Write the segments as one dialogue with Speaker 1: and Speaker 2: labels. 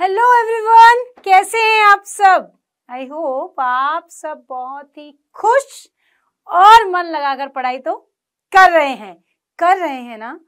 Speaker 1: Hello everyone कैसे हैं आप सब आई होप आप सब बहुत ही खुश और मन लगाकर पढ़ाई तो कर रहे हैं कर रहे हैं ना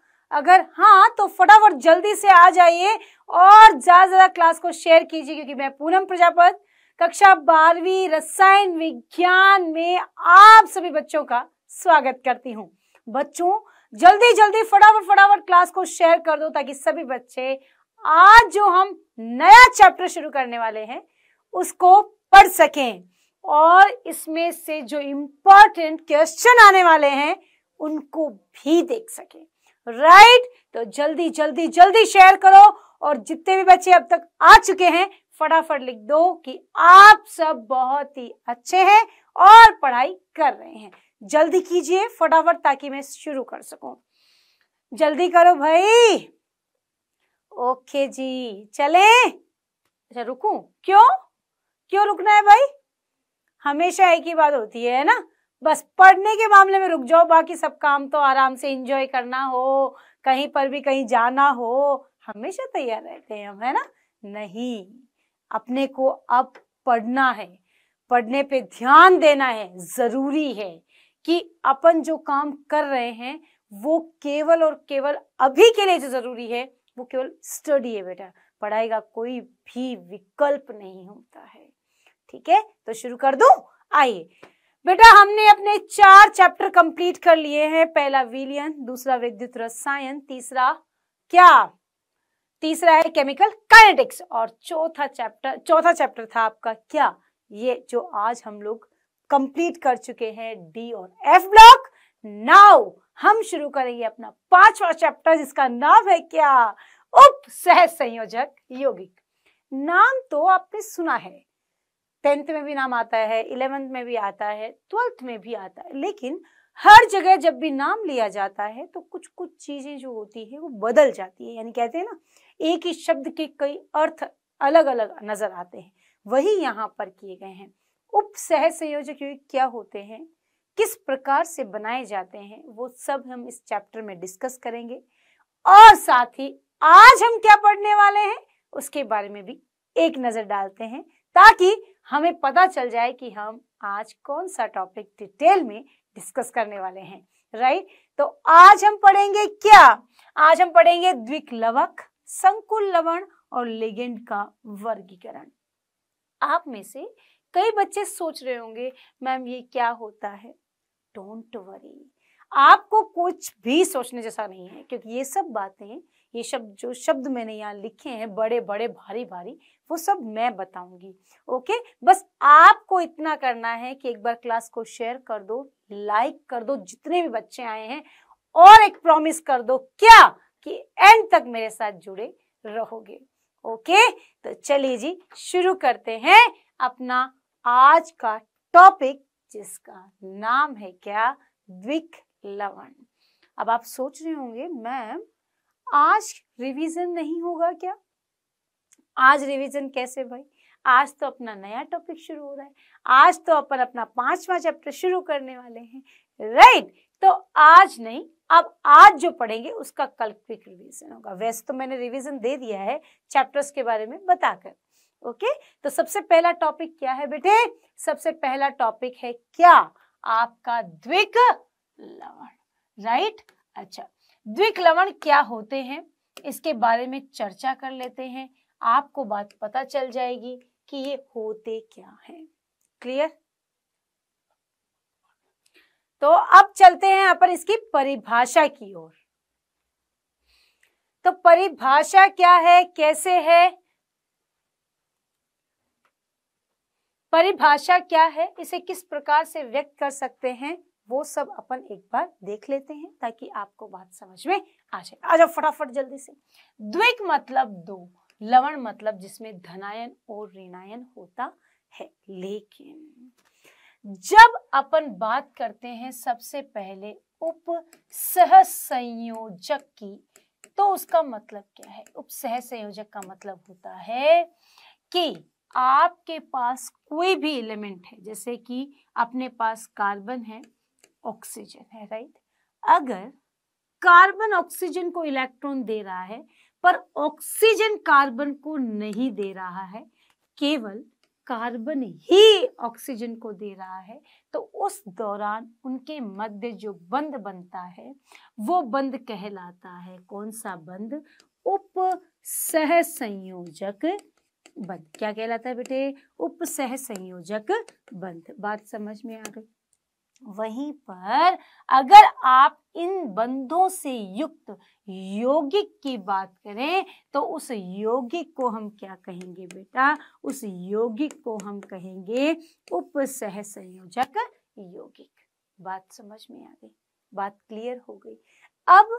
Speaker 1: अगर हाँ तो फटाफट जल्दी से आ जाइए और ज़्यादा ज़्यादा क्लास को शेयर कीजिए क्योंकि मैं पूनम प्रजापत कक्षा बारहवीं रसायन विज्ञान में आप सभी बच्चों का स्वागत करती हूँ बच्चों जल्दी जल्दी फटाफट फटाफट क्लास को शेयर कर दो ताकि सभी बच्चे आज जो हम नया चैप्टर शुरू करने वाले हैं उसको पढ़ सकें और इसमें से जो इम्पोर्टेंट क्वेश्चन आने वाले हैं उनको भी देख सकें राइट right? तो जल्दी जल्दी जल्दी शेयर करो और जितने भी बच्चे अब तक आ चुके हैं फटाफट लिख दो कि आप सब बहुत ही अच्छे हैं और पढ़ाई कर रहे हैं जल्दी कीजिए फटाफट ताकि मैं शुरू कर सकूं जल्दी करो भाई ओके जी चले अच्छा रुकू क्यों क्यों रुकना है भाई हमेशा एक ही बात होती है ना बस पढ़ने के मामले में रुक जाओ बाकी सब काम तो आराम से इंजॉय करना हो कहीं पर भी कहीं जाना हो हमेशा तैयार रहते हैं हम है ना नहीं अपने को अब पढ़ना है पढ़ने पे ध्यान देना है जरूरी है कि अपन जो काम कर रहे हैं वो केवल और केवल अभी के लिए जो जरूरी है वो केवल स्टडी है बेटा पढ़ाई का कोई भी विकल्प नहीं होता है ठीक है तो शुरू कर दू आइए बेटा हमने अपने चार चैप्टर कंप्लीट कर लिए हैं पहला विलियन दूसरा विद्युत रसायन तीसरा क्या तीसरा है केमिकल काइनेटिक्स और चौथा चैप्टर चौथा चैप्टर था आपका क्या ये जो आज हम लोग कंप्लीट कर चुके हैं डी और एफ ब्लॉक नाउ हम शुरू करेंगे अपना पांचवा चैप्टर जिसका नाम है क्या उप सह संयोजक योगिक नाम तो आपने सुना है टेंथ में भी नाम आता है इलेवेंथ में भी आता है ट्वेल्थ में भी आता है लेकिन हर जगह जब भी नाम लिया जाता है तो कुछ कुछ चीजें जो होती है वो बदल जाती है यानी कहते हैं ना एक ही शब्द के कई अर्थ अलग अलग नजर आते हैं वही यहाँ पर किए गए हैं उप सह संयोजक योगिक क्या होते हैं किस प्रकार से बनाए जाते हैं वो सब हम इस चैप्टर में डिस्कस करेंगे और साथ ही आज हम क्या पढ़ने वाले हैं उसके बारे में भी एक नज़र डालते हैं ताकि हमें पता चल जाए कि हम आज कौन सा टॉपिक डिटेल में डिस्कस करने वाले हैं राइट तो आज हम पढ़ेंगे क्या आज हम पढ़ेंगे द्विक लवक संकुल लवण और लेगेंड का वर्गीकरण आप में से कई बच्चे सोच रहे होंगे मैम ये क्या होता है डोंट वरी आपको कुछ भी सोचने जैसा नहीं है क्योंकि ये सब बातें ये शब्द जो शब्द मैंने यहाँ लिखे हैं बड़े बड़े भारी भारी वो सब मैं बताऊंगी ओके बस आपको इतना करना है कि एक बार क्लास को शेयर कर दो लाइक कर दो जितने भी बच्चे आए हैं और एक प्रॉमिस कर दो क्या कि एंड तक मेरे साथ जुड़े रहोगे ओके तो चलिए जी शुरू करते हैं अपना आज का टॉपिक जिसका नाम है क्या द्विक लवन अब आप सोच रहे होंगे मैम आज रिवीजन नहीं होगा क्या आज रिवीजन कैसे भाई आज तो अपना नया टॉपिक शुरू हो रहा है आज तो अपन अपना पांचवा चैप्टर शुरू करने वाले हैं राइट तो आज नहीं अब आज जो पढ़ेंगे उसका कल क्विक रिवीजन होगा वैसे तो मैंने रिवीजन दे दिया है चैप्टर्स के बारे में बताकर ओके तो सबसे पहला टॉपिक क्या है बेटे सबसे पहला टॉपिक है क्या आपका द्विक लवण राइट अच्छा द्विक लवण क्या होते हैं इसके बारे में चर्चा कर लेते हैं आपको बात पता चल जाएगी कि ये होते क्या हैं क्लियर तो अब चलते हैं अपन इसकी परिभाषा की ओर तो परिभाषा क्या है कैसे है परिभाषा क्या है इसे किस प्रकार से व्यक्त कर सकते हैं वो सब अपन एक बार देख लेते हैं ताकि आपको बात समझ में आ जाए आ जाओ फटाफट जल्दी से द्विक मतलब दो लवण मतलब जिसमें धनायन और ऋणायन होता है लेकिन जब अपन बात करते हैं सबसे पहले उप सह संयोजक की तो उसका मतलब क्या है उप सह संयोजक का मतलब होता है कि आपके पास कोई भी एलिमेंट है जैसे कि अपने पास कार्बन है ऑक्सीजन है राइट अगर कार्बन ऑक्सीजन को इलेक्ट्रॉन दे रहा है पर ऑक्सीजन कार्बन को नहीं दे रहा है केवल कार्बन ही ऑक्सीजन को दे रहा है तो उस दौरान उनके मध्य जो बंद बनता है वो बंद कहलाता है कौन सा बंद उप सह संयोजक बंध क्या कहलाता है बेटे उपसह संयोजक बंध बात समझ में आ गई वहीं पर अगर आप इन बंधों से युक्त यौगिक की बात करें तो उस यौगिक को हम क्या कहेंगे बेटा उस यौगिक को हम कहेंगे उपसह संयोजक यौगिक बात समझ में आ गई बात क्लियर हो गई अब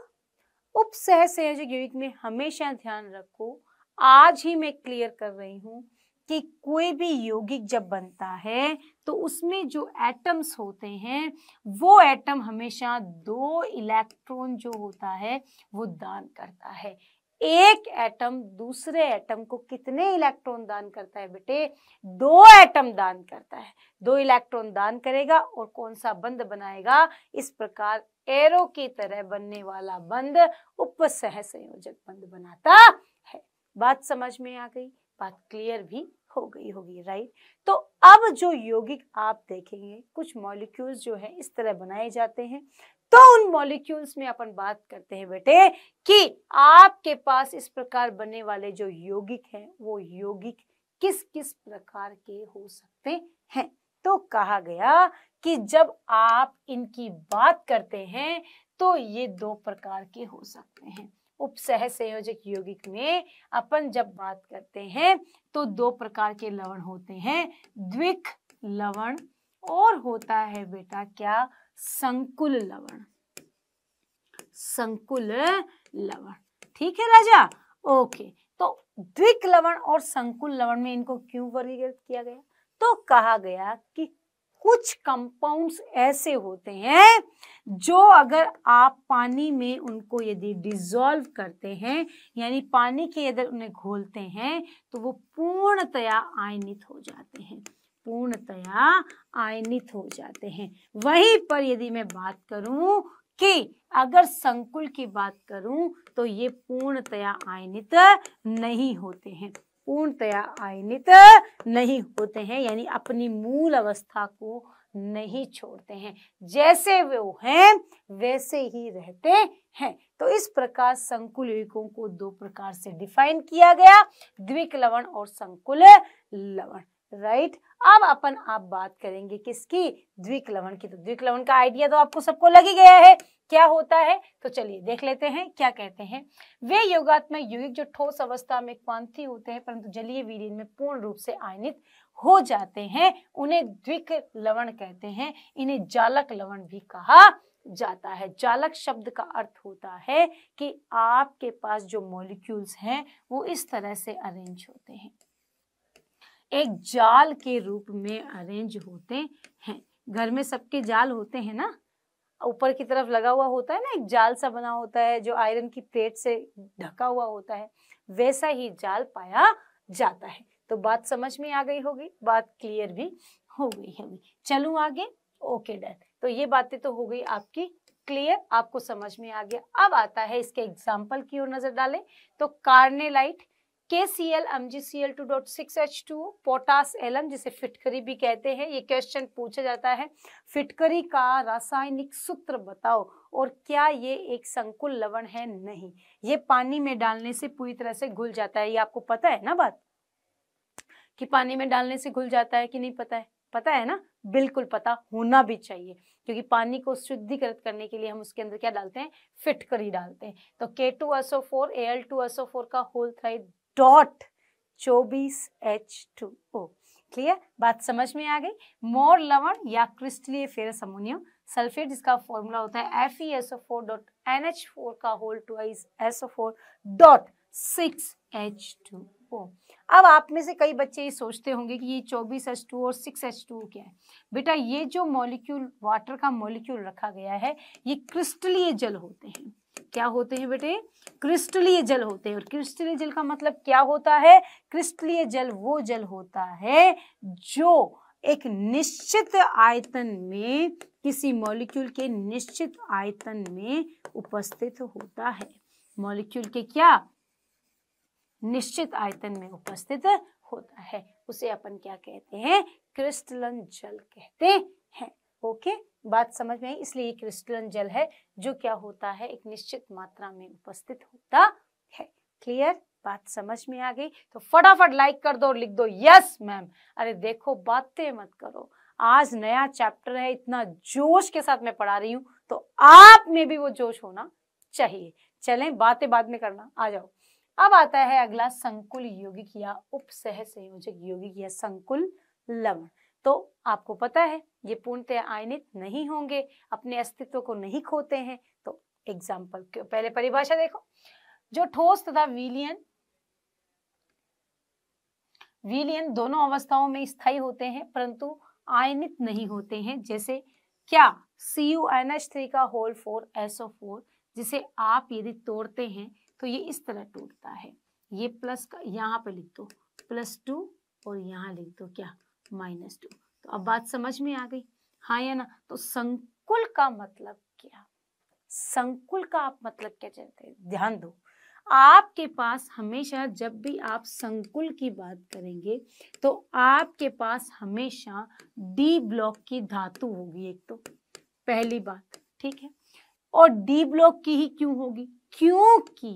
Speaker 1: उपसह संयोजक यौगिक में हमेशा ध्यान रखो आज ही मैं क्लियर कर रही हूँ कि कोई भी यौगिक जब बनता है तो उसमें जो एटम्स होते हैं वो एटम हमेशा दो इलेक्ट्रॉन जो होता है वो दान करता है एक एटम दूसरे एटम को कितने इलेक्ट्रॉन दान करता है बेटे दो एटम दान करता है दो इलेक्ट्रॉन दान करेगा और कौन सा बंद बनाएगा इस प्रकार एरो की तरह बनने वाला बंद उपसह संयोजक बंद बनाता बात समझ में आ गई बात क्लियर भी हो गई होगी राइट तो अब जो यौगिक आप देखेंगे कुछ मॉलिक्यूल्स जो है इस तरह बनाए जाते हैं तो उन मॉलिक्यूल्स में अपन बात करते हैं बेटे कि आपके पास इस प्रकार बनने वाले जो यौगिक हैं वो यौगिक किस किस प्रकार के हो सकते हैं तो कहा गया कि जब आप इनकी बात करते हैं तो ये दो प्रकार के हो सकते हैं उपसह संयोजक यौगिक में अपन जब बात करते हैं तो दो प्रकार के लवण होते हैं द्विक लवण और होता है बेटा क्या संकुल लवण संकुल लवण ठीक है राजा ओके तो द्विक लवण और संकुल लवण में इनको क्यों वर्गीकृत किया गया तो कहा गया कि कुछ कंपाउंड्स ऐसे होते हैं जो अगर आप पानी में उनको यदि डिजोल्व करते हैं यानी पानी के यदि उन्हें घोलते हैं तो वो पूर्णतया आयनित हो जाते हैं पूर्णतया आयनित हो जाते हैं वहीं पर यदि मैं बात करूं कि अगर संकुल की बात करूं तो ये पूर्णतया आयनित नहीं होते हैं पूर्णतया आयनित नहीं होते हैं यानी अपनी मूल अवस्था को नहीं छोड़ते हैं जैसे वो हैं वैसे ही रहते हैं तो इस प्रकार संकुल युगिकों को दो प्रकार से डिफाइन किया गया द्विक लवण और संकुल लवण राइट अब अपन आप बात करेंगे किसकी द्विक लवण की तो द्विक लवण का आइडिया तो आपको सबको लग ही गया है क्या होता है तो चलिए देख लेते हैं क्या कहते हैं वे योगात्मक युगिक जो ठोस अवस्था में क्वांति होते हैं परंतु जलीय विलीन में पूर्ण रूप से आयनित हो जाते हैं उन्हें द्विक लवण कहते हैं इन्हें जालक लवण भी कहा जाता है जालक शब्द का अर्थ होता है कि आपके पास जो मॉलिक्यूल्स हैं वो इस तरह से अरेंज होते हैं एक जाल के रूप में अरेंज होते हैं घर में सबके जाल होते हैं ना ऊपर की तरफ लगा हुआ होता है ना एक जाल सा बना होता है जो आयरन की प्लेट से ढका हुआ होता है वैसा ही जाल पाया जाता है तो बात समझ में आ गई होगी बात क्लियर भी हो गई होगी चलू आगे ओके डन तो ये बातें तो हो गई आपकी क्लियर आपको समझ में आ गया अब आता है इसके एग्जाम्पल की ओर नजर डालें तो कार्नेलाइट के C L M G C L two dot six H two potash alum जिसे फिटकरी भी कहते हैं ये क्वेश्चन पूछा जाता है फिटकरी का रासायनिक सूत्र बताओ और क्या ये एक संकुल लवण है नहीं ये पानी में डालने से पूरी तरह से घुल जाता है ये आपको पता है ना बात कि पानी में डालने से घुल जाता है कि नहीं पता है पता है ना बिल्कुल पता होना भी चाहिए क्योंकि पानी को शुद्धिकृत करने के लिए हम उसके अंदर क्या डालते हैं फिटकरी डालते हैं तो K two SO four L two SO four का होल थ्राइड डॉट चौबीस एच टू ओ क्लियर बात समझ में आ गई मोर लवण या क्रिस्टलीय फेरस अमोनियम सल्फेट जिसका फॉर्मूला होता है F E S O four dot N H four का whole twice S O four dot six H two O अब आप में से कई बच्चे ये सोचते होंगे कि ये चौबीस एच टू और सिक्स एच टू क्या है बेटा ये जो मॉलिक्यूल वाटर का मॉलिक्यूल रखा गया है ये क्रिस्टलीय जल होते हैं क्या होते हैं बेटे क्रिस्टलीय जल होते हैं और क्रिस्टलीय जल का मतलब क्या होता है क्रिस्टलीय जल वो जल होता है जो एक निश्चित आयतन में किसी मॉलिक्यूल के निश्चित आयतन में उपस्थित होता है मॉलिक्यूल के क्या निश्चित आयतन में उपस्थित होता है उसे अपन क्या कहते हैं क्रिस्टलन जल कहते हैं ओके बात समझ में आई इसलिए ये क्रिस्टलन जल है जो क्या होता है एक निश्चित मात्रा में उपस्थित होता है क्लियर बात समझ में आ गई तो फटाफट लाइक कर दो और लिख दो यस मैम अरे देखो बातें मत करो आज नया चैप्टर है इतना जोश के साथ मैं पढ़ा रही हूँ तो आप में भी वो जोश होना चाहिए चलें बातें बाद में करना आ जाओ अब आता है अगला संकुल योगिक या उपसह संयोजक योगिक या संकुल लवण तो आपको पता है ये पूर्णतः आयनित नहीं होंगे अपने अस्तित्व को नहीं खोते हैं तो एग्जाम्पल पहले परिभाषा देखो जो ठोस तथा विलियन विलियन दोनों अवस्थाओं में स्थायी होते हैं परंतु आयनित नहीं होते हैं जैसे क्या C U N H three का होल फोर एसओ फोर जिसे आप यदि तोड़ते हैं तो ये इस तरह टूटता है ये प्लस का यहाँ पे लिख दो प्लस टू और यहाँ लिख दो क्या माइनस टू तो अब बात समझ में आ गई हाँ या ना तो संकुल का मतलब क्या संकुल का आप मतलब क्या चाहते हैं ध्यान दो आपके पास हमेशा जब भी आप संकुल की बात करेंगे तो आपके पास हमेशा डी ब्लॉक की धातु होगी एक तो पहली बात ठीक है और डी ब्लॉक की ही क्यों होगी क्योंकि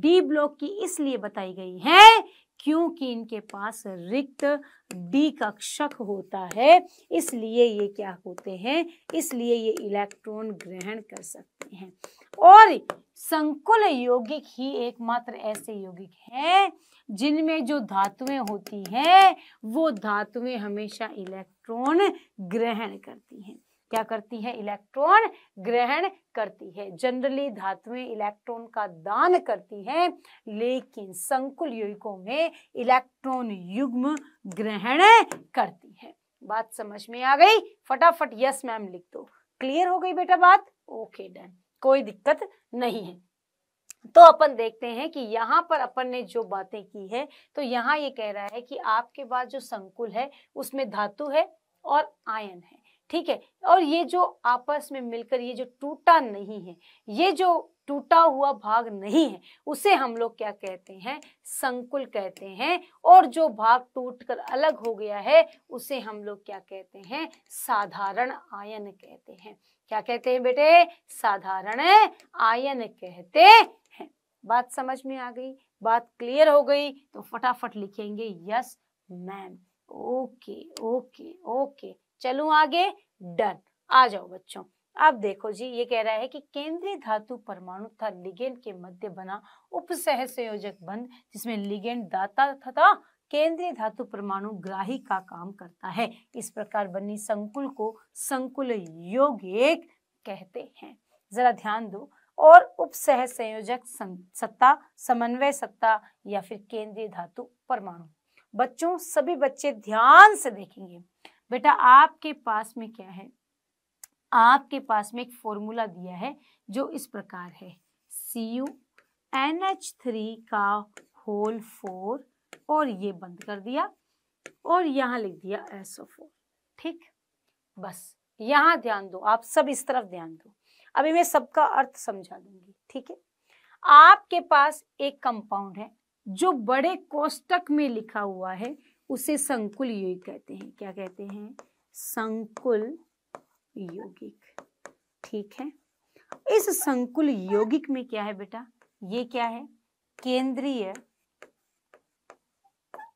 Speaker 1: डी ब्लॉक की इसलिए बताई गई है क्योंकि इनके पास रिक्त डी कक्षक होता है इसलिए ये क्या होते हैं इसलिए ये इलेक्ट्रॉन ग्रहण कर सकते हैं और संकुल यौगिक ही एकमात्र ऐसे यौगिक हैं जिनमें जो धातुएं होती हैं वो धातुएं हमेशा इलेक्ट्रॉन ग्रहण करती हैं क्या करती है इलेक्ट्रॉन ग्रहण करती है जनरली धातुएं इलेक्ट्रॉन का दान करती हैं लेकिन संकुल युगों में इलेक्ट्रॉन युग्म ग्रहण करती है बात समझ में आ गई फटाफट यस मैम लिख दो क्लियर हो गई बेटा बात ओके डन कोई दिक्कत नहीं है तो अपन देखते हैं कि यहाँ पर अपन ने जो बातें की है तो यहाँ ये कह रहा है कि आपके पास जो संकुल है उसमें धातु है और आयन है ठीक है और ये जो आपस में मिलकर ये जो टूटा नहीं है ये जो टूटा हुआ भाग नहीं है उसे हम लोग क्या कहते हैं संकुल कहते हैं और जो भाग टूटकर अलग हो गया है उसे हम लोग क्या कहते हैं साधारण आयन कहते हैं क्या कहते हैं बेटे साधारण आयन कहते हैं बात समझ में आ गई बात क्लियर हो गई तो फटाफट लिखेंगे yes ma'am okay okay okay चलू आगे डन आ जाओ बच्चों अब देखो जी ये कह रहा है कि केंद्रीय धातु परमाणु था लिगेंड के मध्य बना उपसह संयोजक बंध जिसमें लिगेंड दाता तथा केंद्रीय धातु परमाणु ग्राही का काम करता है इस प्रकार बनी संकुल को संकुल योगिक कहते हैं जरा ध्यान दो और उपसह संयोजक सत्ता समन्वय सत्ता या फिर केंद्रीय धातु परमाणु बच्चों सभी बच्चे ध्यान से देखेंगे बेटा आपके पास में क्या है आपके पास में एक फॉर्मूला दिया है जो इस प्रकार है C U N H three का होल फोर और ये बंद कर दिया और यहाँ लिख दिया एस ओ फोर ठीक बस यहाँ ध्यान दो आप सब इस तरफ ध्यान दो अभी मैं सबका अर्थ समझा दूंगी ठीक है आपके पास एक कंपाउंड है जो बड़े कोष्टक में लिखा हुआ है उसे संकुल योगिक कहते हैं क्या कहते हैं संकुल योगिक ठीक है इस संकुल योगिक में क्या है बेटा ये क्या है केंद्रीय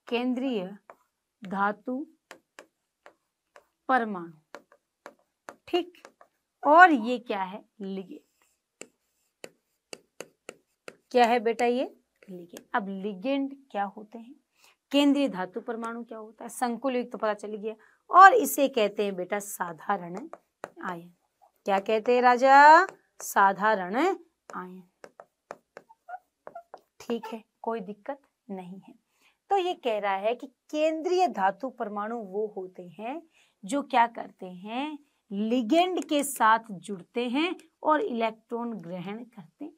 Speaker 1: केंद्रीय धातु परमाणु ठीक और ये क्या है लिगेंड क्या है बेटा ये लिगेंड अब लिगेंड क्या होते हैं केंद्रीय धातु परमाणु क्या होता है संकुल युक्त तो पता चल गया और इसे कहते हैं बेटा साधारण आयन क्या कहते हैं राजा साधारण आयन ठीक है कोई दिक्कत नहीं है तो ये कह रहा है कि केंद्रीय धातु परमाणु वो होते हैं जो क्या करते हैं लिगेंड के साथ जुड़ते हैं और इलेक्ट्रॉन ग्रहण करते हैं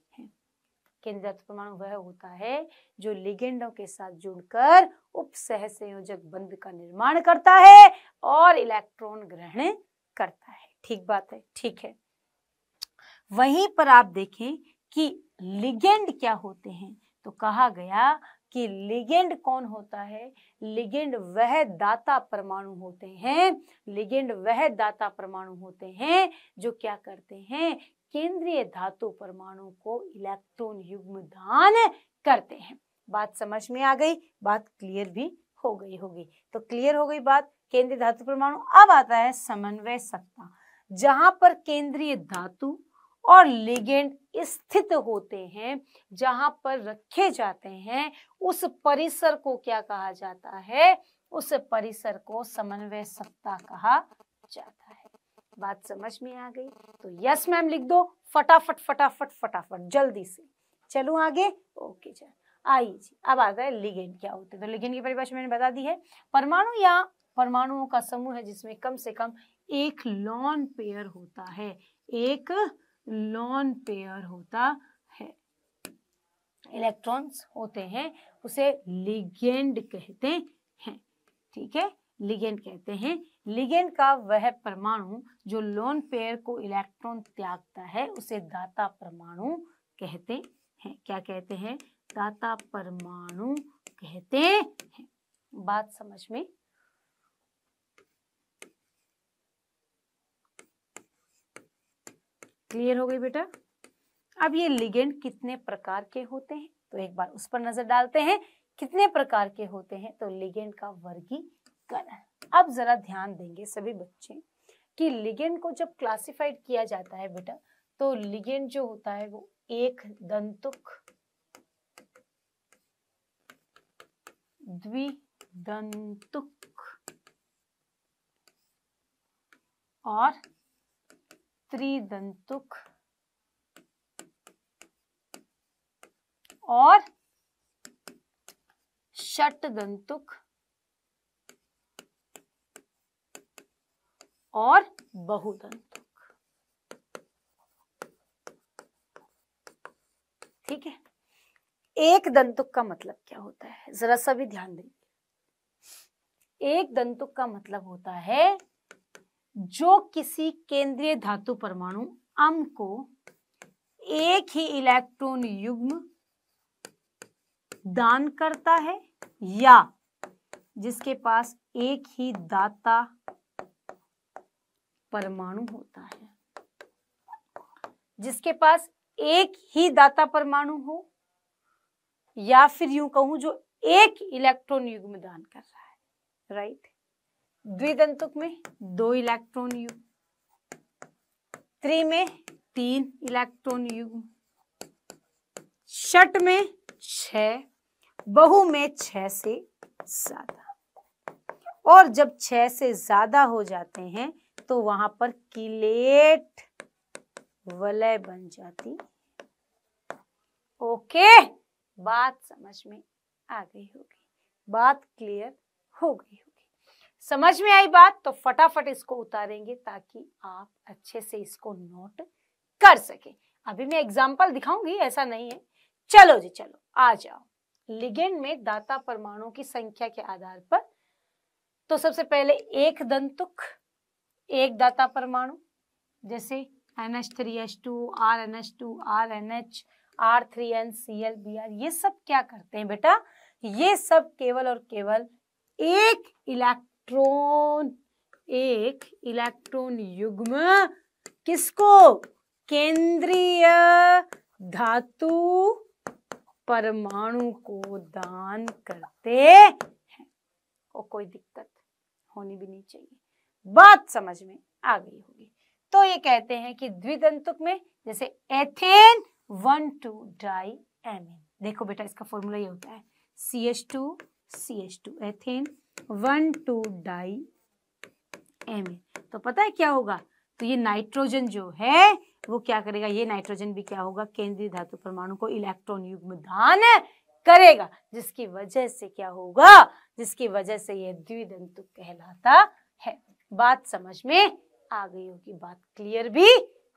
Speaker 1: केंद्रित परमाणु वह होता है जो लिगेंडों के साथ जुड़कर उपसह संयोजक बंध का निर्माण करता है और इलेक्ट्रॉन ग्रहण करता है ठीक बात है ठीक है वहीं पर आप देखें कि लिगेंड क्या होते हैं तो कहा गया कि लिगेंड कौन होता है लिगेंड वह दाता परमाणु होते हैं लिगेंड वह दाता परमाणु होते हैं जो क्या करते हैं केंद्रीय धातु परमाणु को इलेक्ट्रॉन युग्म दान करते हैं बात समझ में आ गई बात क्लियर भी हो गई होगी तो क्लियर हो गई बात केंद्रीय धातु परमाणु अब आता है समन्वय सत्ता जहां पर केंद्रीय धातु और लिगेंड स्थित होते हैं जहां पर रखे जाते हैं उस परिसर को क्या कहा जाता है उस परिसर को समन्वय सत्ता कहा जाता है बात समझ में आ गई तो यस मैम लिख दो फटाफट फटाफट फटाफट जल्दी से चलो आगे ओके चल आइए जी अब आ गए लिगेंड क्या होते हैं तो लिगेंड की परिभाषा मैंने बता दी है परमाणु या परमाणुओं का समूह है जिसमें कम से कम एक लॉन पेयर होता है एक लॉन पेयर होता है इलेक्ट्रॉन्स होते हैं उसे लिगेंड कहते हैं ठीक है लिगेंड कहते हैं लिगेंड का वह परमाणु जो लोन पेयर को इलेक्ट्रॉन त्यागता है उसे दाता परमाणु कहते हैं क्या कहते हैं दाता परमाणु कहते हैं बात समझ में क्लियर हो गई बेटा अब ये लिगेंड कितने प्रकार के होते हैं तो एक बार उस पर नजर डालते हैं कितने प्रकार के होते हैं तो लिगेंड का वर्गीकरण अब ज़रा ध्यान देंगे सभी बच्चे कि लिगेंड को जब क्लासिफाइड किया जाता है बेटा तो लिगेंड जो होता है वो एक दंतुक द्विदंतुक और त्रिदंतुक और दंतुक और बहुदंतुक ठीक है एक दंतुक का मतलब क्या होता है जरा सा भी ध्यान दें एक दंतुक का मतलब होता है जो किसी केंद्रीय धातु परमाणु अम को एक ही इलेक्ट्रॉन युग्म दान करता है या जिसके पास एक ही दाता परमाणु होता है जिसके पास एक ही दाता परमाणु हो या फिर यूं कहूं जो एक इलेक्ट्रॉन युग्म दान कर रहा है राइट द्विदंतुक में दो इलेक्ट्रॉन युग त्रि में तीन इलेक्ट्रॉन युग षट में छ बहु में छ से ज्यादा और जब छह से ज्यादा हो जाते हैं तो वहां पर किलेट वलय बन जाती ओके बात समझ में आ गई होगी बात क्लियर हो गई होगी समझ में आई बात तो फटाफट इसको उतारेंगे ताकि आप अच्छे से इसको नोट कर सके अभी मैं एग्जाम्पल दिखाऊंगी ऐसा नहीं है चलो जी चलो आ जाओ लिगेंड में दाता परमाणु की संख्या के आधार पर तो सबसे पहले एक दंतुक एक दाता परमाणु जैसे N H three H two R N H two R N H R three N C L B R ये सब क्या करते हैं बेटा ये सब केवल और केवल एक इलेक्ट्रॉन एक इलेक्ट्रॉन युग्म किसको केंद्रीय धातु परमाणु को दान करते हैं और कोई दिक्कत होनी भी नहीं चाहिए बात समझ में आ गई होगी तो ये कहते हैं कि द्विदंतुक में जैसे ethane one two diamine देखो बेटा इसका फॉर्मूला ये होता है C H two C H two ethane one two diamine तो पता है क्या होगा तो ये नाइट्रोजन जो है वो क्या करेगा ये नाइट्रोजन भी क्या होगा केंद्रीय धातु परमाणु को इलेक्ट्रॉन युग्म दान करेगा जिसकी वजह से क्या होगा जिसकी वजह से यह द्विदंतु कहलाता है बात समझ में आ गई होगी बात क्लियर भी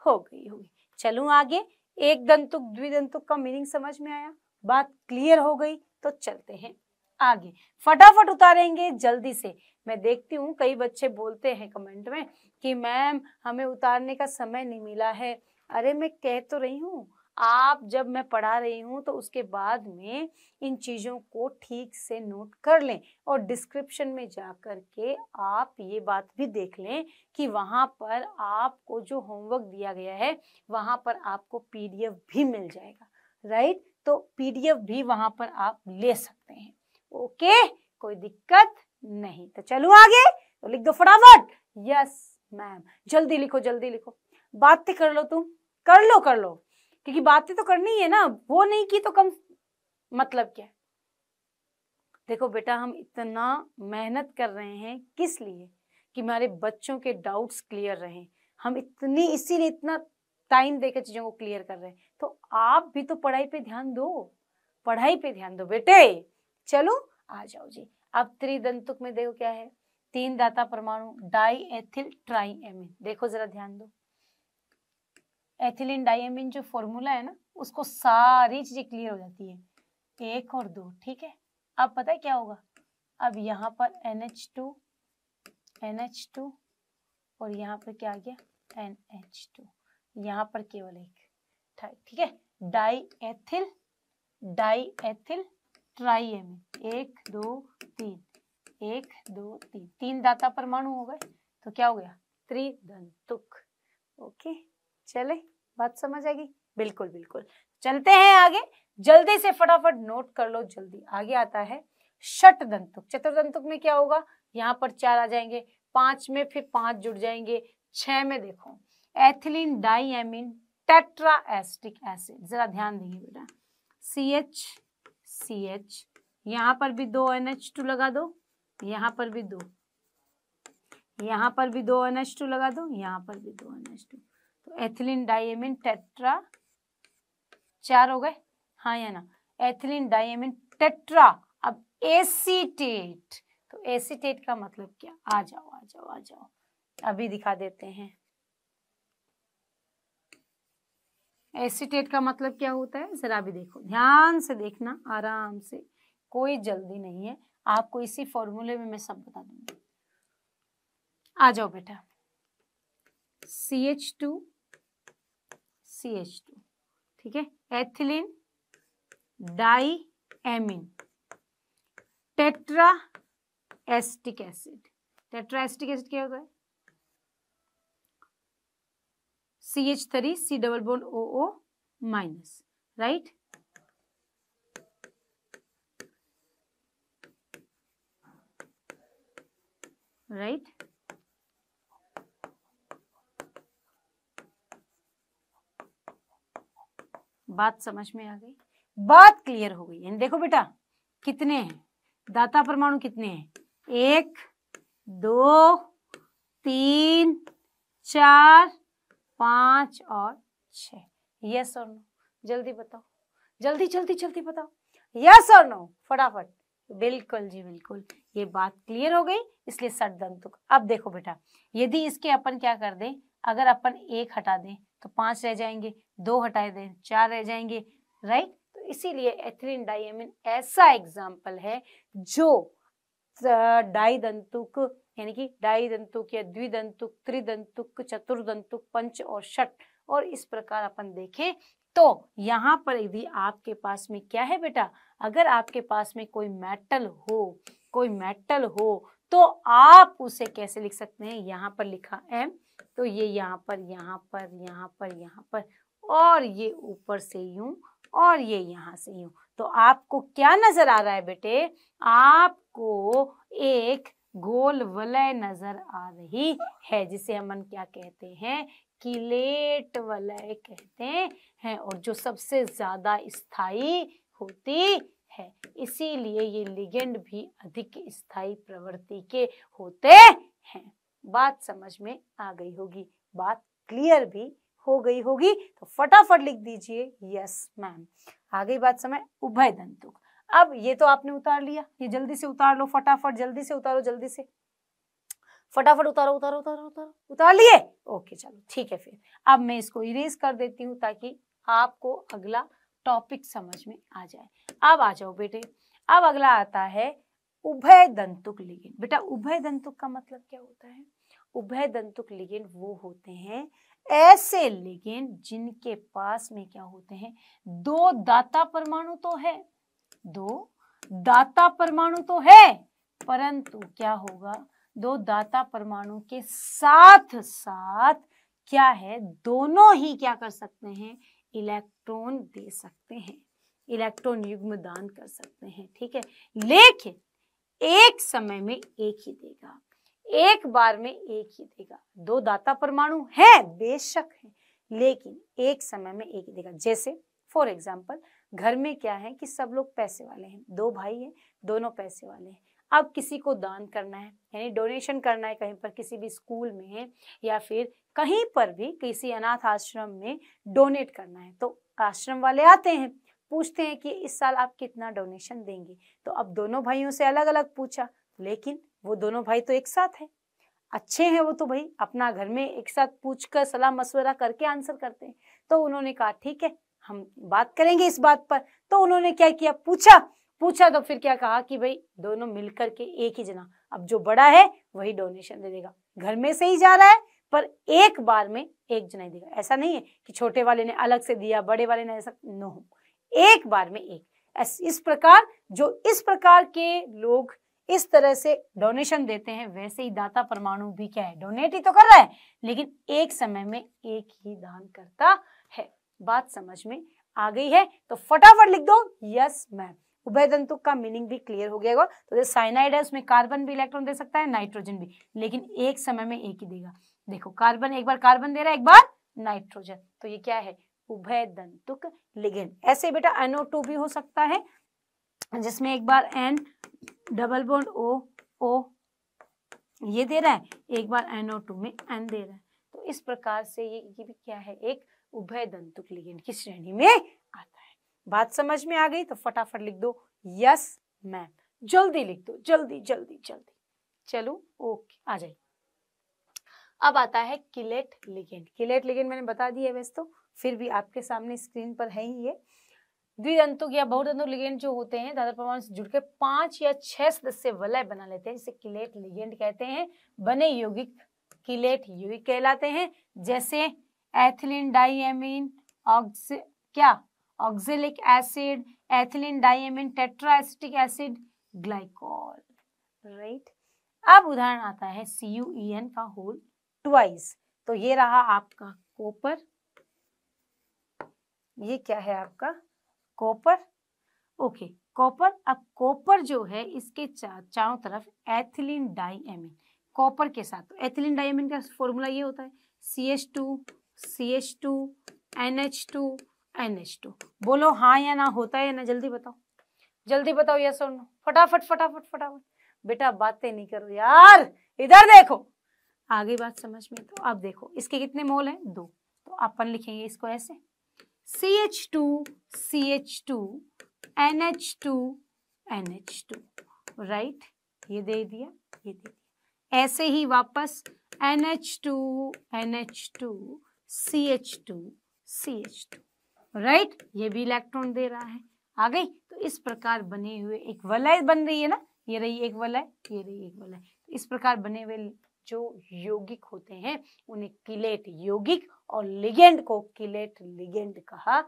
Speaker 1: हो गई होगी चलू आगे एक दंतुक द्विदंतुक का मीनिंग समझ में आया बात क्लियर हो गई तो चलते हैं आगे फटाफट उतारेंगे जल्दी से मैं देखती हूँ कई बच्चे बोलते हैं कमेंट में कि मैम हमें उतारने का समय नहीं मिला है अरे मैं कह तो रही हूँ आप जब मैं पढ़ा रही हूँ तो उसके बाद में इन चीज़ों को ठीक से नोट कर लें और डिस्क्रिप्शन में जा कर के आप ये बात भी देख लें कि वहाँ पर आपको जो होमवर्क दिया गया है वहाँ पर आपको पीडीएफ भी मिल जाएगा राइट तो पीडीएफ भी वहाँ पर आप ले सकते हैं ओके कोई दिक्कत नहीं तो चलो आगे तो लिख दो फटाफट यस मैम जल्दी लिखो जल्दी लिखो बातें कर लो तुम कर लो कर लो क्योंकि बातें तो करनी है ना वो नहीं की तो कम मतलब क्या देखो बेटा हम इतना मेहनत कर रहे हैं किस लिए कि हमारे बच्चों के डाउट्स क्लियर रहें हम इतनी इसीलिए इतना टाइम देकर चीज़ों को क्लियर कर रहे हैं तो आप भी तो पढ़ाई पे ध्यान दो पढ़ाई पे ध्यान दो बेटे चलो आ जाओ जी अब त्रिदंतुक में देखो क्या है तीन दाता परमाणु डाई एथिल ट्राई एमिन देखो जरा ध्यान दो एथिलीन डाइमिन जो फॉर्मूला है ना उसको सारी चीज़ें क्लियर हो जाती है एक और दो ठीक है अब पता है क्या होगा अब यहाँ पर N H two N H two और यहाँ पर क्या आ गया एन एच टू यहाँ पर केवल एक ठीक है diethyl diethyl triamine एक दो तीन एक दो तीन तीन दाता परमाणु हो गए तो क्या हो गया त्रिदंतुक ओके चले बात समझ आएगी बिल्कुल बिल्कुल चलते हैं आगे जल्दी से फटाफट नोट कर लो जल्दी आगे आता है षट दंतुक चतुर्दंतुक में क्या होगा यहाँ पर चार आ जाएंगे पांच में फिर पांच जुड़ जाएंगे छह में देखो ethylene amine tetra acetic acid जरा ध्यान देंगे बेटा सी एच सी एच यहाँ पर भी दो एन एच टू लगा दो यहाँ पर भी दो यहाँ पर भी दो एन एच टू लगा दो यहाँ पर भी दो N H two ethylene diamine tetra चार हो गए हाँ या ना एथिलीन डाइएमिन टेट्रा अब एसीटेट तो एसीटेट का मतलब क्या आ जाओ आ जाओ आ जाओ अभी दिखा देते हैं एसीटेट का मतलब क्या होता है जरा भी देखो ध्यान से देखना आराम से कोई जल्दी नहीं है आपको इसी फॉर्मूले में मैं सब बता दूंगी आ जाओ बेटा C H two C H two ठीक है ethylene diamine tetra acetic acid tetra acetic acid क्या होता है C H three C double bond O O minus right right right? बात समझ में आ गई बात क्लियर हो गई देखो बेटा कितने हैं दाता परमाणु कितने हैं एक दो तीन चार पांच और छह यस और नो जल्दी बताओ जल्दी जल्दी जल्दी बताओ यस और नो फटाफट बिल्कुल जी बिल्कुल ये बात क्लियर हो गई इसलिए सट दंतुक अब देखो बेटा यदि इसके अपन क्या कर दें अगर अपन एक हटा दें तो पांच रह जाएंगे दो हटाए दें चार रह जाएंगे राइट तो इसीलिए एथिलीन डाइमिन ऐसा एग्जाम्पल है जो डाई दंतुक यानी कि डाई दंतुक या द्विदंतुक त्रिदंतुक चतुर्दंतुक पंच और षट और इस प्रकार अपन देखें तो यहाँ पर यदि आपके पास में क्या है बेटा अगर आपके पास में कोई मेटल हो कोई मेटल हो तो आप उसे कैसे लिख सकते हैं यहाँ पर लिखा एम तो ये यहाँ पर यहाँ पर यहाँ पर यहाँ पर और ये ऊपर से यूं और ये यहाँ से यूं तो आपको क्या नजर आ रहा है बेटे आपको एक गोल वलय नजर आ रही है जिसे हमन क्या कहते हैं किलेट वलय कहते हैं और जो सबसे ज्यादा स्थायी होती है इसीलिए ये लिगेंड भी अधिक स्थायी प्रवृत्ति के होते हैं बात समझ में आ गई होगी बात क्लियर भी हो गई होगी तो फटाफट लिख दीजिए यस मैम आ गई बात समय उभय दंतुक अब ये तो आपने उतार लिया ये जल्दी से उतार लो फटाफट जल्दी से उतारो जल्दी से फटाफट उतारो उतारो उतारो उतारो उतार लिए ओके चलो ठीक है फिर अब मैं इसको इरेज कर देती हूँ ताकि आपको अगला टॉपिक समझ में आ जाए अब आ जाओ बेटे अब अगला आता है उभय दंतुक लिगेंड बेटा उभय दंतुक का मतलब क्या होता है उभय दंतुक लिगेंड वो होते हैं ऐसे लिगेंड जिनके पास में क्या होते हैं दो दाता परमाणु तो है दो दाता परमाणु तो है परंतु क्या होगा दो दाता परमाणु के साथ साथ क्या है दोनों ही क्या कर सकते हैं इलेक्ट्रॉन दे सकते हैं इलेक्ट्रॉन युग्म दान कर सकते हैं ठीक है लेकिन एक समय में एक ही देगा एक बार में एक ही देगा दो दाता परमाणु है बेशक है लेकिन एक समय में एक ही देगा जैसे फॉर एग्जाम्पल घर में क्या है कि सब लोग पैसे वाले हैं दो भाई हैं दोनों पैसे वाले हैं अब किसी को दान करना है यानी डोनेशन करना है कहीं पर किसी भी स्कूल में या फिर कहीं पर भी किसी अनाथ आश्रम में डोनेट करना है तो आश्रम वाले आते हैं पूछते हैं कि इस साल आप कितना डोनेशन देंगे तो अब दोनों भाइयों से अलग अलग पूछा लेकिन वो दोनों भाई तो एक साथ हैं अच्छे हैं वो तो भाई अपना घर में एक साथ पूछ कर सलाह मशवरा करके आंसर करते हैं तो उन्होंने कहा ठीक है हम बात करेंगे इस बात पर तो उन्होंने क्या किया पूछा पूछा तो फिर क्या कहा कि भाई दोनों मिलकर के एक ही जना अब जो बड़ा है वही डोनेशन दे देगा घर में से ही जा रहा है पर एक बार में एक जना देगा ऐसा नहीं है कि छोटे वाले ने अलग से दिया बड़े वाले ने ऐसा नो एक बार में एक इस प्रकार जो इस प्रकार के लोग इस तरह से डोनेशन देते हैं वैसे ही दाता परमाणु भी क्या है डोनेट ही तो कर रहा है लेकिन एक समय में एक ही दान करता है बात समझ में आ गई है तो फटाफट लिख दो यस मैम उभयदंतुक का मीनिंग भी क्लियर हो गया तो जो साइनाइड है उसमें कार्बन भी इलेक्ट्रॉन दे सकता है नाइट्रोजन भी लेकिन एक समय में एक ही देगा देखो कार्बन एक बार कार्बन दे रहा है एक बार नाइट्रोजन तो ये क्या है उभय दंतुक लिगेंड ऐसे बेटा एनओ टू भी हो सकता है जिसमें एक बार N double bond O O ये दे रहा है एक बार एनओ टू में एन दे रहा है तो इस प्रकार से ये ये भी क्या है एक उभय दंतुक लिगेंड की श्रेणी में आता है बात समझ में आ गई तो फटाफट लिख दो यस मैम जल्दी लिख दो जल्दी जल्दी जल्दी चलो ओके आ जाइए अब आता है किलेट लिगेंड किलेट लिगेंड मैंने बता दिया वैसे तो फिर भी आपके सामने स्क्रीन पर है ही ये द्विदंतुक या बहुदंतु लिगेंड जो होते हैं दादर परमाणु से जुड़कर पांच या छह सदस्य वलय बना लेते हैं जिसे किलेट लिगेंड कहते हैं बने यौगिक किलेट यौगिक कहलाते हैं जैसे एथिलीन डाइएमिन ऑक्स क्या oxalic acid ethylene diamine tetraacetic acid glycol right अब उदाहरण आता है सी यू ई एन का होल ट्वाइस तो ये रहा आपका कोपर ये क्या है आपका कॉपर ओके कॉपर अब कॉपर जो है इसके चारों तरफ एथिलीन डाईएमिन कॉपर के साथ तो एथिलीन डाईएमिन का फॉर्मूला ये होता है C H two C H two N H two N H two बोलो हाँ या ना होता है या ना जल्दी बताओ जल्दी बताओ या सुनो फटाफट फटाफट फटाफट बेटा बातें नहीं करो यार इधर देखो आगे बात समझ में तो अब देखो इसके कितने मोल हैं दो तो अपन लिखेंगे इसको ऐसे C H two C H two N H two N H two right ये दे दिया ये दे दिया ऐसे ही वापस N H two N H two C H two C H two right ये भी इलेक्ट्रॉन दे रहा है आ गई तो इस प्रकार बने हुए एक वलय बन रही है ना ये रही एक वलय ये रही एक वलय तो इस प्रकार बने हुए जो यौगिक होते हैं उन्हें किलेट यौगिक और लिगेंड को किलेट लिगेंड कहा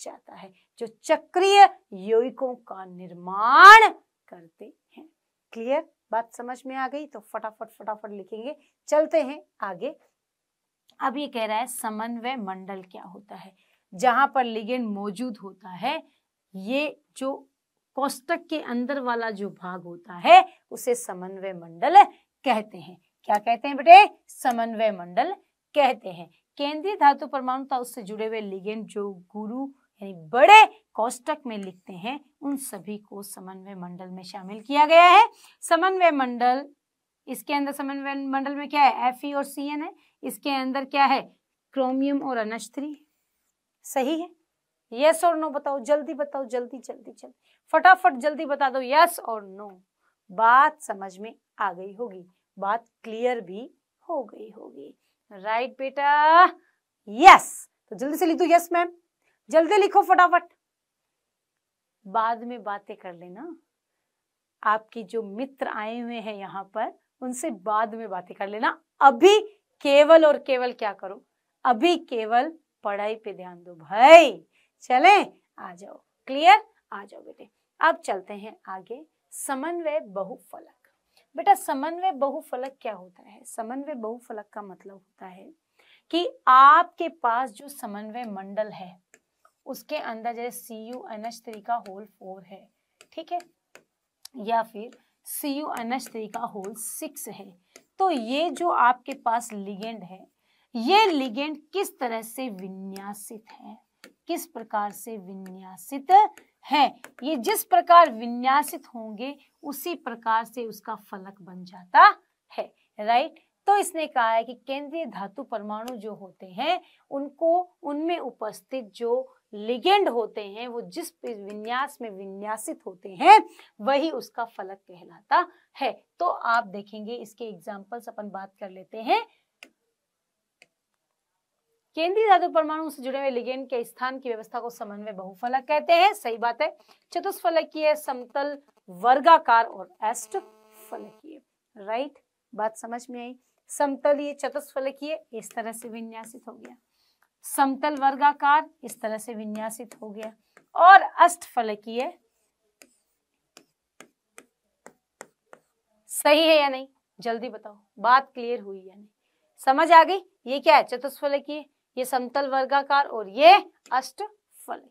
Speaker 1: जाता है जो चक्रीय यौगिकों का निर्माण करते हैं क्लियर बात समझ में आ गई तो फटाफट फटाफट लिखेंगे चलते हैं आगे अब ये कह रहा है समन्वय मंडल क्या होता है जहां पर लिगेंड मौजूद होता है ये जो कोष्टक के अंदर वाला जो भाग होता है उसे समन्वय मंडल कहते हैं क्या कहते हैं बेटे समन्वय मंडल कहते हैं केंद्रीय धातु परमाणु तथा उससे जुड़े हुए लिगेंड जो गुरु यानी बड़े कोष्टक में लिखते हैं उन सभी को समन्वय मंडल में शामिल किया गया है समन्वय मंडल इसके अंदर समन्वय मंडल में क्या है एफ ई और सी एन है इसके अंदर क्या है क्रोमियम और अनज थ्री सही है यस और नो बताओ जल्दी बताओ जल्दी जल्दी जल्दी फटाफट जल्दी बता दो यस और नो बात समझ में आ गई होगी बात क्लियर भी हो गई होगी राइट right, बेटा यस तो जल्दी से लिख दो यस मैम जल्दी लिखो फटाफट बाद में बातें कर लेना आपके जो मित्र आए हुए हैं यहाँ पर उनसे बाद में बातें कर लेना अभी केवल और केवल क्या करो अभी केवल पढ़ाई पे ध्यान दो भाई चले आ जाओ क्लियर आ जाओ बेटे अब चलते हैं आगे समन्वय बहुफलक बेटा समन्वय बहुफलक क्या होता है समन्वय बहुफलक का मतलब होता है कि आपके पास जो समन्वय मंडल है उसके अंदर जैसे C U N H three का होल फोर है ठीक है या फिर C U N H three का होल सिक्स है तो ये जो आपके पास लिगेंड है ये लिगेंड किस तरह से विन्यासित है किस प्रकार से विन्यासित हैं ये जिस प्रकार विन्यासित होंगे उसी प्रकार से उसका फलक बन जाता है राइट तो इसने कहा है कि केंद्रीय धातु परमाणु जो होते हैं उनको उनमें उपस्थित जो लिगेंड होते हैं वो जिस विन्यास में विन्यासित होते हैं वही उसका फलक कहलाता है तो आप देखेंगे इसके एग्जाम्पल्स अपन बात कर लेते हैं केंद्रीय धातु परमाणु से जुड़े हुए लिगेंड के स्थान की व्यवस्था को समन्वय बहुफलक कहते हैं सही बात है चतुष्फलकीय समतल वर्गाकार और अष्ट फलकीय राइट बात समझ में आई समतलीय चतुष्फलकीय इस तरह से विन्यासित हो गया समतल वर्गाकार इस तरह से विन्यासित हो गया और अष्ट फलकीय सही है या नहीं जल्दी बताओ बात क्लियर हुई या नहीं समझ आ गई ये क्या है चतुष्फलकीय ये समतल वर्गाकार और ये अष्टफलकी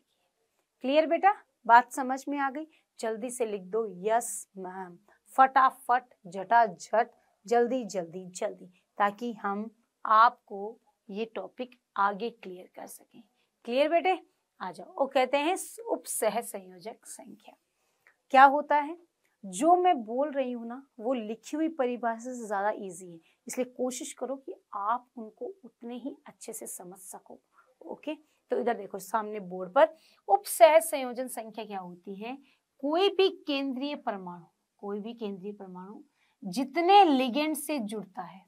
Speaker 1: क्लियर बेटा बात समझ में आ गई जल्दी से लिख दो यस मैम फटाफट झटाझट जल्दी जल्दी जल्दी ताकि हम आपको ये टॉपिक आगे क्लियर कर सके क्लियर बेटे आ जाओ वो कहते हैं उपसह संयोजक संख्या क्या होता है जो मैं बोल रही हूँ ना वो लिखी हुई परिभाषा से ज़्यादा ईजी है इसलिए कोशिश करो कि आप उनको उतने ही अच्छे से समझ सको ओके तो इधर देखो सामने बोर्ड पर उपसह संयोजन संख्या क्या होती है कोई भी केंद्रीय परमाणु कोई भी केंद्रीय परमाणु जितने लिगेंड से जुड़ता है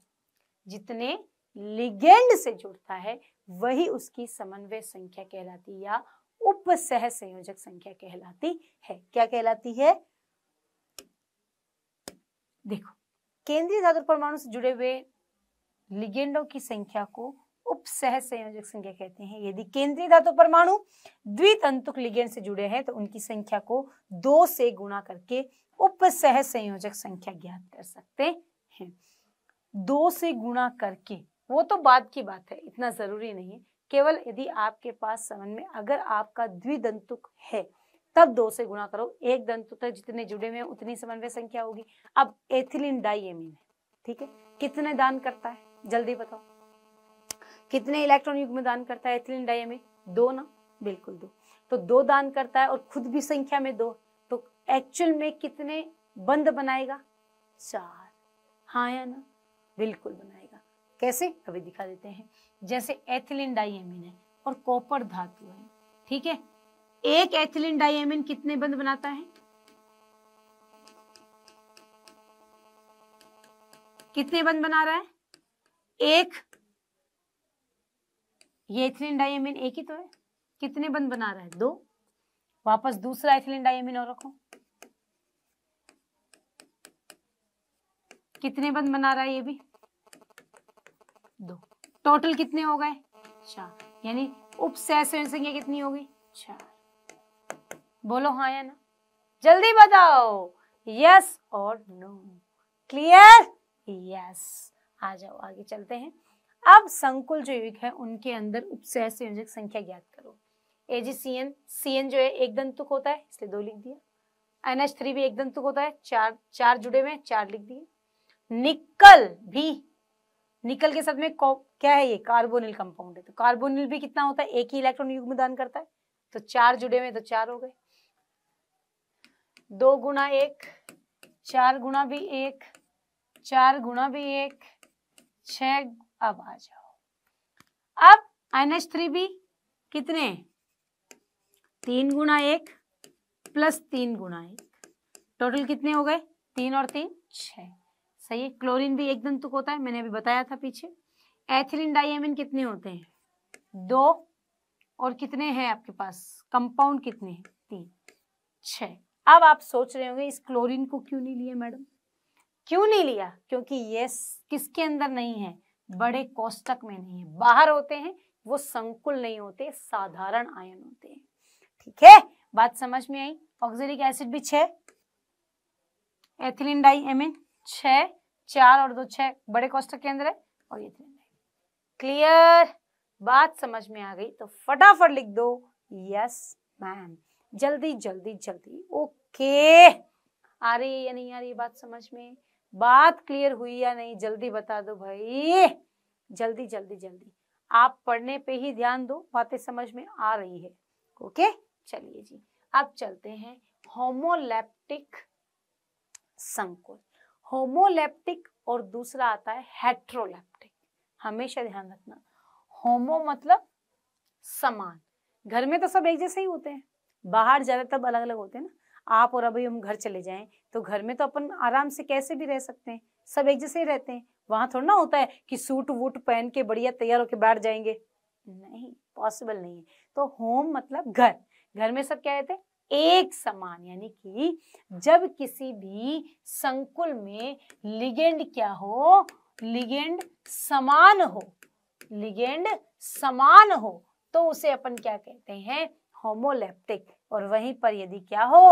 Speaker 1: जितने लिगेंड से जुड़ता है वही उसकी समन्वय संख्या कहलाती या उपसह संयोजक संख्या कहलाती है क्या कहलाती है देखो केंद्रीय धातु परमाणु से जुड़े हुए लिगेंडों की संख्या को उपसह संयोजक संख्या कहते हैं यदि केंद्रीय धातु परमाणु द्वितंतुक लिगेंड से जुड़े हैं तो उनकी संख्या को दो से गुणा करके उपसह संयोजक संख्या ज्ञात कर सकते हैं दो से गुणा करके वो तो बाद की बात है इतना जरूरी नहीं है केवल यदि आपके पास समन में अगर आपका द्विदंतुक है तब दो से गुणा करो एक दंत तक तो जितने जुड़े हुए उतनी समन्वय संख्या होगी अब एथिलीन डाइएमीन ठीक है कितने दान करता है जल्दी बताओ कितने इलेक्ट्रॉन युग में दान करता है एथिलीन डाइएमीन दो ना बिल्कुल दो तो दो दान करता है और खुद भी संख्या में दो तो एक्चुअल में कितने बंद बनाएगा चार हाँ या ना बिल्कुल बनाएगा कैसे अभी दिखा देते हैं जैसे एथिलीन डाइएमीन है और कॉपर धातु है ठीक है एक एथिलीन डाइमिन कितने बंद बनाता है कितने बंद बना रहा है एक ये एथिलीन डायमंड एक ही तो है कितने बंद बना रहा है दो वापस दूसरा एथिलीन डायमिन और रखो कितने बंद बना रहा है ये भी दो टोटल कितने हो गए चार यानी उप संख्या कितनी हो गई चार बोलो हाँ या ना जल्दी बताओ यस और नो क्लियर यस आ जाओ आगे चलते हैं अब संकुल जो युग है उनके अंदर उपसह संयोजक संख्या ज्ञात करो एजीसीएन सीएन जो है एक दंतुक होता है इसलिए दो लिख दिया एन एच थ्री भी एक दंतुक होता है चार चार जुड़े हुए चार लिख दिए निकल भी निकल के साथ में क्या है ये कार्बोनिल कंपाउंड है तो कार्बोनिल भी कितना होता है एक ही इलेक्ट्रॉन युग्म दान करता है तो चार जुड़े हुए तो चार हो गए दो गुणा एक चार गुणा भी एक चार गुणा भी एक छ अब आ जाओ अब एन एच थ्री भी कितने तीन गुणा एक प्लस तीन गुणा एक टोटल कितने हो गए तीन और तीन छ सही है क्लोरीन भी एक दंतुक होता है मैंने अभी बताया था पीछे एथिलीन डाइएमिन कितने होते हैं दो और कितने हैं आपके पास कंपाउंड कितने हैं तीन छ अब आप सोच रहे होंगे इस क्लोरीन को क्यों नहीं लिया मैडम क्यों नहीं लिया क्योंकि ये किसके अंदर नहीं है बड़े कोष्टक में नहीं है बाहर होते हैं वो संकुल नहीं होते साधारण आयन होते हैं ठीक है बात समझ में आई ऑक्सिलिक एसिड भी छह एथिलीन डाई एमिन छह चार और दो छह बड़े कोष्टक के अंदर है और ये क्लियर बात समझ में आ गई तो फटाफट लिख दो यस मैम जल्दी जल्दी जल्दी ओके के आ रही है या नहीं आ रही बात समझ में बात क्लियर हुई या नहीं जल्दी बता दो भाई जल्दी जल्दी जल्दी आप पढ़ने पे ही ध्यान दो बातें समझ में आ रही है ओके चलिए जी अब चलते हैं होमोलेप्टिक संकुल होमोलेप्टिक और दूसरा आता है हेट्रोलेप्टिक हमेशा ध्यान रखना होमो मतलब समान घर में तो सब एक जैसे ही होते हैं बाहर ज्यादातर अलग अलग होते हैं ना आप और अभी हम घर चले जाएं तो घर में तो अपन आराम से कैसे भी रह सकते हैं सब एक जैसे ही रहते हैं वहां थोड़ा ना होता है कि सूट वूट पहन के बढ़िया तैयार होकर बैठ जाएंगे नहीं पॉसिबल नहीं है तो होम मतलब घर घर में सब क्या रहते हैं एक समान यानी कि जब किसी भी संकुल में लिगेंड क्या हो लिगेंड समान हो लिगेंड समान हो तो उसे अपन क्या कहते हैं होमोलेप्टिक और वहीं पर यदि क्या हो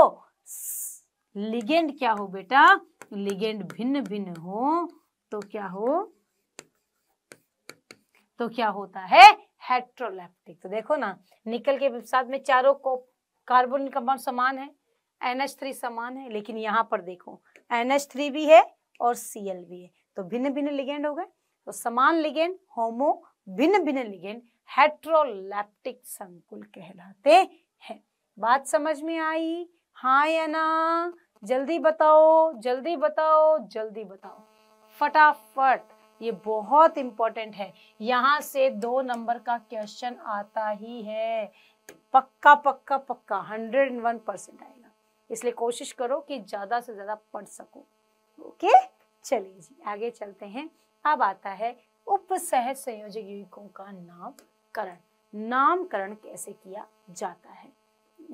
Speaker 1: लिगेंड क्या हो बेटा लिगेंड भिन्न भिन्न हो तो क्या हो तो क्या होता है हेट्रोलैप्टिक तो देखो ना निकल के साथ में चारों को कार्बन कंपाउंड समान है एनएच थ्री समान है लेकिन यहाँ पर देखो एनएच थ्री भी है और सीएल भी है तो भिन्न भिन्न लिगेंड हो गए तो समान लिगेंड होमो भिन्न भिन्न लिगेंड हेट्रोलैप्टिक संकुल कहलाते हैं बात समझ में आई हाँ या ना जल्दी बताओ जल्दी बताओ जल्दी बताओ फटाफट ये बहुत इंपॉर्टेंट है यहाँ से दो नंबर का क्वेश्चन आता ही है पक्का पक्का पक्का हंड्रेड एंड वन परसेंट आएगा इसलिए कोशिश करो कि ज़्यादा से ज़्यादा पढ़ सको ओके चलिए जी आगे चलते हैं अब आता है उप सहज संयोजक युगिकों का नामकरण नामकरण कैसे किया जाता है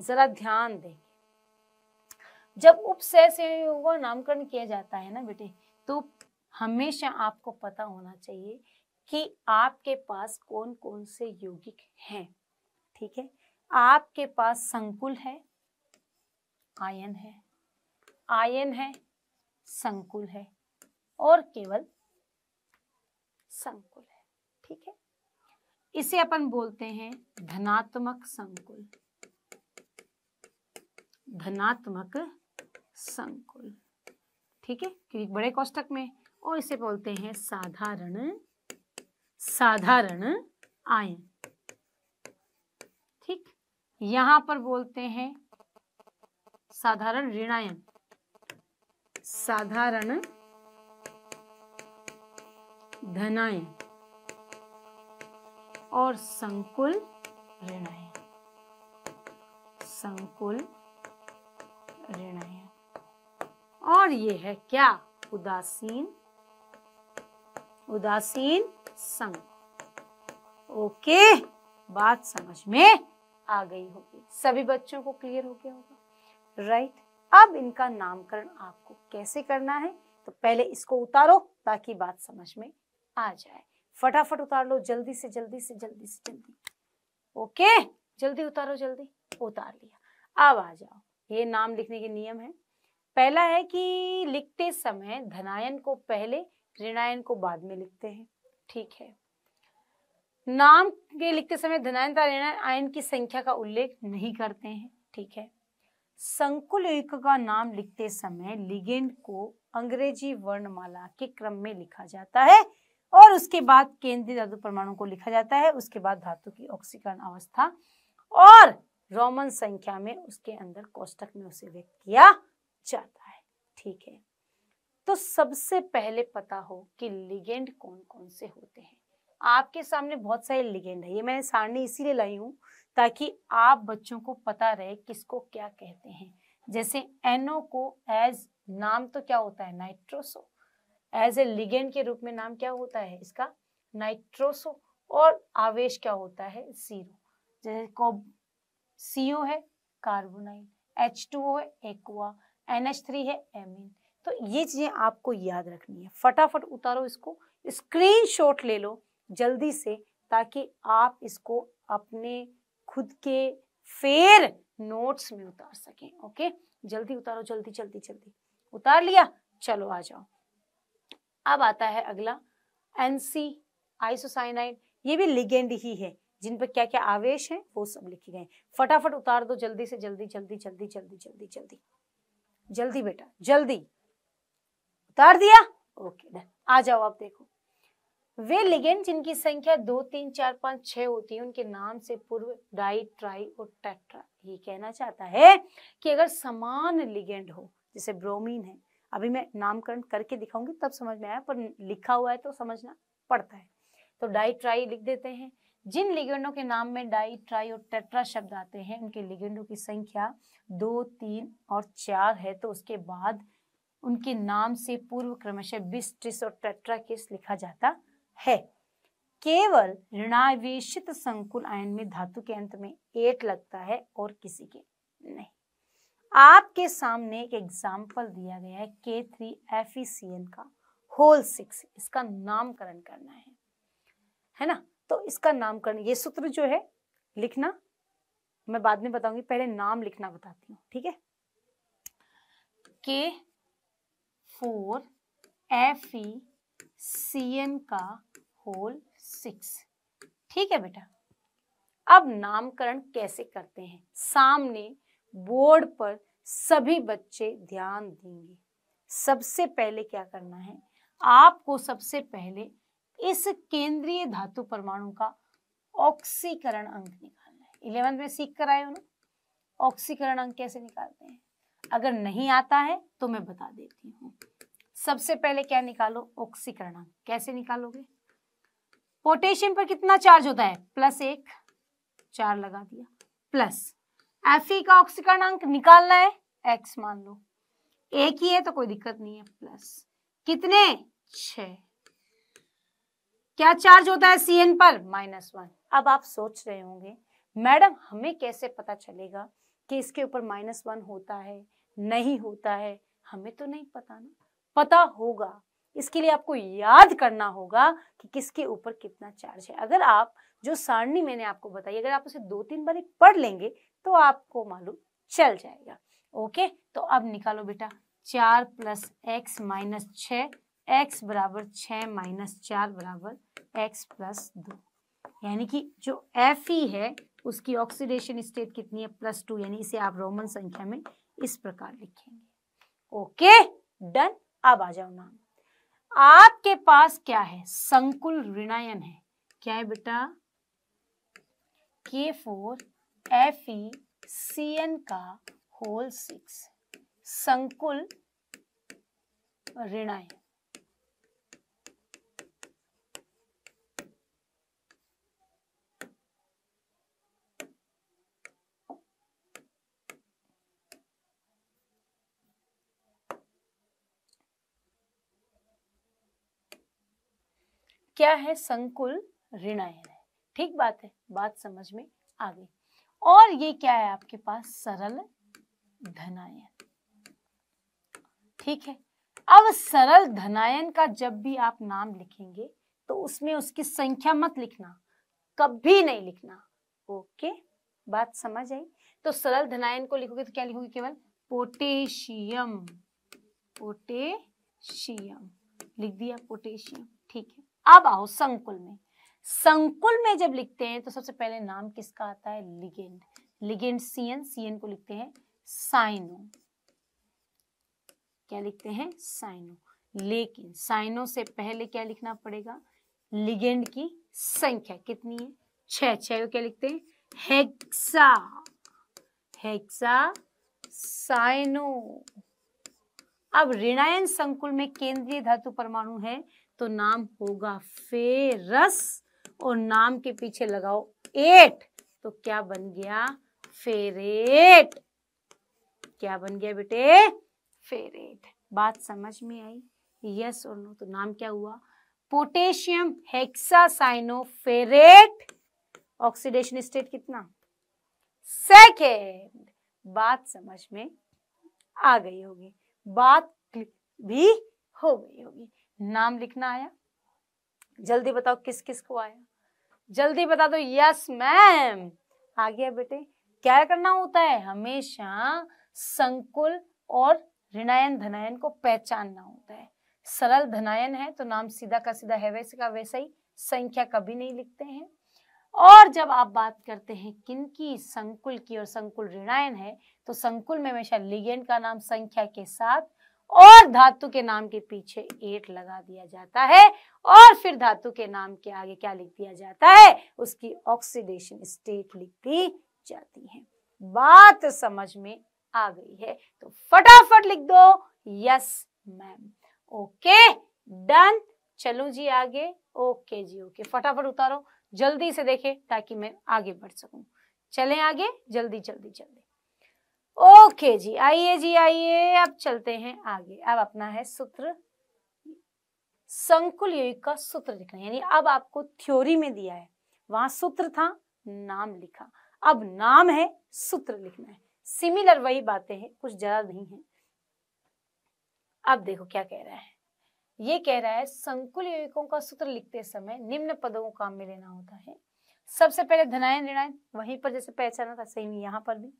Speaker 1: ज़रा ध्यान दें जब उपसय से का नामकरण किया जाता है ना बेटे तो हमेशा आपको पता होना चाहिए कि आपके पास कौन कौन से यौगिक हैं ठीक है आपके पास संकुल है आयन है आयन है संकुल है और केवल संकुल है ठीक है इसे अपन बोलते हैं धनात्मक संकुल धनात्मक संकुल ठीक है क्योंकि बड़े कोष्टक में और इसे बोलते हैं साधारण साधारण आय ठीक यहां पर बोलते हैं साधारण ऋणायन साधारण धनायन और संकुल ऋणायन संकुल ऋणायन और ये है क्या उदासीन उदासीन संग ओके बात समझ में आ गई होगी सभी बच्चों को क्लियर हो गया होगा राइट अब इनका नामकरण आपको कैसे करना है तो पहले इसको उतारो ताकि बात समझ में आ जाए फटाफट उतार लो जल्दी से जल्दी से जल्दी से जल्दी ओके जल्दी उतारो जल्दी उतार लिया अब आ जाओ ये नाम लिखने के नियम है पहला है कि लिखते समय धनायन को पहले ऋणायन को बाद में लिखते हैं ठीक है नाम के लिखते समय धनायन तथा ऋणायन की संख्या का उल्लेख नहीं करते हैं ठीक है संकुल युग का नाम लिखते समय लिगेंड को अंग्रेजी वर्णमाला के क्रम में लिखा जाता है और उसके बाद केंद्रीय धातु परमाणु को लिखा जाता है उसके बाद धातु की ऑक्सीकरण अवस्था और रोमन संख्या में उसके अंदर कोष्टक में उसे व्यक्त किया जाता है ठीक है तो सबसे पहले पता हो कि लिगेंड कौन कौन से होते हैं आपके सामने बहुत सारे लिगेंड है ये मैंने सारणी इसीलिए लाई हूँ ताकि आप बच्चों को पता रहे किसको क्या कहते हैं जैसे एनओ को एज नाम तो क्या होता है नाइट्रोसो एज ए लिगेंड के रूप में नाम क्या होता है इसका नाइट्रोसो और आवेश क्या होता है सीरो जैसे को सीओ है कार्बोनाइल एच टू ओ है एक्वा एन एच थ्री है एमीन तो ये चीज़ें आपको याद रखनी है फटाफट उतारो इसको स्क्रीनशॉट ले लो जल्दी से ताकि आप इसको अपने खुद के फेर नोट्स में उतार सकें ओके जल्दी उतारो जल्दी जल्दी जल्दी उतार लिया चलो आ जाओ अब आता है अगला एनसी आइसोसाइनाइड ये भी लिगेंड ही है जिन पर क्या क्या आवेश हैं वो सब लिखे गए फटाफट उतार दो जल्दी से जल्दी जल्दी जल्दी जल्दी जल्दी जल्दी जल्दी बेटा जल्दी उतार दिया ओके डन आ जाओ आप देखो वे लिगेंड जिनकी संख्या दो तीन चार पांच छह होती है उनके नाम से पूर्व डाई ट्राई और टेट्रा ये कहना चाहता है कि अगर समान लिगेंड हो जैसे ब्रोमीन है अभी मैं नामकरण करके दिखाऊंगी तब समझ में आया पर लिखा हुआ है तो समझना पड़ता है तो डाई ट्राई लिख देते हैं जिन लिगेंडो के नाम में डाई ट्राई और टेट्रा शब्द आते हैं उनके लिगेंडो की संख्या दो तीन और चार है तो उसके बाद उनके नाम से पूर्व क्रमशः बिस ट्रिस और टेट्रा किस लिखा जाता है केवल ऋणावेशित संकुल आयन में धातु के अंत में एट लगता है और किसी के नहीं आपके सामने एक एग्जाम्पल दिया गया है के थ्री एफ का होल सिक्स इसका नामकरण करना है है ना तो इसका नामकरण ये सूत्र जो है लिखना मैं बाद में बताऊंगी पहले नाम लिखना बताती हूँ ठीक है K four F E C N का होल सिक्स ठीक है बेटा अब नामकरण कैसे करते हैं सामने बोर्ड पर सभी बच्चे ध्यान देंगे सबसे पहले क्या करना है आपको सबसे पहले इस केंद्रीय धातु परमाणु का ऑक्सीकरण अंक निकालना है इलेवेंथ में सीख कर आए हो ना ऑक्सीकरण अंक कैसे निकालते हैं अगर नहीं आता है तो मैं बता देती हूँ सबसे पहले क्या निकालो ऑक्सीकरण अंक कैसे निकालोगे पोटेशियम पर कितना चार्ज होता है प्लस एक चार लगा दिया प्लस एफ का ऑक्सीकरण अंक निकालना है एक्स मान लो एक ही है तो कोई दिक्कत नहीं है प्लस कितने छ क्या चार्ज होता है सी एन पर माइनस वन अब आप सोच रहे होंगे मैडम हमें कैसे पता चलेगा कि इसके ऊपर माइनस वन होता है नहीं होता है हमें तो नहीं पता ना पता होगा इसके लिए आपको याद करना होगा कि किसके ऊपर कितना चार्ज है अगर आप जो सारणी मैंने आपको बताई अगर आप उसे दो तीन बार पढ़ लेंगे तो आपको मालूम चल जाएगा ओके तो अब निकालो बेटा चार प्लस एक्स माइनस छ एक्स बराबर छ माइनस चार बराबर एक्स प्लस दो यानी कि जो एफ ई e है उसकी ऑक्सीडेशन स्टेट कितनी है प्लस टू यानी इसे आप रोमन संख्या में इस प्रकार लिखेंगे ओके डन अब आ जाओ नाम आपके पास क्या है संकुल ऋणायन है क्या है बेटा K four F E C N का होल सिक्स संकुल ऋणायन क्या है संकुल ऋणायन है ठीक बात है बात समझ में आ गई और ये क्या है आपके पास सरल धनायन ठीक है अब सरल धनायन का जब भी आप नाम लिखेंगे तो उसमें उसकी संख्या मत लिखना कभी नहीं लिखना ओके बात समझ आई तो सरल धनायन को लिखोगे तो क्या लिखोगे केवल पोटेशियम पोटेशियम लिख दिया पोटेशियम ठीक है अब आओ संकुल में संकुल में जब लिखते हैं तो सबसे पहले नाम किसका आता है लिगेंड लिगेंड सीएन सीएन को लिखते हैं साइनो क्या लिखते हैं साइनो लेकिन साइनो से पहले क्या लिखना पड़ेगा लिगेंड की संख्या कितनी है छह छह को क्या लिखते हैं हेक्सा हेक्सा साइनो अब ऋणायन संकुल में केंद्रीय धातु परमाणु है तो नाम होगा फेरस और नाम के पीछे लगाओ एट तो क्या बन गया फेरेट क्या बन गया बेटे फेरेट बात समझ में आई यस और नो तो नाम क्या हुआ पोटेशियम फेरेट ऑक्सीडेशन स्टेट कितना सेकेंड बात समझ में आ गई होगी बात भी हो गई होगी नाम लिखना आया जल्दी बताओ किस किस को आया जल्दी बता दो यस मैम आ गया बेटे क्या करना होता है हमेशा संकुल और ऋणायन धनायन को पहचानना होता है सरल धनायन है तो नाम सीधा का सीधा है वैसे का वैसा ही संख्या कभी नहीं लिखते हैं और जब आप बात करते हैं किन की संकुल की और संकुल ऋणायन है तो संकुल में हमेशा लिगेंड का नाम संख्या के साथ और धातु के नाम के पीछे एट लगा दिया जाता है और फिर धातु के नाम के आगे क्या लिख दिया जाता है उसकी ऑक्सीडेशन स्टेट लिख दी जाती है बात समझ में आ गई है तो फटाफट लिख दो यस मैम ओके डन चलो जी आगे ओके जी ओके फटाफट उतारो जल्दी से देखे ताकि मैं आगे बढ़ सकू चले आगे जल्दी जल्दी जल्दी ओके जी आइए जी आइए अब चलते हैं आगे अब अपना है सूत्र संकुल योग का सूत्र लिखना यानी अब आपको थ्योरी में दिया है वहां सूत्र था नाम लिखा अब नाम है सूत्र लिखना है सिमिलर वही बातें हैं कुछ ज्यादा नहीं है अब देखो क्या कह रहा है ये कह रहा है संकुल योगिकों का सूत्र लिखते समय निम्न पदों को काम में लेना होता है सबसे पहले धनायन ऋणायन वहीं पर जैसे पहचाना था सेम यहाँ पर भी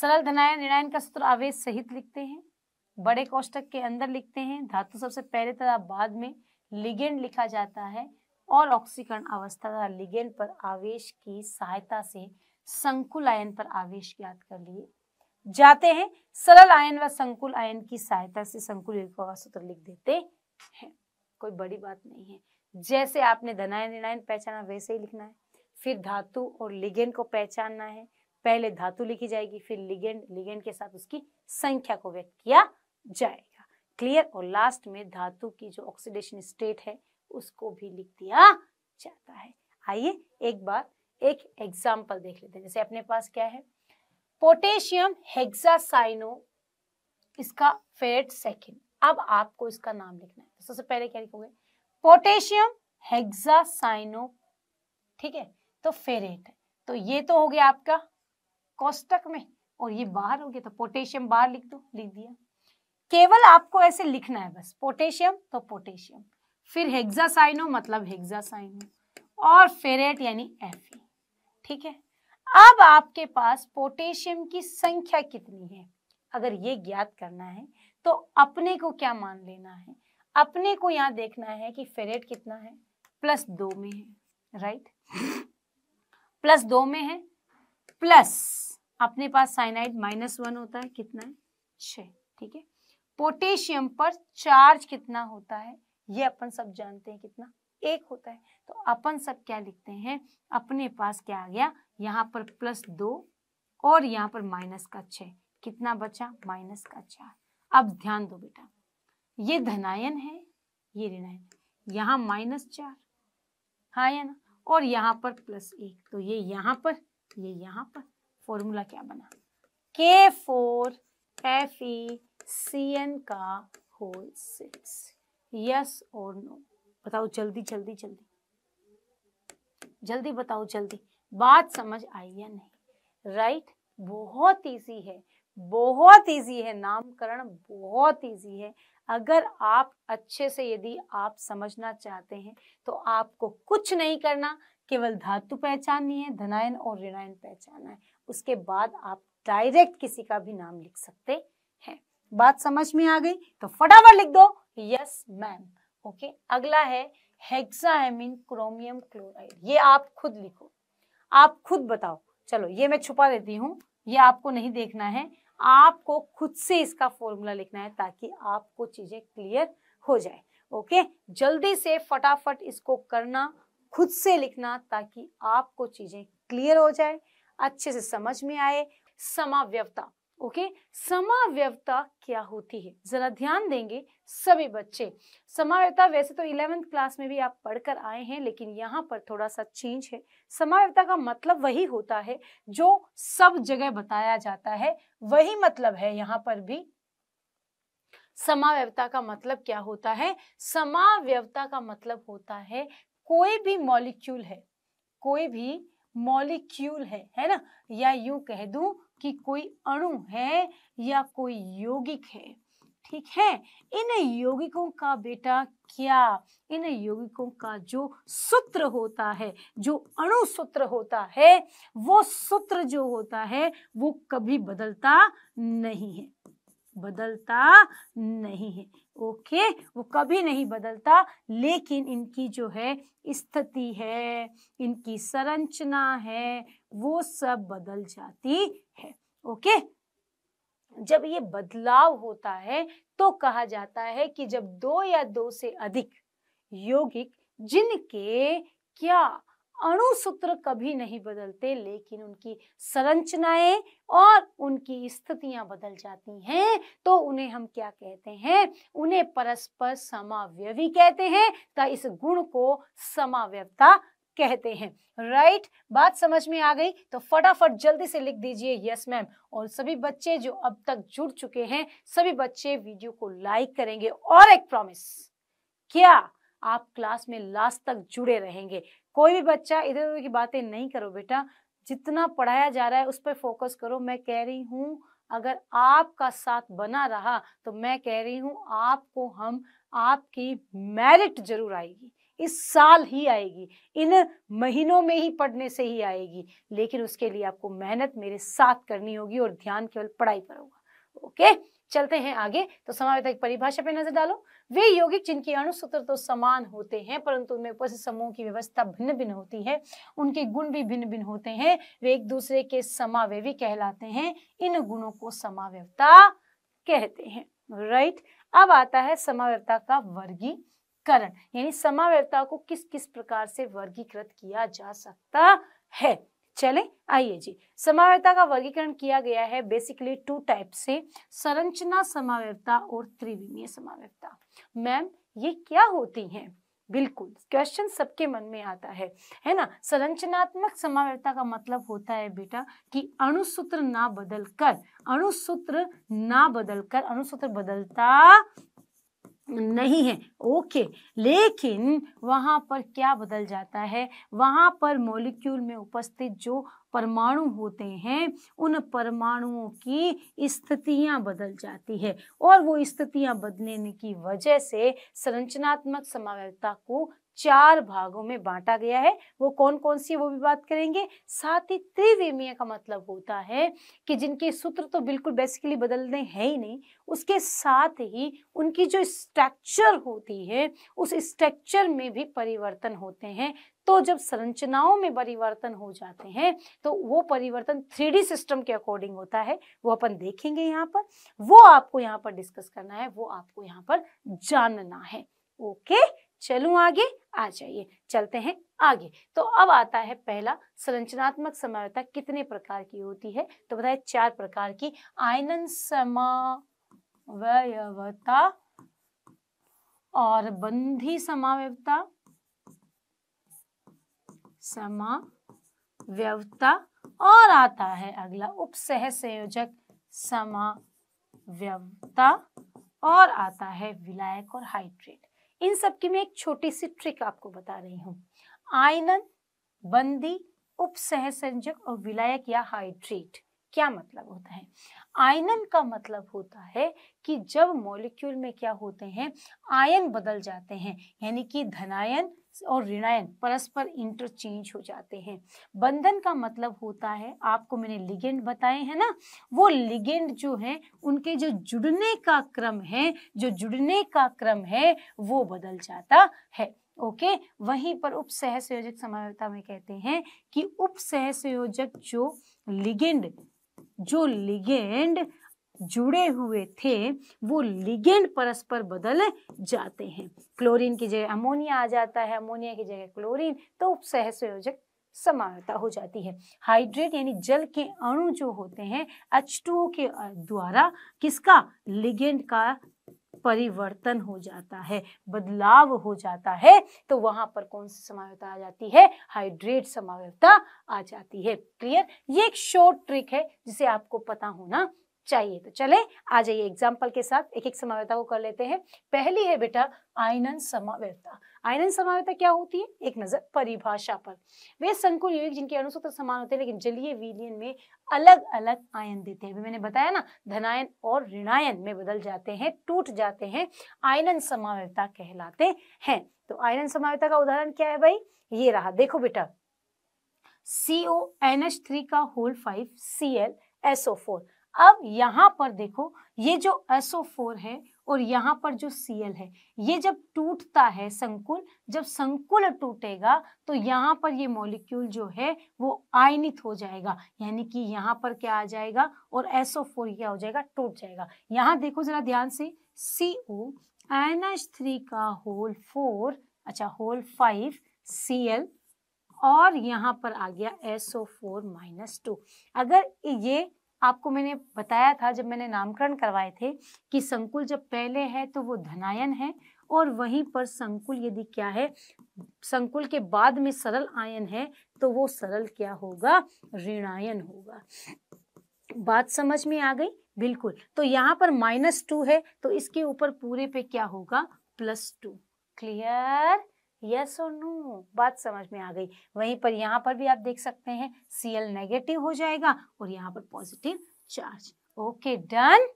Speaker 1: सरल धनायन ऋणायन का सूत्र आवेश सहित लिखते हैं बड़े कोष्टक के अंदर लिखते हैं धातु सबसे पहले तथा बाद में लिगेंड लिखा जाता है और ऑक्सीकरण अवस्था तथा लिगेंड पर आवेश की सहायता से संकुल आयन पर आवेश ज्ञात कर लिए जाते हैं सरल आयन व संकुल आयन की सहायता से संकुल सूत्र लिख देते हैं कोई बड़ी बात नहीं है जैसे आपने धनायन ऋणायन पहचाना वैसे ही लिखना है फिर धातु और लिगेंड को पहचानना है पहले धातु लिखी जाएगी फिर लिगेंड लिगेंड के साथ उसकी संख्या को व्यक्त किया जाएगा क्लियर और लास्ट में धातु की जो ऑक्सीडेशन स्टेट है उसको भी लिख दिया जाता है आइए एक बार एक एग्जाम्पल देख लेते हैं जैसे अपने पास क्या है पोटेशियम हेक्सासाइनो इसका फेट सेकेंड अब आपको इसका नाम लिखना है तो सबसे पहले क्या लिखोगे पोटेशियम हेक्सासाइनो ठीक है तो फेरेट है तो ये तो हो गया आपका कोष्टक में और ये बाहर हो गया तो पोटेशियम बाहर लिख दो लिख दिया केवल आपको ऐसे लिखना है बस पोटेशियम तो पोटेशियम फिर हेक्सासाइनो मतलब हेक्सासाइनो और फेरेट यानी एफ ठीक है अब आपके पास पोटेशियम की संख्या कितनी है अगर ये ज्ञात करना है तो अपने को क्या मान लेना है अपने को यहाँ देखना है कि फेरेट कितना है प्लस दो में है राइट प्लस दो में है प्लस अपने पास साइनाइड माइनस वन होता है कितना है छ ठीक है पोटेशियम पर चार्ज कितना होता है ये अपन सब जानते हैं कितना एक होता है तो अपन सब क्या लिखते हैं अपने पास क्या आ गया यहाँ पर प्लस दो और यहाँ पर माइनस का छ कितना बचा माइनस का चार अब ध्यान दो बेटा ये धनायन है ये ऋणायन यहाँ माइनस चार हाँ या ना और यहाँ पर प्लस एक तो ये यहाँ पर ये यहाँ पर फॉर्मूला क्या बना K four F E C N का होल सिक्स यस और नो बताओ जल्दी जल्दी जल्दी जल्दी बताओ जल्दी बात समझ आई या नहीं राइट right? बहुत इजी है बहुत इजी है नामकरण बहुत इजी है अगर आप अच्छे से यदि आप समझना चाहते हैं तो आपको कुछ नहीं करना केवल धातु पहचाननी है धनायन और ऋणायन पहचाना है उसके बाद आप डायरेक्ट किसी का भी नाम लिख सकते हैं बात समझ में आ गई तो फटाफट लिख दो यस मैम ओके अगला है हेक्साहेमिन क्रोमियम क्लोराइड ये आप खुद लिखो आप खुद बताओ चलो ये मैं छुपा देती हूँ ये आपको नहीं देखना है आपको खुद से इसका फॉर्मूला लिखना है ताकि आपको चीजें क्लियर हो जाए ओके जल्दी से फटाफट इसको करना खुद से लिखना ताकि आपको चीज़ें क्लियर हो जाए अच्छे से समझ में आए समाव्यवता ओके समाव्यवता क्या होती है जरा ध्यान देंगे सभी बच्चे समाव्यवता वैसे तो इलेवेंथ क्लास में भी आप पढ़कर आए हैं लेकिन यहाँ पर थोड़ा सा चेंज है समाव्यवता का मतलब वही होता है जो सब जगह बताया जाता है वही मतलब है यहाँ पर भी समाव्यवता का मतलब क्या होता है समाव्यवता का मतलब होता है कोई भी मॉलिक्यूल है कोई भी मॉलिक्यूल है है ना या यू कह दू कि कोई अणु है या कोई यौगिक है ठीक है इन यौगिकों का बेटा क्या इन यौगिकों का जो सूत्र होता है जो अणु सूत्र होता है वो सूत्र जो होता है वो कभी बदलता नहीं है बदलता नहीं है ओके वो कभी नहीं बदलता लेकिन इनकी जो है स्थिति है इनकी संरचना है वो सब बदल जाती है ओके जब ये बदलाव होता है तो कहा जाता है कि जब दो या दो से अधिक यौगिक जिनके क्या अणुसूत्र कभी नहीं बदलते लेकिन उनकी संरचनाएं और उनकी स्थितियां बदल जाती हैं तो उन्हें हम क्या कहते हैं उन्हें परस्पर समावयवी कहते हैं तो इस गुण को समावयवता कहते हैं राइट right? बात समझ में आ गई तो फटाफट जल्दी से लिख दीजिए यस मैम और सभी बच्चे जो अब तक जुड़ चुके हैं सभी बच्चे वीडियो को लाइक करेंगे और एक प्रॉमिस क्या आप क्लास में लास्ट तक जुड़े रहेंगे कोई भी बच्चा इधर उधर की बातें नहीं करो बेटा जितना पढ़ाया जा रहा है उस पर फोकस करो मैं कह रही हूँ अगर आपका साथ बना रहा तो मैं कह रही हूँ आपको हम आपकी मेरिट जरूर आएगी इस साल ही आएगी इन महीनों में ही पढ़ने से ही आएगी लेकिन उसके लिए आपको मेहनत मेरे साथ करनी होगी और ध्यान केवल पढ़ाई पर होगा ओके चलते हैं आगे तो समावेदक परिभाषा पे नजर डालो वे यौगिक जिनके अणुसूत्र तो समान होते हैं परंतु उनमें उपस्थित समूह की व्यवस्था भिन्न भिन्न होती है उनके गुण भी भिन्न भिन्न होते हैं वे एक दूसरे के समावयवी कहलाते हैं इन गुणों को समावयता कहते हैं राइट अब आता है समावयता का वर्गीकरण यानी समावयता को किस किस प्रकार से वर्गीकृत किया जा सकता है चले आइए जी समावयता का वर्गीकरण किया गया है बेसिकली टू टाइप से संरचना समावयता और त्रिविमीय समावयता मैम ये क्या होती हैं बिल्कुल क्वेश्चन सबके मन में आता है है ना संरचनात्मक समावयता का मतलब होता है बेटा कि अणुसूत्र ना बदलकर अणुसूत्र ना बदलकर अनुसूत्र अणुसूत्र बदलता नहीं है ओके लेकिन वहाँ पर क्या बदल जाता है वहाँ पर मॉलिक्यूल में उपस्थित जो परमाणु होते हैं उन परमाणुओं की स्थितियाँ बदल जाती है और वो स्थितियाँ बदलने की वजह से संरचनात्मक समावयवता को चार भागों में बांटा गया है वो कौन कौन सी वो भी बात करेंगे साथ ही त्रिविमीय का मतलब होता है कि जिनके सूत्र तो बिल्कुल बेसिकली बदलने हैं ही नहीं उसके साथ ही उनकी जो स्ट्रक्चर होती है उस स्ट्रक्चर में भी परिवर्तन होते हैं तो जब संरचनाओं में परिवर्तन हो जाते हैं तो वो परिवर्तन थ्री सिस्टम के अकॉर्डिंग होता है वो अपन देखेंगे यहाँ पर वो आपको यहाँ पर डिस्कस करना है वो आपको यहाँ पर जानना है ओके okay? चलूं आगे आ जाइए चलते हैं आगे तो अब आता है पहला संरचनात्मक समानता कितने प्रकार की होती है तो बताए चार प्रकार की आयनन समावयवता और बंधी समावयवता समाव्यवता और आता है अगला उपसह संयोजक समाव्यवता और आता है विलायक और हाइड्रेट इन सब की मैं एक छोटी सी ट्रिक आपको बता रही हूँ आयनन बंदी उपसहसंजक और विलायक या हाइड्रेट क्या मतलब होता है आयनन का मतलब होता है कि जब मॉलिक्यूल में क्या होते हैं आयन बदल जाते हैं यानी कि धनायन और ऋणायन परस्पर इंटरचेंज हो जाते हैं बंधन का मतलब होता है आपको मैंने लिगेंड बताए हैं ना वो लिगेंड जो है उनके जो जुड़ने का क्रम है जो जुड़ने का क्रम है वो बदल जाता है ओके वहीं पर उप सहसंयोजक समानता में कहते हैं कि उप सहसंयोजक जो लिगेंड जो लिगेंड जुड़े हुए थे वो लिगेंड परस्पर बदल जाते हैं क्लोरीन की जगह अमोनिया आ जाता है अमोनिया की जगह क्लोरीन तो सह समानता हो जाती है हाइड्रेट यानी जल के अणु जो होते हैं H2O के द्वारा किसका लिगेंड का परिवर्तन हो जाता है बदलाव हो जाता है तो वहां पर कौन सी समावयता आ जाती है हाइड्रेट समानता आ जाती है क्लियर ये एक शॉर्ट ट्रिक है जिसे आपको पता होना चाहिए तो चले आ जाइए एग्जाम्पल के साथ एक एक समाव्यता को कर लेते हैं पहली है बेटा आयनन समाव्यता आयनन समाव्यता क्या होती है एक नजर परिभाषा पर वे संकुल युगिक जिनके अनुसूत्र समान होते हैं लेकिन जलीय विलियन में अलग अलग आयन देते हैं मैंने बताया ना धनायन और ऋणायन में बदल जाते हैं टूट जाते हैं आयनन समाव्यता कहलाते हैं तो आयनन समाव्यता का उदाहरण क्या है भाई ये रहा देखो बेटा सीओ एन एच थ्री का whole five C L SO four अब यहाँ पर देखो ये जो SO4 है और यहाँ पर जो Cl है ये जब टूटता है संकुल जब संकुल टूटेगा तो यहाँ पर ये मॉलिक्यूल जो है वो आयनित हो जाएगा यानी कि यहाँ पर क्या आ जाएगा और SO4 क्या हो जाएगा टूट जाएगा यहाँ देखो जरा ध्यान से CO NH3 का होल फोर अच्छा होल फाइव Cl और यहाँ पर आ गया SO4 माइनस टू अगर ये आपको मैंने बताया था जब मैंने नामकरण करवाए थे कि संकुल जब पहले है तो वो धनायन है और वहीं पर संकुल यदि क्या है संकुल के बाद में सरल आयन है तो वो सरल क्या होगा ऋणायन होगा बात समझ में आ गई बिल्कुल तो यहाँ पर माइनस टू है तो इसके ऊपर पूरे पे क्या होगा प्लस टू क्लियर यस और नो बात समझ में आ गई वहीं पर यहाँ पर भी आप देख सकते हैं सी एल नेगेटिव हो जाएगा और यहाँ पर positive charge okay done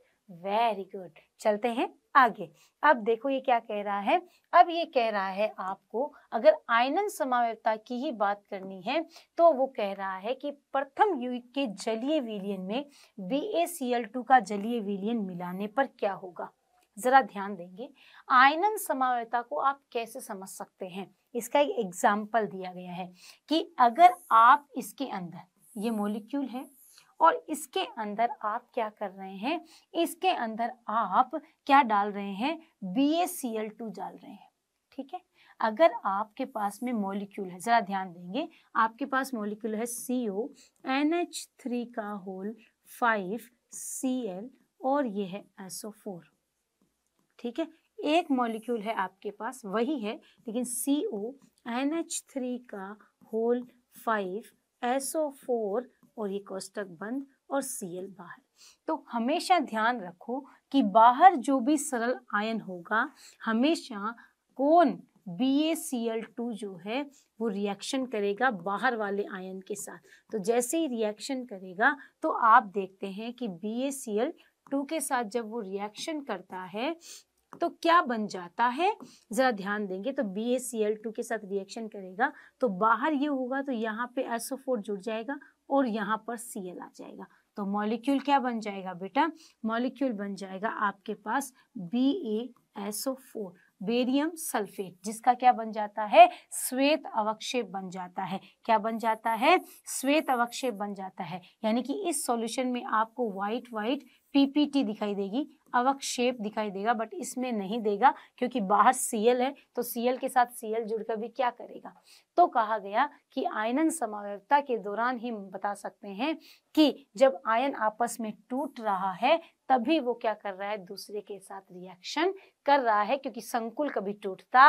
Speaker 1: very good चलते हैं आगे अब देखो ये क्या कह रहा है अब ये कह रहा है आपको अगर आयनन समावयवता की ही बात करनी है तो वो कह रहा है कि प्रथम युग के जलीय विलियन में बी का जलीय विलियन मिलाने पर क्या होगा ज़रा ध्यान देंगे आयनन समावयता को आप कैसे समझ सकते हैं इसका एक एग्जाम्पल दिया गया है कि अगर आप इसके अंदर ये मोलिक्यूल है और इसके अंदर आप क्या कर रहे हैं इसके अंदर आप क्या डाल रहे हैं बी डाल रहे हैं ठीक है अगर आपके पास में मॉलिक्यूल है ज़रा ध्यान देंगे आपके पास मॉलिक्यूल है C O N H three का होल फाइव सी एल और ये है एसओ फोर ठीक है एक मॉलिक्यूल है आपके पास वही है लेकिन C O N H three का whole five S O four और ये कोष्टक बंद और सी एल बाहर तो हमेशा ध्यान रखो कि बाहर जो भी सरल आयन होगा हमेशा कौन B A C L two जो है वो रिएक्शन करेगा बाहर वाले आयन के साथ तो जैसे ही रिएक्शन करेगा तो आप देखते हैं कि B A C L two के साथ जब वो रिएक्शन करता है तो क्या बन जाता है जरा ध्यान देंगे तो बी के साथ रिएक्शन करेगा तो बाहर ये होगा तो यहाँ पे एसओ जुड़ जाएगा और यहाँ पर सी आ जाएगा तो मॉलिक्यूल क्या बन जाएगा बेटा मॉलिक्यूल बन जाएगा आपके पास B A S O four barium sulphate जिसका क्या बन जाता है श्वेत अवक्षेप बन जाता है क्या बन जाता है श्वेत अवक्षेप बन जाता है यानी कि इस सॉल्यूशन में आपको व्हाइट व्हाइट पीपीटी दिखाई देगी अवक शेप दिखाई देगा बट इसमें नहीं देगा क्योंकि बाहर सीएल है तो सीएल के साथ सीएल जुड़कर भी क्या करेगा तो कहा गया कि आयनन समावयवता के दौरान ही बता सकते हैं कि जब आयन आपस में टूट रहा है तभी वो क्या कर रहा है दूसरे के साथ रिएक्शन कर रहा है क्योंकि संकुल कभी टूटता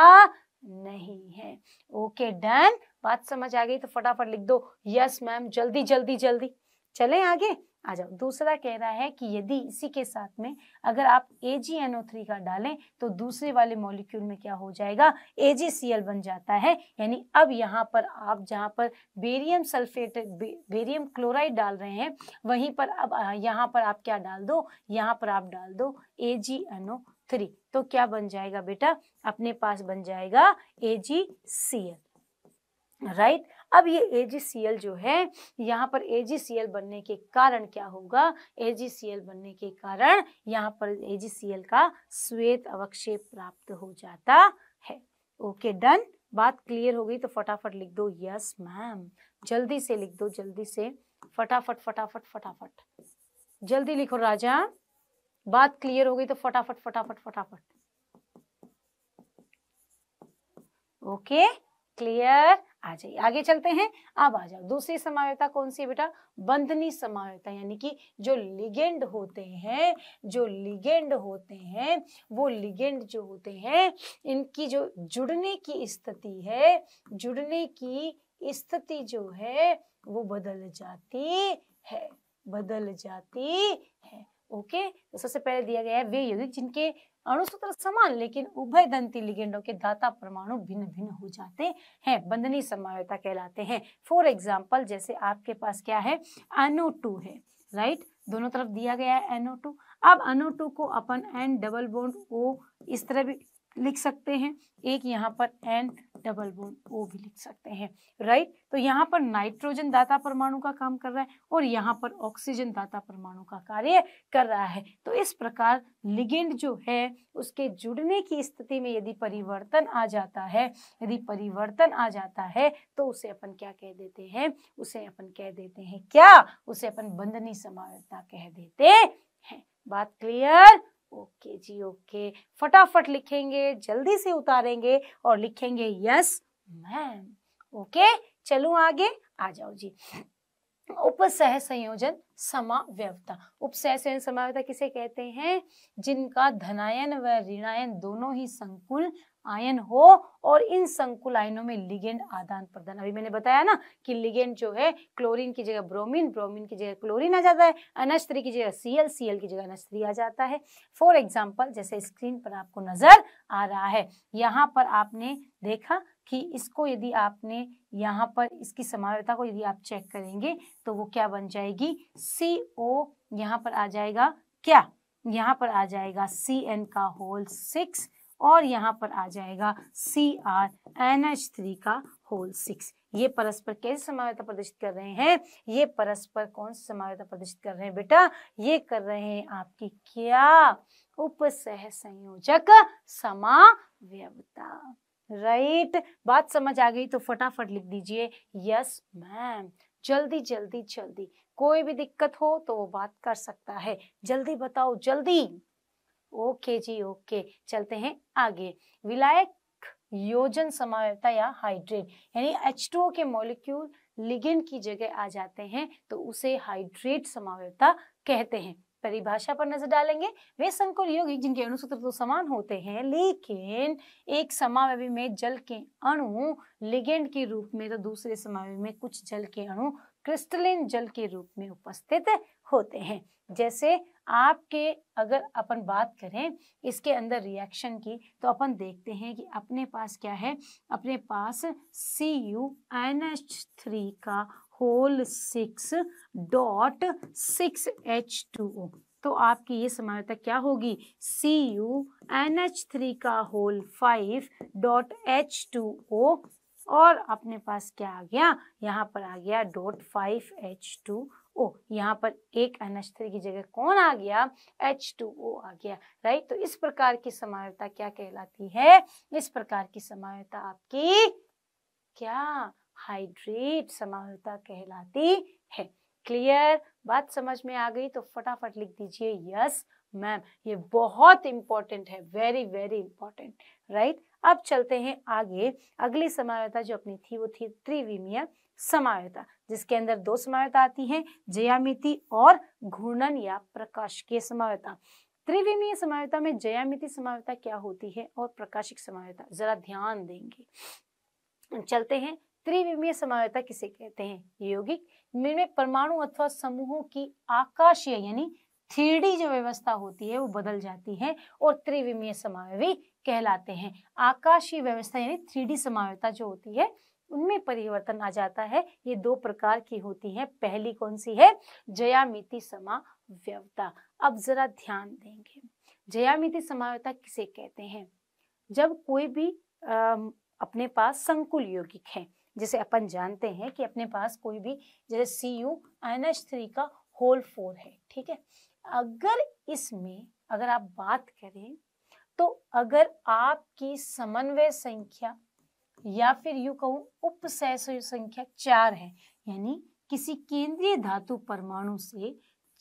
Speaker 1: नहीं है ओके डन बात समझ आ गई तो फटाफट लिख दो यस मैम जल्दी जल्दी जल्दी चले आगे आ जाओ दूसरा कह रहा है कि यदि इसी के साथ में अगर आप AgNO3 का डालें तो दूसरे वाले मॉलिक्यूल में क्या हो जाएगा AgCl बन जाता है यानी अब यहाँ पर आप जहाँ पर बेरियम सल्फेट बे, बेरियम क्लोराइड डाल रहे हैं वहीं पर अब यहाँ पर आप क्या डाल दो यहाँ पर आप डाल दो AgNO3 तो क्या बन जाएगा बेटा अपने पास बन जाएगा AgCl राइट right? अब ये ए जो है यहाँ पर ए बनने के कारण क्या होगा ए बनने के कारण यहाँ पर ए का श्वेत अवक्षेप प्राप्त हो जाता है ओके डन बात क्लियर हो गई तो फटाफट लिख दो यस मैम जल्दी से लिख दो जल्दी से फटाफट फटाफट फटाफट जल्दी लिखो राजा बात क्लियर हो गई तो फटाफट फटाफट फटाफट ओके क्लियर आ जाइए आगे चलते हैं अब आ जाओ दूसरी समायोता कौन सी बेटा बंधनी समायोता यानी कि जो लिगेंड होते हैं जो लिगेंड होते हैं वो लिगेंड जो होते हैं इनकी जो जुड़ने की स्थिति है जुड़ने की स्थिति जो है वो बदल जाती है बदल जाती है ओके तो सबसे पहले दिया गया है वे यौगिक जिनके अणुसूत्र समान लेकिन उभय दंती लिगेंडों के दाता परमाणु भिन्न भिन्न हो जाते हैं बंधनी समायता कहलाते हैं फॉर एग्जाम्पल जैसे आपके पास क्या है एनओ टू है राइट दोनों तरफ दिया गया है एनओ टू अब एनओ टू को अपन एन डबल बोन्ड ओ इस तरह भी लिख सकते हैं एक यहाँ पर एन डबल बोन ओ भी लिख सकते हैं राइट तो यहाँ पर नाइट्रोजन दाता परमाणु का काम कर रहा है और यहाँ पर ऑक्सीजन दाता परमाणु का कार्य कर रहा है तो इस प्रकार लिगेंड जो है उसके जुड़ने की स्थिति में यदि परिवर्तन आ जाता है यदि परिवर्तन आ जाता है तो उसे अपन क्या कह देते हैं उसे अपन कह देते हैं क्या उसे अपन बंधनी समानता कह देते हैं बात क्लियर ओके जी ओके फटाफट लिखेंगे जल्दी से उतारेंगे और लिखेंगे यस मैम ओके चलो आगे आ जाओ जी उपसह संयोजन समाव्यवता उपसह संयोजन समाव्यवता किसे कहते हैं जिनका धनायन व ऋणायन दोनों ही संकुल आयन हो और इन संकुल आयनों में लिगेंड आदान प्रदान अभी मैंने बताया ना कि लिगेंड जो है क्लोरीन की जगह ब्रोमीन ब्रोमीन की जगह क्लोरीन आ जाता है अनश थ्री की जगह सीएल सीएल की जगह अनश थ्री आ जाता है फॉर एग्जाम्पल जैसे स्क्रीन पर आपको नजर आ रहा है यहाँ पर आपने देखा कि इसको यदि आपने यहाँ पर इसकी समानता को यदि आप चेक करेंगे तो वो क्या बन जाएगी सी ओ यहाँ पर आ जाएगा क्या यहाँ पर आ जाएगा सी एन का होल सिक्स और यहाँ पर आ जाएगा C R N H three का होल सिक्स ये परस्पर कैसे समानता प्रदर्शित कर रहे हैं ये परस्पर कौन सी समानता प्रदर्शित कर रहे हैं बेटा ये कर रहे हैं आपकी क्या उपसह संयोजक समावयवता राइट right. बात समझ आ गई तो फटाफट लिख दीजिए यस मैम जल्दी जल्दी जल्दी कोई भी दिक्कत हो तो वो बात कर सकता है जल्दी बताओ जल्दी ओके जी ओके चलते हैं आगे विलायक योजन समावयता या हाइड्रेट यानी एच के मॉलिक्यूल लिगेन की जगह आ जाते हैं तो उसे हाइड्रेट समावयता कहते हैं परिभाषा पर नजर डालेंगे वे संकुल योगिक जिनके अणुसूत्र तो समान होते हैं लेकिन एक समावयवी में जल के अणु लिगेंड के रूप में तो दूसरे समावयवी में कुछ जल के अणु क्रिस्टलिन जल के रूप में उपस्थित होते हैं जैसे आपके अगर अपन बात करें इसके अंदर रिएक्शन की तो अपन देखते हैं कि अपने पास क्या है अपने पास C U N H three का whole six dot six H two O तो आपकी ये समानता क्या होगी C U N H three का whole five dot H two O और अपने पास क्या आ गया यहाँ पर आ गया dot five H two O यहाँ पर एक अनस्तर की जगह कौन आ गया एच टू ओ आ गया राइट तो इस प्रकार की समानता क्या कहलाती है इस प्रकार की समानता आपकी क्या हाइड्रेट समानता कहलाती है क्लियर बात समझ में आ गई तो फटाफट लिख दीजिए यस मैम ये बहुत इंपॉर्टेंट है वेरी वेरी इंपॉर्टेंट राइट अब चलते हैं आगे अगली समायोता जो अपनी थी वो थी त्रिविमीय समायोता जिसके अंदर दो समायोता आती हैं जयामिति और घूर्णन या प्रकाशीय समायोता त्रिविमीय समायोता में जयामिति समायोता क्या होती है और प्रकाशिक समायोता जरा ध्यान देंगे चलते हैं त्रिविमीय समायोता किसे कहते हैं यौगिक इनमें परमाणु अथवा समूहों की आकाशीय यानी थ्री जो व्यवस्था होती है वो बदल जाती है और त्रिविमीय समावयवी कहलाते हैं आकाशीय व्यवस्था यानी थ्री समावयता जो होती है उनमें परिवर्तन आ जाता है ये दो प्रकार की होती है पहली कौन सी है जयामिति समाव्यवता अब जरा ध्यान देंगे जयामिति समाव्यता किसे कहते हैं जब कोई भी आ, अपने पास संकुल यौगिक है जैसे अपन जानते हैं कि अपने पास कोई भी जैसे C U N H three का होल फोर है ठीक है अगर इसमें अगर आप बात करें तो अगर आपकी समन्वय संख्या या फिर यू कहूँ उप संख्या चार है यानी किसी केंद्रीय धातु परमाणु से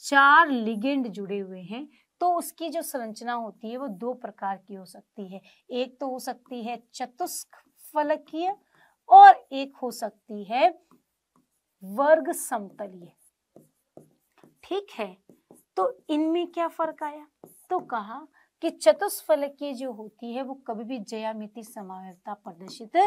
Speaker 1: चार लिगेंड जुड़े हुए हैं तो उसकी जो संरचना होती है वो दो प्रकार की हो सकती है एक तो हो सकती है चतुष्क फलकीय और एक हो सकती है वर्ग समतलीय ठीक है तो इनमें क्या फर्क आया तो कहा कि चतुष्फलकीय जो होती है वो कभी भी जयामिति समावयवता प्रदर्शित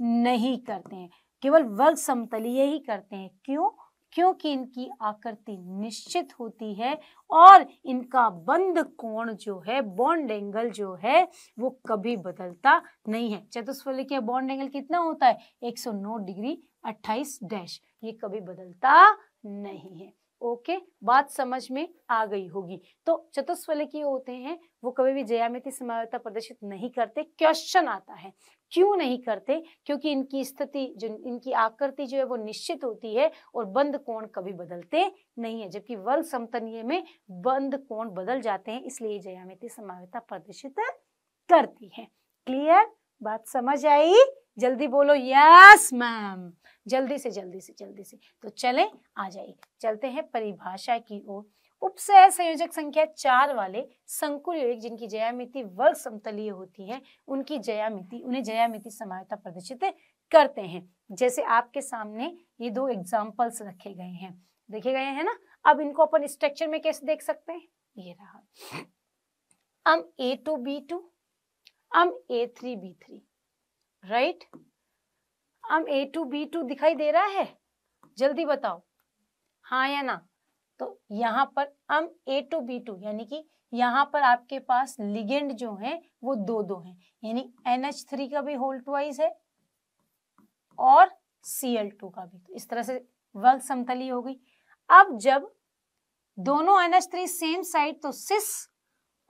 Speaker 1: नहीं करते हैं केवल वर्ग समतलीय ही करते हैं क्यों क्योंकि इनकी आकृति निश्चित होती है और इनका बंद कोण जो है बॉन्ड एंगल जो है वो कभी बदलता नहीं है चतुष्फल के बॉन्ड एंगल कितना होता है 109 डिग्री 28 डैश ये कभी बदलता नहीं है ओके बात समझ में आ गई होगी तो की होते हैं वो कभी भी जयामिति समानता प्रदर्शित नहीं करते क्वेश्चन आता है क्यों नहीं करते क्योंकि इनकी स्थिति जो इनकी आकृति जो है वो निश्चित होती है और बंद कोण कभी बदलते नहीं है जबकि वर्ग समतनीय में बंद कोण बदल जाते हैं इसलिए जयामिति समानता प्रदर्शित करती है क्लियर बात समझ आई जल्दी बोलो यस मैम जल्दी से जल्दी से जल्दी से तो चले आ जाइए चलते हैं परिभाषा की ओर उपसह संयोजक संख्या चार वाले संकुल योगिक जिनकी जयामिति वर्ग समतलीय होती है उनकी जयामिति उन्हें जयामिति समानता प्रदर्शित करते हैं जैसे आपके सामने ये दो एग्जाम्पल्स रखे गए हैं देखे गए हैं ना अब इनको अपन स्ट्रक्चर में कैसे देख सकते हैं ये रहा हम ए टू बी टू हम A three B three right अब ए टू बी टू दिखाई दे रहा है जल्दी बताओ हाँ या ना तो यहाँ पर हम ए टू बी टू यानी कि यहाँ पर आपके पास लिगेंड जो है वो दो दो हैं यानी एन एच थ्री का भी होल ट्वाइस है और सी एल टू का भी तो इस तरह से वर्ग समतली हो गई अब जब दोनों N H three same side तो सिस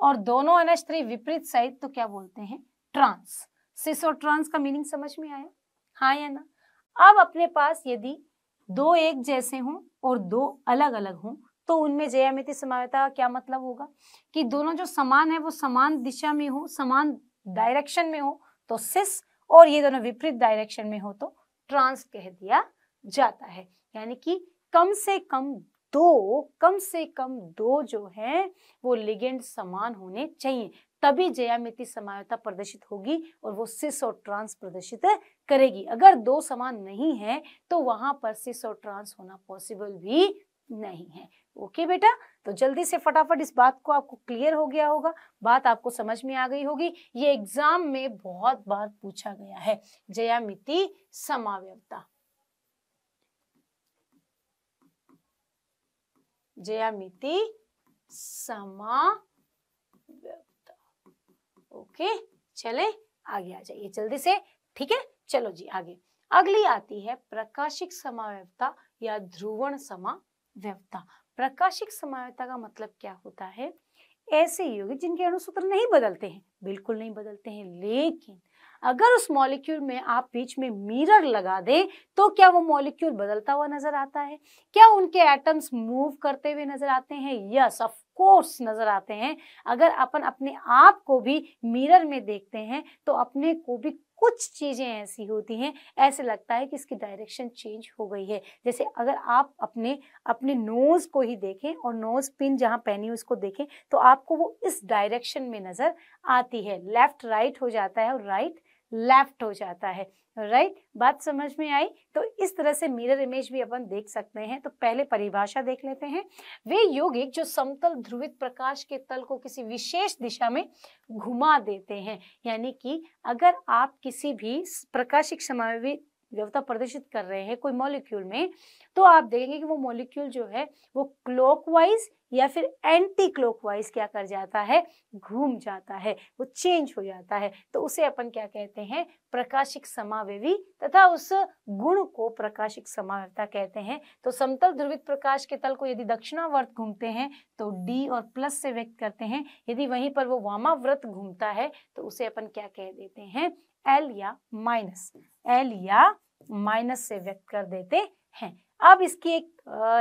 Speaker 1: और दोनों एन एच थ्री विपरीत साइड तो क्या बोलते हैं ट्रांस सिस और ट्रांस का मीनिंग समझ में आया हाँ या ना अब अपने पास यदि दो एक जैसे हों और दो अलग अलग हों तो उनमें जयामिति समानता का क्या मतलब होगा कि दोनों जो समान है वो समान दिशा में हो समान डायरेक्शन में हो तो सिस और ये दोनों विपरीत डायरेक्शन में हो तो ट्रांस कह दिया जाता है यानी कि कम से कम दो कम से कम दो जो हैं वो लिगेंड समान होने चाहिए तभी जयामिति समानता प्रदर्शित होगी और वो सिस और ट्रांस प्रदर्शित करेगी अगर दो समान नहीं है तो वहां पर सिस और ट्रांस होना पॉसिबल भी नहीं है ओके बेटा तो जल्दी से फटाफट इस बात को आपको क्लियर हो गया होगा बात आपको समझ में आ गई होगी ये एग्जाम में बहुत बार पूछा गया है जयामिति जया जयामिति समा ओके चले आगे आ जाइए जल्दी से ठीक है चलो जी आगे अगली आती है प्रकाशिक समावयवता या ध्रुवण समावयवता प्रकाशिक समावयवता का मतलब क्या होता है ऐसे युग जिनके अणुसूत्र नहीं बदलते हैं बिल्कुल नहीं बदलते हैं लेकिन अगर उस मॉलिक्यूल में आप बीच में मिरर लगा दें तो क्या वो मॉलिक्यूल बदलता हुआ नजर आता है क्या उनके एटम्स मूव करते हुए नजर आते हैं यस ऑफ कोर्स नज़र आते हैं अगर अपन अपने आप को भी मिरर में देखते हैं तो अपने को भी कुछ चीज़ें ऐसी होती हैं ऐसे लगता है कि इसकी डायरेक्शन चेंज हो गई है जैसे अगर आप अपने अपने नोज़ को ही देखें और नोज़ पिन जहां पहनी उसको देखें तो आपको वो इस डायरेक्शन में नज़र आती है लेफ़्ट राइट हो जाता है और राइट right लेफ्ट हो जाता है राइट right? बात समझ में आई तो इस तरह से मिरर इमेज भी अपन देख सकते हैं तो पहले परिभाषा देख लेते हैं वे यौगिक जो समतल ध्रुवित प्रकाश के तल को किसी विशेष दिशा में घुमा देते हैं यानी कि अगर आप किसी भी प्रकाशिक समावेश व्यवस्था प्रदर्शित कर रहे हैं कोई मॉलिक्यूल में तो आप देखेंगे कि वो मॉलिक्यूल जो है वो क्लॉकवाइज या फिर एंटी क्लॉकवाइज क्या कर जाता है घूम जाता है वो चेंज हो जाता है तो उसे अपन क्या कहते हैं प्रकाशिक समावेवी तथा उस गुण को प्रकाशिक समावेता कहते हैं तो समतल ध्रुवित प्रकाश के तल को यदि दक्षिणावर्त घूमते हैं तो डी और प्लस से व्यक्त करते हैं यदि वहीं पर वो वामाव्रत घूमता है तो उसे अपन क्या कह देते हैं एल या माइनस एल या माइनस से व्यक्त कर देते हैं अब इसकी एक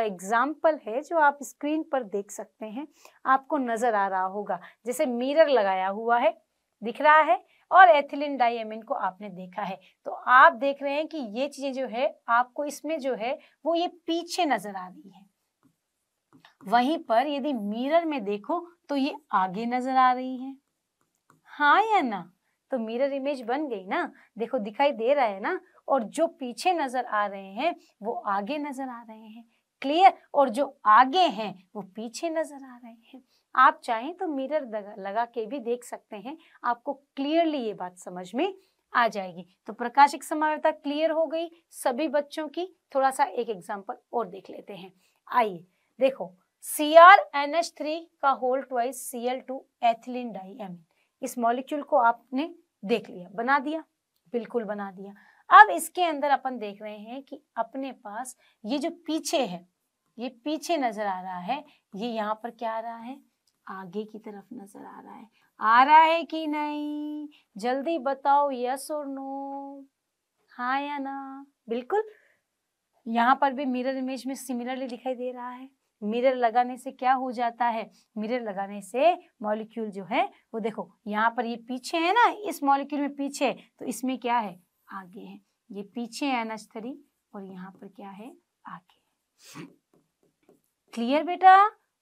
Speaker 1: एग्जाम्पल है जो आप स्क्रीन पर देख सकते हैं आपको नजर आ रहा होगा जैसे मिरर लगाया हुआ है दिख रहा है और एथिलीन डाइएमिन को आपने देखा है तो आप देख रहे हैं कि ये चीजें जो है आपको इसमें जो है वो ये पीछे नजर आ रही है वहीं पर यदि मिरर में देखो तो ये आगे नजर आ रही है हाँ या ना तो मिरर इमेज बन गई ना देखो दिखाई दे रहा है ना और जो पीछे नजर आ रहे हैं वो आगे नजर आ रहे हैं क्लियर और जो आगे हैं वो पीछे नजर आ रहे हैं आप चाहें तो मिरर लगा के भी देख सकते हैं आपको क्लियरली ये बात समझ में आ जाएगी तो प्रकाशिक समानता क्लियर हो गई सभी बच्चों की थोड़ा सा एक एग्जाम्पल और देख लेते हैं आइए देखो C R N H three का whole twice C L two ethylenediamine इस मॉलिक्यूल को आपने देख लिया बना दिया बिल्कुल बना दिया अब इसके अंदर अपन देख रहे हैं कि अपने पास ये जो पीछे है ये पीछे नजर आ रहा है ये यहाँ पर क्या आ रहा है आगे की तरफ नजर आ रहा है आ रहा है कि नहीं जल्दी बताओ यस और नो हाँ या ना बिल्कुल यहाँ पर भी मिरर इमेज में सिमिलरली दिखाई दे रहा है मिरर लगाने से क्या हो जाता है मिरर लगाने से मॉलिक्यूल जो है वो देखो यहाँ पर ये पीछे है ना इस मॉलिक्यूल में पीछे तो इसमें क्या है आगे है ये पीछे है एन थ्री और यहाँ पर क्या है आगे क्लियर बेटा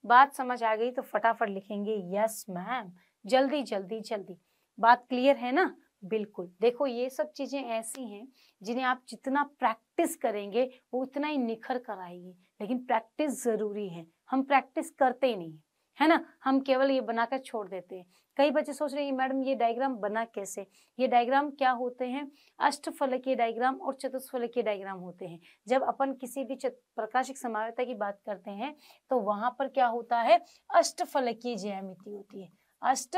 Speaker 1: बात समझ आ गई तो फटाफट लिखेंगे यस मैम जल्दी जल्दी जल्दी बात क्लियर है ना बिल्कुल देखो ये सब चीज़ें ऐसी हैं जिन्हें आप जितना प्रैक्टिस करेंगे वो उतना ही निखर कर आएगी लेकिन प्रैक्टिस ज़रूरी है हम प्रैक्टिस करते ही नहीं है ना हम केवल ये बनाकर छोड़ देते हैं कई बच्चे सोच रहे हैं मैडम ये डायग्राम बना कैसे ये डायग्राम क्या होते हैं अष्टफलकीय डायग्राम और चतुष्फलकीय डायग्राम होते हैं जब अपन किसी भी प्रकाशिक समावयता की बात करते हैं तो वहां पर क्या होता है अष्टफलकीय ज्यामिति होती है अष्ट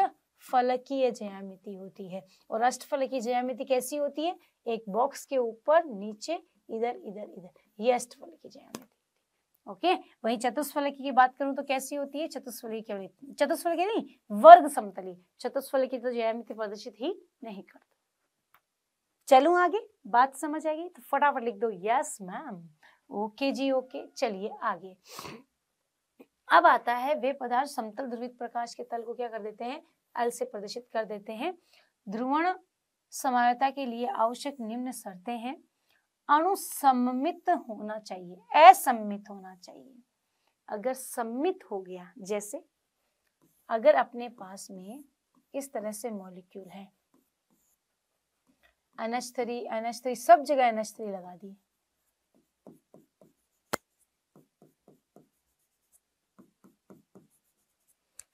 Speaker 1: फलकीय ज्यामिति होती है और अष्टफलकीय ज्यामिति कैसी होती है एक बॉक्स के ऊपर नीचे इधर इधर इधर ये अष्टफलकीय ज्यामिति ओके वहीं चतुष्फलकी की बात करूं तो कैसी होती है चतुष्फलकी केवल चतुष्फलकी नहीं वर्ग समतली चतुष्फलकी तो ज्यामिति प्रदर्शित ही नहीं करता चलूं आगे बात समझ आ गई तो फटाफट लिख दो यस मैम ओके जी ओके चलिए आगे अब आता है वे पदार्थ समतल ध्रुवित प्रकाश के तल को क्या कर देते हैं अल से प्रदर्शित कर देते हैं ध्रुवण समायता के लिए आवश्यक निम्न शर्तें हैं अणु सम्मित होना चाहिए असम्मित होना चाहिए अगर सम्मित हो गया जैसे अगर अपने पास में इस तरह से मॉलिक्यूल है एनएच थ्री सब जगह एनएच लगा दी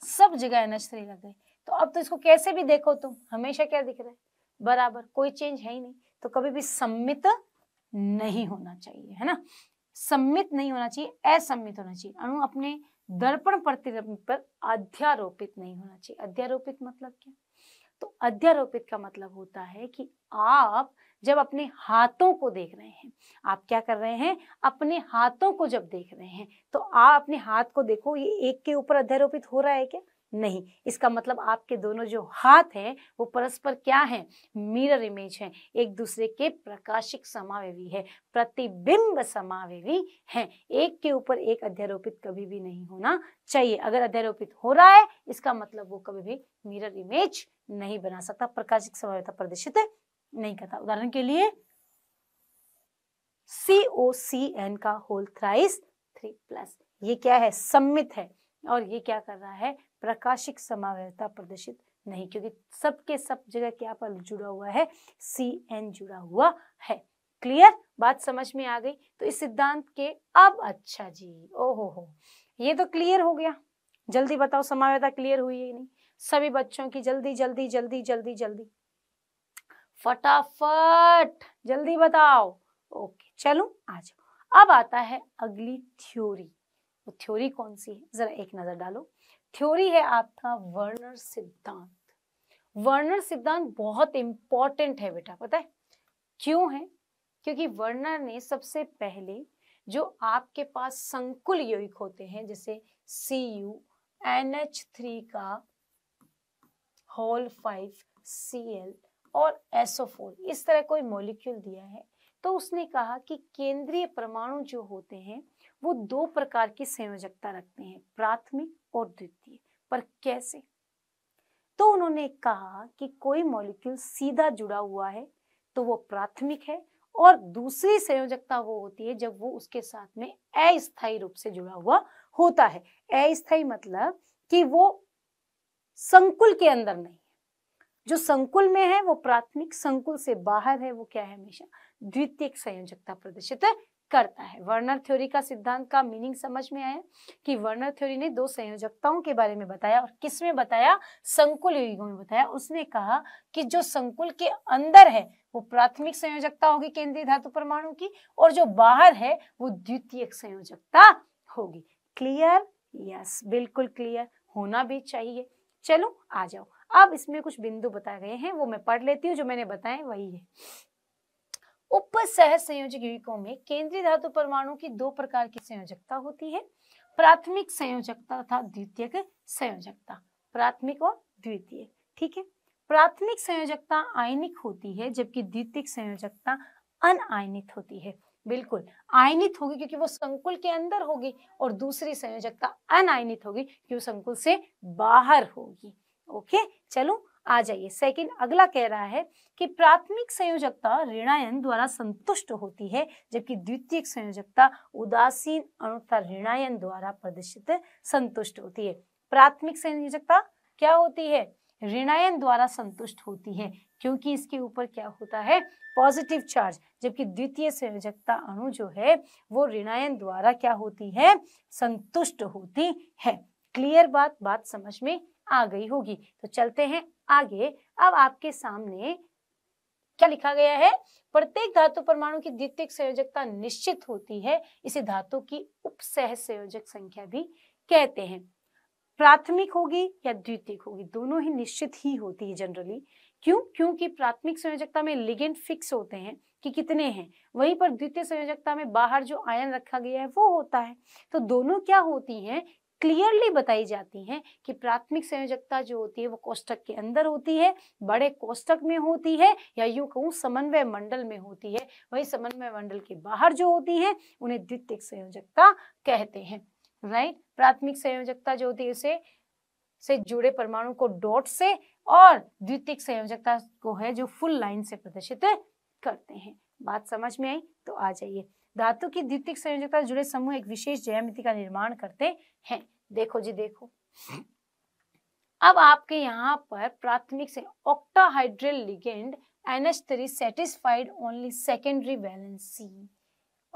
Speaker 1: सब जगह एनएच थ्री लग गई तो अब तो इसको कैसे भी देखो तुम हमेशा क्या दिख रहा है बराबर कोई चेंज है ही नहीं तो कभी भी सम्मित नहीं होना चाहिए है ना सम्मित नहीं होना चाहिए असम्मित होना चाहिए अणु अपने दर्पण प्रतिबिंब पर अध्यारोपित नहीं होना चाहिए अध्यारोपित मतलब क्या तो अध्यारोपित का मतलब होता है कि आप जब अपने हाथों को देख रहे हैं आप क्या कर रहे हैं अपने हाथों को जब देख रहे हैं तो आप अपने हाथ को देखो ये एक के ऊपर अध्यारोपित हो रहा है क्या नहीं इसका मतलब आपके दोनों जो हाथ हैं वो परस्पर क्या हैं मिरर इमेज हैं एक दूसरे के प्रकाशिक समावेवी है प्रतिबिंब समावेवी हैं एक के ऊपर एक अध्यारोपित कभी भी नहीं होना चाहिए अगर अध्यारोपित हो रहा है इसका मतलब वो कभी भी मिरर इमेज नहीं बना सकता प्रकाशिक समावेता प्रदर्शित नहीं करता उदाहरण के लिए सी ओ सी एन का होल थ्राइस थ्री प्लस ये क्या है सम्मित है और ये क्या कर रहा है प्रकाशिक समावयता प्रदर्शित नहीं क्योंकि सबके सब जगह क्या पर जुड़ा हुआ है सी एन जुड़ा हुआ है क्लियर बात समझ में आ गई तो इस सिद्धांत के अब अच्छा जी ओहो हो ये तो क्लियर हो गया जल्दी बताओ समावयता क्लियर हुई है नहीं सभी बच्चों की जल्दी जल्दी जल्दी जल्दी जल्दी फटाफट जल्दी बताओ ओके चलो आ जाओ अब आता है अगली थ्योरी वो थ्योरी कौन सी है जरा एक नजर डालो थ्योरी है आपका वर्नर सिद्धांत वर्नर सिद्धांत बहुत इंपॉर्टेंट है बेटा पता है क्यों है क्योंकि वर्नर ने सबसे पहले जो आपके पास संकुल यौगिक होते हैं जैसे C U N H three का होल फाइव सी एल और एसोफोल इस तरह कोई मॉलिक्यूल दिया है तो उसने कहा कि केंद्रीय परमाणु जो होते हैं वो दो प्रकार की संयोजकता रखते हैं प्राथमिक और द्वितीय पर कैसे तो उन्होंने कहा कि कोई मॉलिक्यूल सीधा जुड़ा हुआ है तो वो प्राथमिक है और दूसरी संयोजकता वो होती है जब वो उसके साथ में अस्थायी रूप से जुड़ा हुआ होता है अस्थायी मतलब कि वो संकुल के अंदर नहीं जो संकुल में है वो प्राथमिक संकुल से बाहर है वो क्या है हमेशा द्वितीय संयोजकता प्रदर्शित करता है वर्नर थ्योरी का सिद्धांत का मीनिंग समझ में आया कि वर्नर थ्योरी ने दो संयोजकताओं के बारे में बताया और किस में बताया संकुल युगों में बताया उसने कहा कि जो संकुल के अंदर है वो प्राथमिक संयोजकता होगी केंद्रीय धातु परमाणु की और जो बाहर है वो द्वितीय संयोजकता होगी क्लियर यस बिल्कुल क्लियर होना भी चाहिए चलो आ जाओ अब इसमें कुछ बिंदु बताए गए हैं वो मैं पढ़ लेती हूँ जो मैंने बताए वही है उप सह संयोजक युगिकों में केंद्रीय धातु परमाणु की दो प्रकार की संयोजकता होती है प्राथमिक संयोजकता तथा द्वितीयक संयोजकता प्राथमिक और द्वितीय ठीक है प्राथमिक संयोजकता आयनिक होती है जबकि द्वितीय संयोजकता अनायनित होती है बिल्कुल आयनित होगी क्योंकि वो संकुल के अंदर होगी और दूसरी संयोजकता अनायनित होगी क्योंकि संकुल से बाहर होगी ओके चलो आ जाइए सेकंड अगला कह रहा है कि प्राथमिक संयोजकता ऋणायन द्वारा संतुष्ट होती है जबकि द्वितीयक संयोजकता उदासीन अणुता ऋणायन द्वारा प्रदर्शित संतुष्ट होती है प्राथमिक संयोजकता क्या होती है ऋणायन द्वारा संतुष्ट होती है क्योंकि इसके ऊपर क्या होता है पॉजिटिव चार्ज जबकि द्वितीय संयोजकता अणु जो है वो ऋणायन द्वारा क्या होती है संतुष्ट होती है क्लियर बात बात समझ में आ गई होगी तो चलते हैं आगे अब आपके सामने क्या लिखा गया है प्रत्येक धातु परमाणु की द्वितीय संयोजकता निश्चित होती है इसे धातु की उपसह संयोजक संख्या भी कहते हैं प्राथमिक होगी या द्वितीय होगी दोनों ही निश्चित ही होती है जनरली क्यों क्योंकि प्राथमिक संयोजकता में लिगेंड फिक्स होते हैं कि कितने हैं वहीं पर द्वितीय संयोजकता में बाहर जो आयन रखा गया है वो होता है तो दोनों क्या होती हैं क्लियरली बताई जाती हैं कि प्राथमिक संयोजकता जो होती है वो कोष्टक के अंदर होती है बड़े कोष्टक में होती है या यूं कहूँ समन्वय मंडल में होती है वही समन्वय मंडल के बाहर जो होती है उन्हें द्वितीय संयोजकता कहते हैं राइट प्राथमिक संयोजकता जो होती है उसे से जुड़े परमाणु को डॉट से और द्वितीय संयोजकता को है जो फुल लाइन से प्रदर्शित करते हैं बात समझ में आई तो आ जाइए धातु की द्वितीय संयोजकता जुड़े समूह एक विशेष जयमिति का निर्माण करते हैं देखो जी देखो अब आपके यहाँ पर प्राथमिक से octahedral ligand N H three satisfied only secondary valency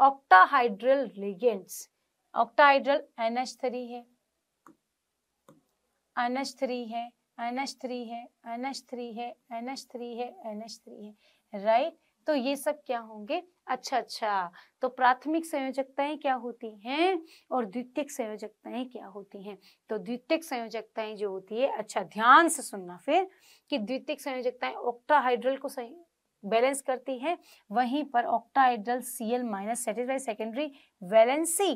Speaker 1: octahedral ligands octahedral N H three है एनएच थ्री है एनएच थ्री है एनएच थ्री है एनएच थ्री है एनएच थ्री है राइट तो ये सब क्या होंगे अच्छा अच्छा तो प्राथमिक संयोजकताएं क्या होती हैं और द्वितीयक संयोजकताएं क्या होती हैं तो द्वितीयक संयोजकताएं जो होती है अच्छा ध्यान से सुनना फिर कि द्वितीयक संयोजकताएं ऑक्टाहाइड्रल को सही बैलेंस करती है वहीं पर octahedral C L minus satisfy secondary valency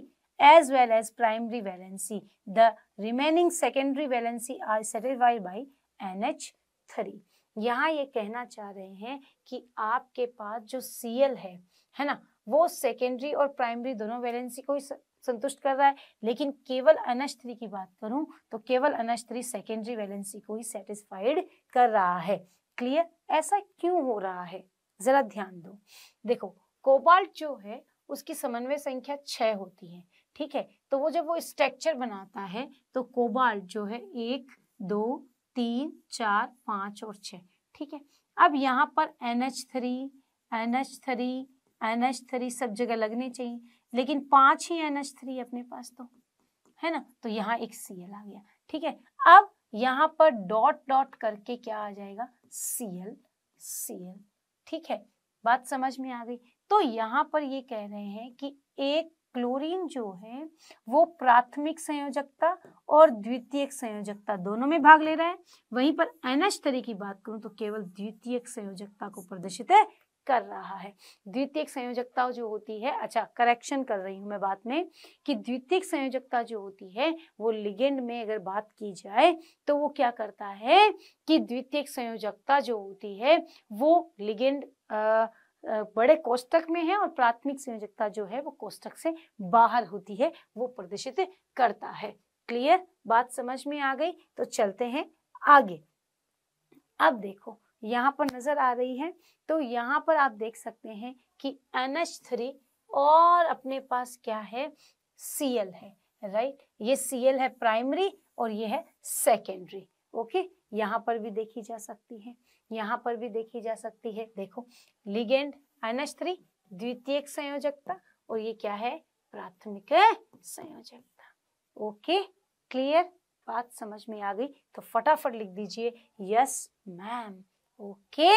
Speaker 1: as well as well as primary valency. The remaining secondary valency by N H three यहाँ ये कहना चाह रहे हैं कि आपके पास जो सी है है ना वो सेकेंडरी और प्राइमरी दोनों वैलेंसी को ही संतुष्ट कर रहा है लेकिन केवल अनश की बात करूं तो केवल अनश सेकेंडरी वैलेंसी को ही सेटिस्फाइड कर रहा है क्लियर ऐसा क्यों हो रहा है जरा ध्यान दो देखो कोबाल्ट जो है उसकी समन्वय संख्या छह होती है ठीक है तो वो जब वो स्ट्रक्चर बनाता है तो कोबाल्ट जो है एक दो तीन चार पाँच और छः ठीक है अब यहाँ पर N H three N H three N H three सब जगह लगने चाहिए लेकिन पाँच ही एन एच थ्री अपने पास तो है ना तो यहाँ एक सी एल आ गया ठीक है अब यहाँ पर डॉट डॉट करके क्या आ जाएगा सी एल सी एल ठीक है बात समझ में आ गई तो यहाँ पर ये कह रहे हैं कि एक क्लोरीन जो है वो प्राथमिक संयोजकता और द्वितीयक संयोजकता दोनों में भाग ले रहा है वहीं पर एनएच थ्री की बात करूं तो केवल द्वितीयक संयोजकता को प्रदर्शित कर रहा है द्वितीयक संयोजकता जो होती है अच्छा करेक्शन कर रही हूं मैं बात में कि द्वितीयक संयोजकता जो होती है वो लिगेंड में अगर बात की जाए तो वो क्या करता है कि द्वितीयक संयोजकता जो होती है वो लिगेंड बड़े कोष्टक में है और प्राथमिक संयोजकता जो है वो कोष्टक से बाहर होती है वो प्रदर्शित करता है क्लियर बात समझ में आ गई तो चलते हैं आगे अब देखो यहाँ पर नजर आ रही है तो यहाँ पर आप देख सकते हैं कि एनएच थ्री और अपने पास क्या है सीएल है राइट ये सीएल है प्राइमरी और ये है सेकेंडरी ओके यहाँ पर भी देखी जा सकती है यहाँ पर भी देखी जा सकती है देखो लिगेंड एनएच थ्री द्वितीय संयोजकता और ये क्या है प्राथमिक संयोजकता ओके क्लियर बात समझ में आ गई तो फटाफट लिख दीजिए यस मैम ओके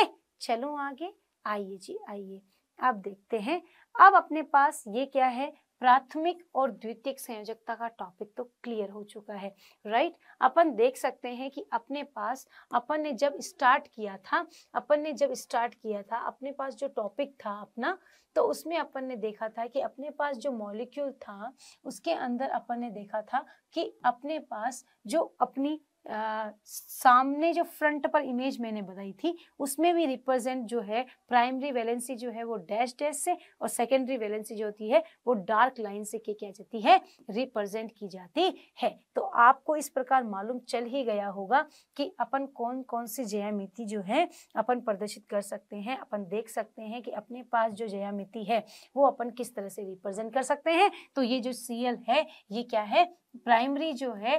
Speaker 1: चलो आगे आइए जी आइए आप देखते हैं अब अपने पास ये क्या है प्राथमिक और द्वितीयक संयोजकता का टॉपिक तो क्लियर हो चुका है राइट अपन देख सकते हैं कि अपने पास अपन ने जब स्टार्ट किया था अपन ने जब स्टार्ट किया था अपने पास जो टॉपिक था अपना तो उसमें अपन ने देखा था कि अपने पास जो मॉलिक्यूल था उसके अंदर अपन ने देखा था कि अपने पास जो अपनी आ, सामने जो फ्रंट पर इमेज मैंने बताई थी उसमें भी रिप्रेजेंट जो है प्राइमरी वैलेंसी जो है वो डैश डैश से और सेकेंडरी वैलेंसी जो होती है वो डार्क लाइन से क्या क्या जाती है रिप्रेजेंट की जाती है तो आपको इस प्रकार मालूम चल ही गया होगा कि अपन कौन कौन सी जयामिति जो है अपन प्रदर्शित कर सकते हैं अपन देख सकते हैं कि अपने पास जो जयामिति है वो अपन किस तरह से रिप्रेजेंट कर सकते हैं तो ये जो सीएल है ये क्या है प्राइमरी जो है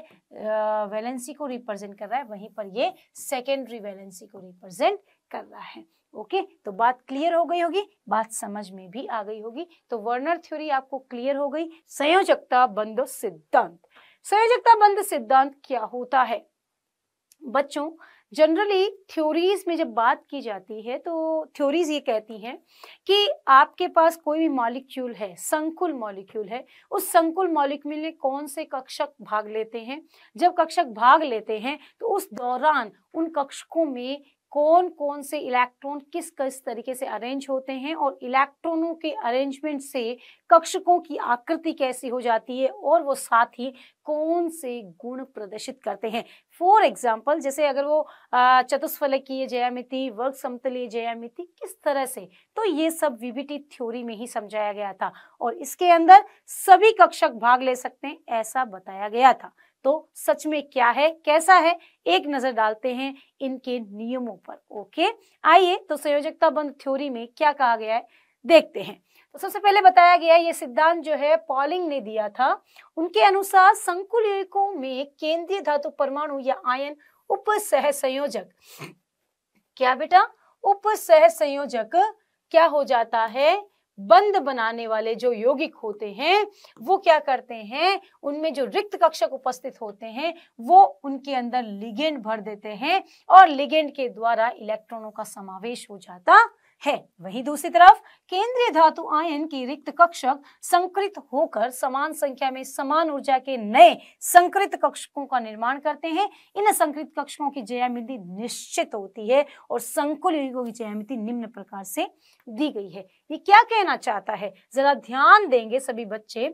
Speaker 1: वैलेंसी को रिप्रेजेंट कर रहा है वहीं पर ये सेकेंडरी वैलेंसी को रिप्रेजेंट कर रहा है ओके okay, तो बात क्लियर हो गई होगी बात समझ में भी आ गई होगी तो वर्नर थ्योरी आपको क्लियर हो गई संयोजकता बंध सिद्धांत संयोजकता बंध सिद्धांत क्या होता है बच्चों जनरली थ्योरीज में जब बात की जाती है तो थ्योरीज ये कहती हैं कि आपके पास कोई भी मॉलिक्यूल है संकुल मॉलिक्यूल है उस संकुल मॉलिक्यूल में कौन से कक्षक भाग लेते हैं जब कक्षक भाग लेते हैं तो उस दौरान उन कक्षकों में कौन कौन से इलेक्ट्रॉन किस किस तरीके से अरेंज होते हैं और इलेक्ट्रॉनों के अरेंजमेंट से कक्षकों की आकृति कैसी हो जाती है और वो साथ ही कौन से गुण प्रदर्शित करते हैं फॉर एग्जाम्पल जैसे अगर वो चतुष्फलकीय जयामिति वर्ग समतलीय जयामिति किस तरह से तो ये सब वीबीटी थ्योरी में ही समझाया गया था और इसके अंदर सभी कक्षक भाग ले सकते हैं ऐसा बताया गया था तो सच में क्या है कैसा है एक नजर डालते हैं इनके नियमों पर ओके आइए तो संयोजकता बंद थ्योरी में क्या कहा गया है देखते हैं तो सबसे पहले बताया गया ये सिद्धांत जो है पॉलिंग ने दिया था उनके अनुसार संकुल में केंद्रीय धातु परमाणु या आयन उप सह संयोजक क्या बेटा उप सह संयोजक क्या हो जाता है बंद बनाने वाले जो योगिक होते हैं वो क्या करते हैं उनमें जो रिक्त कक्षक उपस्थित होते हैं वो उनके अंदर लिगेंड भर देते हैं और लिगेंड के द्वारा इलेक्ट्रॉनों का समावेश हो जाता है वहीं दूसरी तरफ केंद्रीय धातु आयन की रिक्त कक्षक संकृत होकर समान संख्या में समान ऊर्जा के नए संकृत कक्षकों का निर्माण करते हैं इन संकृत कक्षकों की ज्यामिति निश्चित होती है और संकुल युगों की ज्यामिति निम्न प्रकार से दी गई है ये क्या कहना चाहता है जरा ध्यान देंगे सभी बच्चे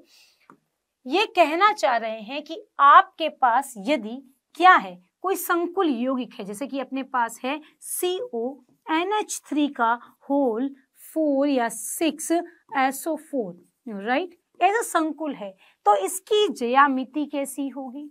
Speaker 1: ये कहना चाह रहे हैं कि आपके पास यदि क्या है कोई संकुल यौगिक है जैसे कि अपने पास है C O N H three का होल फोर या six S O four right as a संकुल है तो इसकी जयामिति कैसी होगी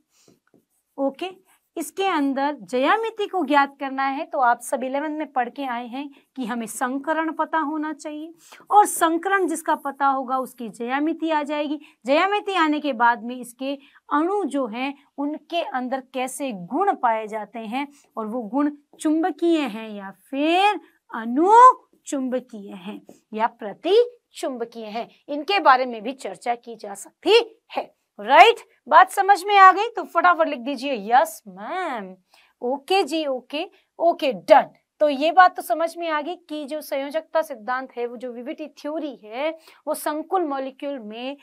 Speaker 1: ओके okay? इसके अंदर जयामिति को ज्ञात करना है तो आप सब इलेवन में पढ़ के आए हैं कि हमें संकरण पता होना चाहिए और संकरण जिसका पता होगा उसकी जयामिति आ जाएगी जयामिति आने के बाद में इसके अणु जो हैं उनके अंदर कैसे गुण पाए जाते हैं और वो गुण चुंबकीय हैं या फिर अनु चुंबकीय हैं या प्रति चुंबकीय हैं इनके बारे में भी चर्चा की जा सकती है राइट right? बात समझ में आ गई तो फटाफट लिख दीजिए यस मैम ओके जी ओके ओके डन तो ये बात तो समझ में आ गई कि जो संयोजकता सिद्धांत है वो जो विविटी थ्योरी है वो संकुल मॉलिक्यूल में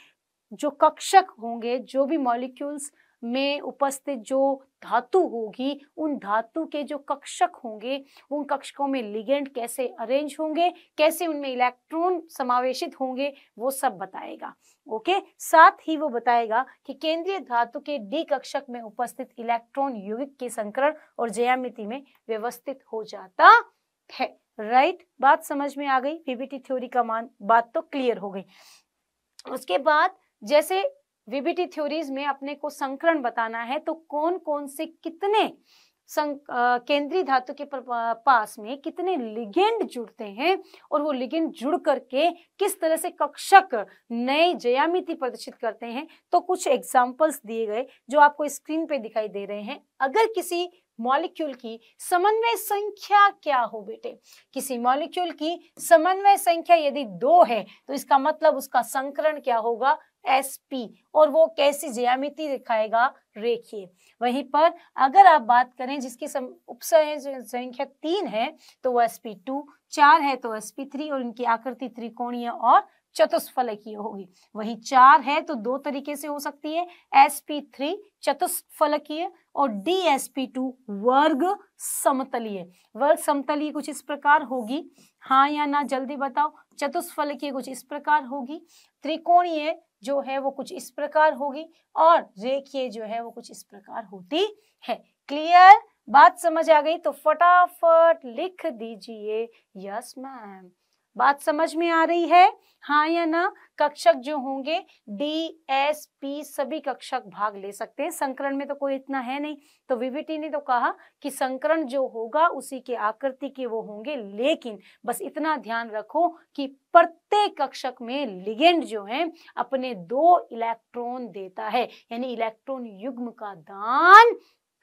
Speaker 1: जो कक्षक होंगे जो भी मॉलिक्यूल्स में उपस्थित जो धातु होगी उन धातु के जो कक्षक होंगे उन कक्षकों में लिगेंड कैसे अरेंज होंगे कैसे उनमें इलेक्ट्रॉन समावेशित होंगे वो सब बताएगा ओके साथ ही वो बताएगा कि केंद्रीय धातु के डी कक्षक में उपस्थित इलेक्ट्रॉन युगिक के संकरण और जयामिति में व्यवस्थित हो जाता है राइट right? बात समझ में आ गई पीबीटी थ्योरी का मान बात तो क्लियर हो गई उसके बाद जैसे वीबीटी थ्योरीज में अपने को संकरण बताना है तो कौन कौन से कितने केंद्रीय धातु के पास में कितने लिगेंड जुड़ते हैं और वो लिगेंड जुड़ करके किस तरह से कक्षक नए जयामिति प्रदर्शित करते हैं तो कुछ एग्जाम्पल्स दिए गए जो आपको स्क्रीन पे दिखाई दे रहे हैं अगर किसी मॉलिक्यूल की समन्वय संख्या क्या हो बेटे किसी मॉलिक्यूल की समन्वय संख्या यदि दो है तो इसका मतलब उसका संकरण क्या होगा एस पी और वो कैसी ज्यामिति दिखाएगा रेखीय वहीं पर अगर आप बात करें जिसकी है संख्या तीन है तो वो एस पी टू चार है तो एस पी थ्री और इनकी आकृति त्रिकोणीय और चतुष्फलकीय होगी वही चार है तो दो तरीके से हो सकती है एस पी थ्री चतुष्फलकीय और डी एस पी टू वर्ग समतलीय वर्ग समतलीय कुछ इस प्रकार होगी हाँ या ना जल्दी बताओ चतुष्फलकीय कुछ इस प्रकार होगी त्रिकोणीय जो है वो कुछ इस प्रकार होगी और रेखीय जो है वो कुछ इस प्रकार होती है क्लियर बात समझ आ गई तो फटाफट लिख दीजिए यस मैम बात समझ में आ रही है हाँ या ना कक्षक जो होंगे डी एस पी सभी कक्षक भाग ले सकते हैं संकरण में तो कोई इतना है नहीं तो वीवीटी ने तो कहा कि संकरण जो होगा उसी के आकृति के वो होंगे लेकिन बस इतना ध्यान रखो कि प्रत्येक कक्षक में लिगेंड जो है अपने दो इलेक्ट्रॉन देता है यानी इलेक्ट्रॉन युग्म का दान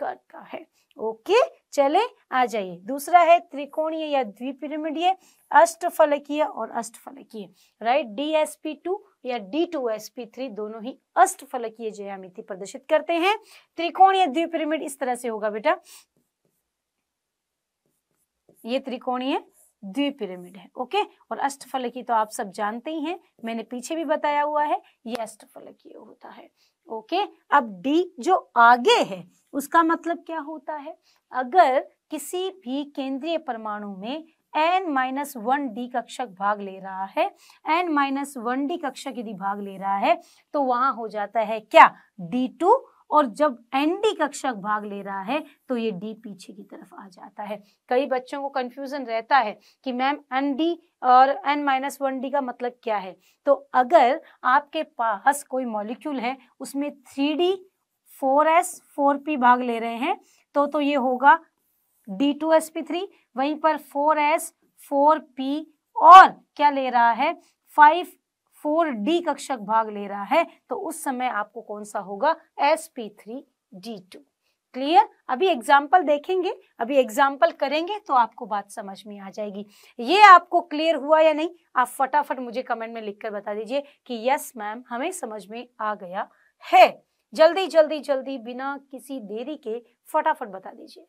Speaker 1: करता है ओके चले आ जाइए दूसरा है त्रिकोणीय या द्विपिरामिडीय अष्टफलकीय और अष्टफलकीय right D S P two या D two S P three दोनों ही अष्टफलकीय ज्यामिति प्रदर्शित करते हैं त्रिकोणीय द्विपिरामिड इस तरह से होगा बेटा ये त्रिकोणीय द्विपिरामिड है ओके और अष्टफलकी तो आप सब जानते ही हैं मैंने पीछे भी बताया हुआ है ये अष्टफलकीय होता है ओके अब डी जो आगे है उसका मतलब क्या होता है अगर किसी भी केंद्रीय परमाणु में एन माइनस वन डी कक्षक भाग ले रहा है एन माइनस वन डी कक्षक यदि भाग ले रहा है तो वहां हो जाता है क्या डी टू और जब एन डी कक्षक भाग ले रहा है तो ये डी पीछे की तरफ आ जाता है कई बच्चों को कंफ्यूजन रहता है कि मैम एन डी और एन माइनस वन डी का मतलब क्या है तो अगर आपके पास कोई मॉलिक्यूल है उसमें three D four S four P भाग ले रहे हैं तो तो ये होगा D two S P three वहीं पर फोर एस फोर पी और क्या ले रहा है फाइव फोर डी कक्षक भाग ले रहा है तो उस समय आपको कौन सा होगा S P three D two clear अभी एग्जाम्पल देखेंगे अभी एग्जाम्पल करेंगे तो आपको बात समझ में आ जाएगी ये आपको क्लियर हुआ या नहीं आप फटाफट मुझे कमेंट में लिखकर बता दीजिए कि यस मैम हमें समझ में आ गया है जल्दी जल्दी जल्दी बिना किसी देरी के फटाफट बता दीजिए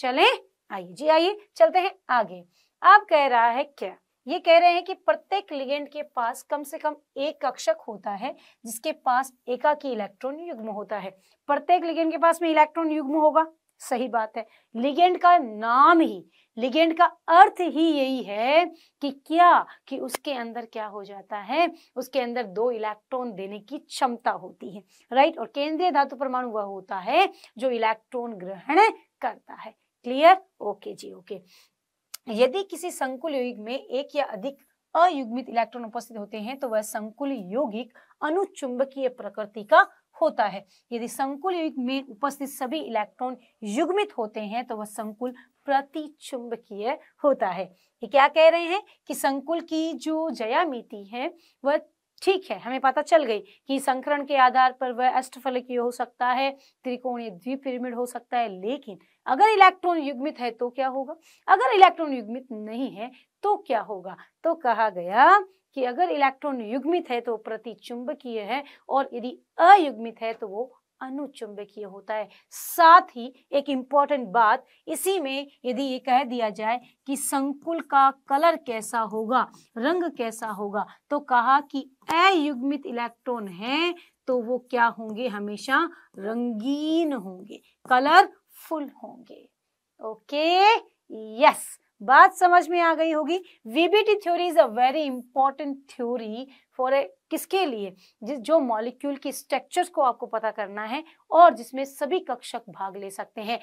Speaker 1: चले आइए जी आइए चलते हैं आगे अब कह रहा है क्या ये कह रहे हैं कि प्रत्येक लिगेंड के पास कम से कम एक कक्षक होता है जिसके पास एकाकी इलेक्ट्रॉन युग्म होता है प्रत्येक लिगेंड के पास में इलेक्ट्रॉन युग्म होगा सही बात है लिगेंड का नाम ही लिगेंड का अर्थ ही यही है कि क्या कि उसके अंदर क्या हो जाता है उसके अंदर दो इलेक्ट्रॉन देने की क्षमता होती है राइट और केंद्रीय धातु परमाणु वह होता है जो इलेक्ट्रॉन ग्रहण करता है क्लियर ओके जी ओके यदि किसी संकुल युग में एक या अधिक अयुग्मित इलेक्ट्रॉन उपस्थित होते हैं तो वह संकुल यौगिक अनुचुंबकीय प्रकृति का होता है यदि संकुल युग में उपस्थित सभी इलेक्ट्रॉन युग्मित होते हैं तो वह संकुल प्रतिचुंबकीय होता है ये क्या कह रहे हैं कि संकुल की जो जयामिति है वह ठीक है हमें पता चल गई कि संकरण के आधार पर वह अष्टफलकीय हो सकता है त्रिकोणीय द्विपिरामिड हो सकता है लेकिन अगर इलेक्ट्रॉन युग्मित है तो क्या होगा अगर इलेक्ट्रॉन युग्मित नहीं है तो क्या होगा तो कहा गया कि अगर इलेक्ट्रॉन युग्मित है तो प्रति चुंबकीय है और यदि अयुग्मित है तो वो अनुचुंबकीय होता है साथ ही एक इंपॉर्टेंट बात इसी में यदि ये कह दिया जाए कि संकुल का कलर कैसा होगा रंग कैसा होगा तो कहा कि अयुग्मित इलेक्ट्रॉन है तो वो क्या होंगे हमेशा रंगीन होंगे कलरफुल होंगे ओके यस बात समझ में आ गई होगी VBT theory is a very important theory for a किसके लिए जिस जो मॉलिक्यूल की स्ट्रक्चर्स को आपको पता करना है और जिसमें सभी कक्षक भाग ले सकते हैं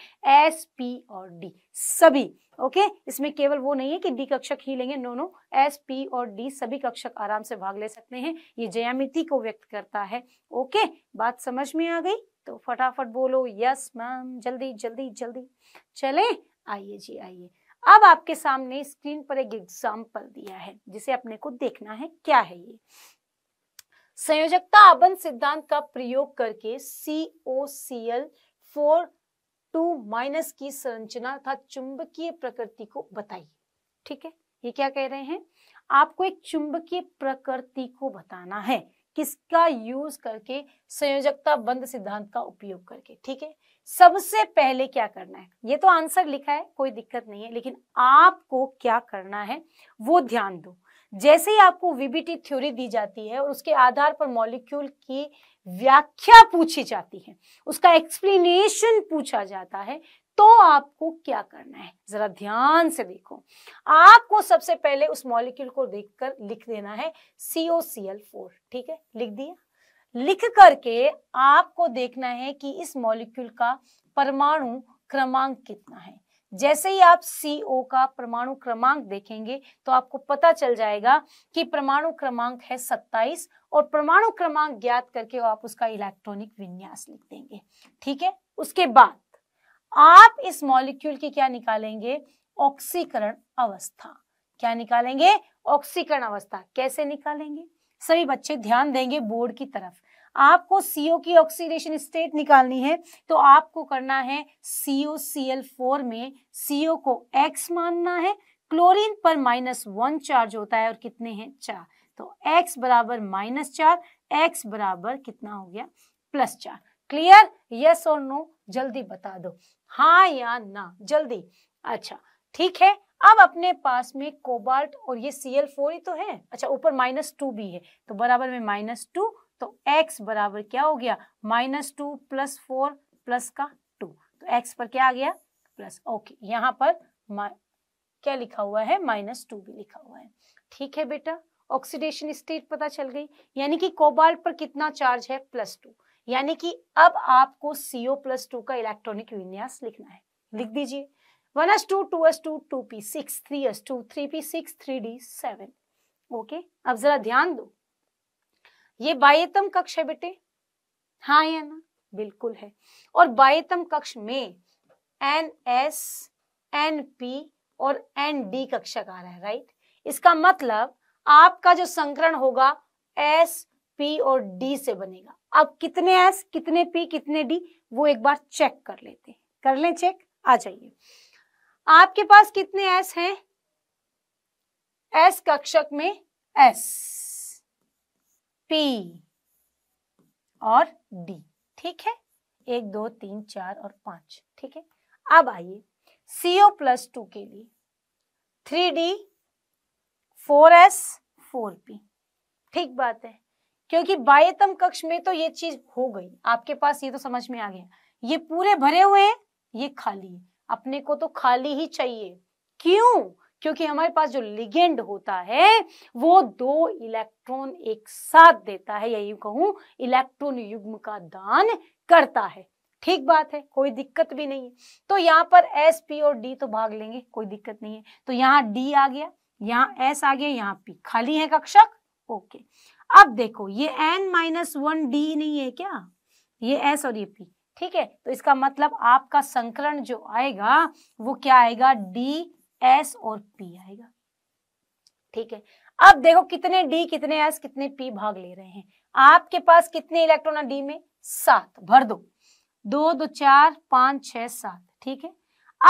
Speaker 1: एस पी और डी सभी ओके okay? इसमें केवल वो नहीं है कि डी कक्षक ही लेंगे नो नो एस पी और डी सभी कक्षक आराम से भाग ले सकते हैं ये जयामिति को व्यक्त करता है ओके okay? बात समझ में आ गई तो फटाफट बोलो यस मैम जल्दी जल्दी जल्दी चले आइए जी आइए अब आपके सामने स्क्रीन पर एक एग्जाम्पल दिया है जिसे अपने को देखना है क्या है ये संयोजकता आबंध सिद्धांत का प्रयोग करके C O C L four two minus की संरचना था चुंबकीय प्रकृति को बताइए ठीक है ये क्या कह रहे हैं आपको एक चुंबकीय प्रकृति को बताना है किसका यूज करके संयोजकता बंद सिद्धांत का उपयोग करके ठीक है सबसे पहले क्या करना है ये तो आंसर लिखा है कोई दिक्कत नहीं है लेकिन आपको क्या करना है वो ध्यान दो जैसे ही आपको वीबीटी थ्योरी दी जाती है और उसके आधार पर मॉलिक्यूल की व्याख्या पूछी जाती है उसका एक्सप्लेनेशन पूछा जाता है तो आपको क्या करना है जरा ध्यान से देखो आपको सबसे पहले उस मॉलिक्यूल को देखकर लिख देना है सीओ सी एल फोर ठीक है लिख दिया लिख करके आपको देखना है कि इस मॉलिक्यूल का परमाणु क्रमांक कितना है जैसे ही आप CO का परमाणु क्रमांक देखेंगे तो आपको पता चल जाएगा कि परमाणु क्रमांक है 27 और परमाणु क्रमांक ज्ञात करके आप उसका इलेक्ट्रॉनिक विन्यास लिख देंगे ठीक है उसके बाद आप इस मॉलिक्यूल की क्या निकालेंगे ऑक्सीकरण अवस्था क्या निकालेंगे ऑक्सीकरण अवस्था कैसे निकालेंगे सभी बच्चे ध्यान देंगे बोर्ड की तरफ आपको सीओ की ऑक्सीडेशन स्टेट निकालनी है तो आपको करना है सीओ सी एल फोर में सीओ को एक्स मानना है क्लोरीन पर माइनस वन चार्ज होता है और कितने हैं चार तो एक्स बराबर माइनस चार एक्स बराबर कितना हो गया प्लस चार क्लियर यस और नो जल्दी बता दो हाँ या ना जल्दी अच्छा ठीक है अब अपने पास में कोबाल्ट और ये सी फोर ही तो है अच्छा ऊपर माइनस टू भी है तो बराबर में माइनस टू तो x बराबर क्या हो गया minus two plus four plus का टू तो x पर क्या आ गया प्लस ओके यहाँ पर क्या लिखा हुआ है माइनस टू भी लिखा हुआ है ठीक है बेटा ऑक्सीडेशन स्टेट पता चल गई यानी कि कोबाल्ट पर कितना चार्ज है प्लस टू यानी कि अब आपको सीओ प्लस टू का इलेक्ट्रॉनिक विन्यास लिखना है लिख दीजिए one S two two S two two P six three S two three P six three D seven okay अब जरा ध्यान दो ये बाह्यतम कक्ष है बेटे हाँ या ना बिल्कुल है और बाह्यतम कक्ष में एन एस एन पी और एन डी कक्षक आ रहा है राइट इसका मतलब आपका जो संकरण होगा एस पी और डी से बनेगा अब कितने एस कितने पी कितने डी वो एक बार चेक कर लेते हैं कर लें चेक आ जाइए आपके पास कितने एस हैं एस कक्षक में एस पी और डी ठीक है एक दो तीन चार और पांच ठीक है अब आइए सीओ प्लस टू के लिए three D four S four P ठीक बात है क्योंकि बाह्यतम कक्ष में तो ये चीज हो गई आपके पास ये तो समझ में आ गया ये पूरे भरे हुए हैं ये खाली है अपने को तो खाली ही चाहिए क्यों क्योंकि हमारे पास जो लिगेंड होता है वो दो इलेक्ट्रॉन एक साथ देता है यही कहूं इलेक्ट्रॉन युग्म का दान करता है ठीक बात है कोई दिक्कत भी नहीं है तो यहाँ पर एस पी और डी तो भाग लेंगे कोई दिक्कत नहीं है तो यहाँ डी आ गया यहाँ एस आ गया यहाँ पी खाली है कक्षक ओके अब देखो ये एन माइनस वन डी नहीं है क्या ये एस और ये पी ठीक है तो इसका मतलब आपका संकलन जो आएगा वो क्या आएगा डी एस और पी आएगा ठीक है अब देखो कितने डी कितने एस कितने पी भाग ले रहे हैं आपके पास कितने इलेक्ट्रॉन है डी में सात भर दो दो दो चार पांच छह सात ठीक है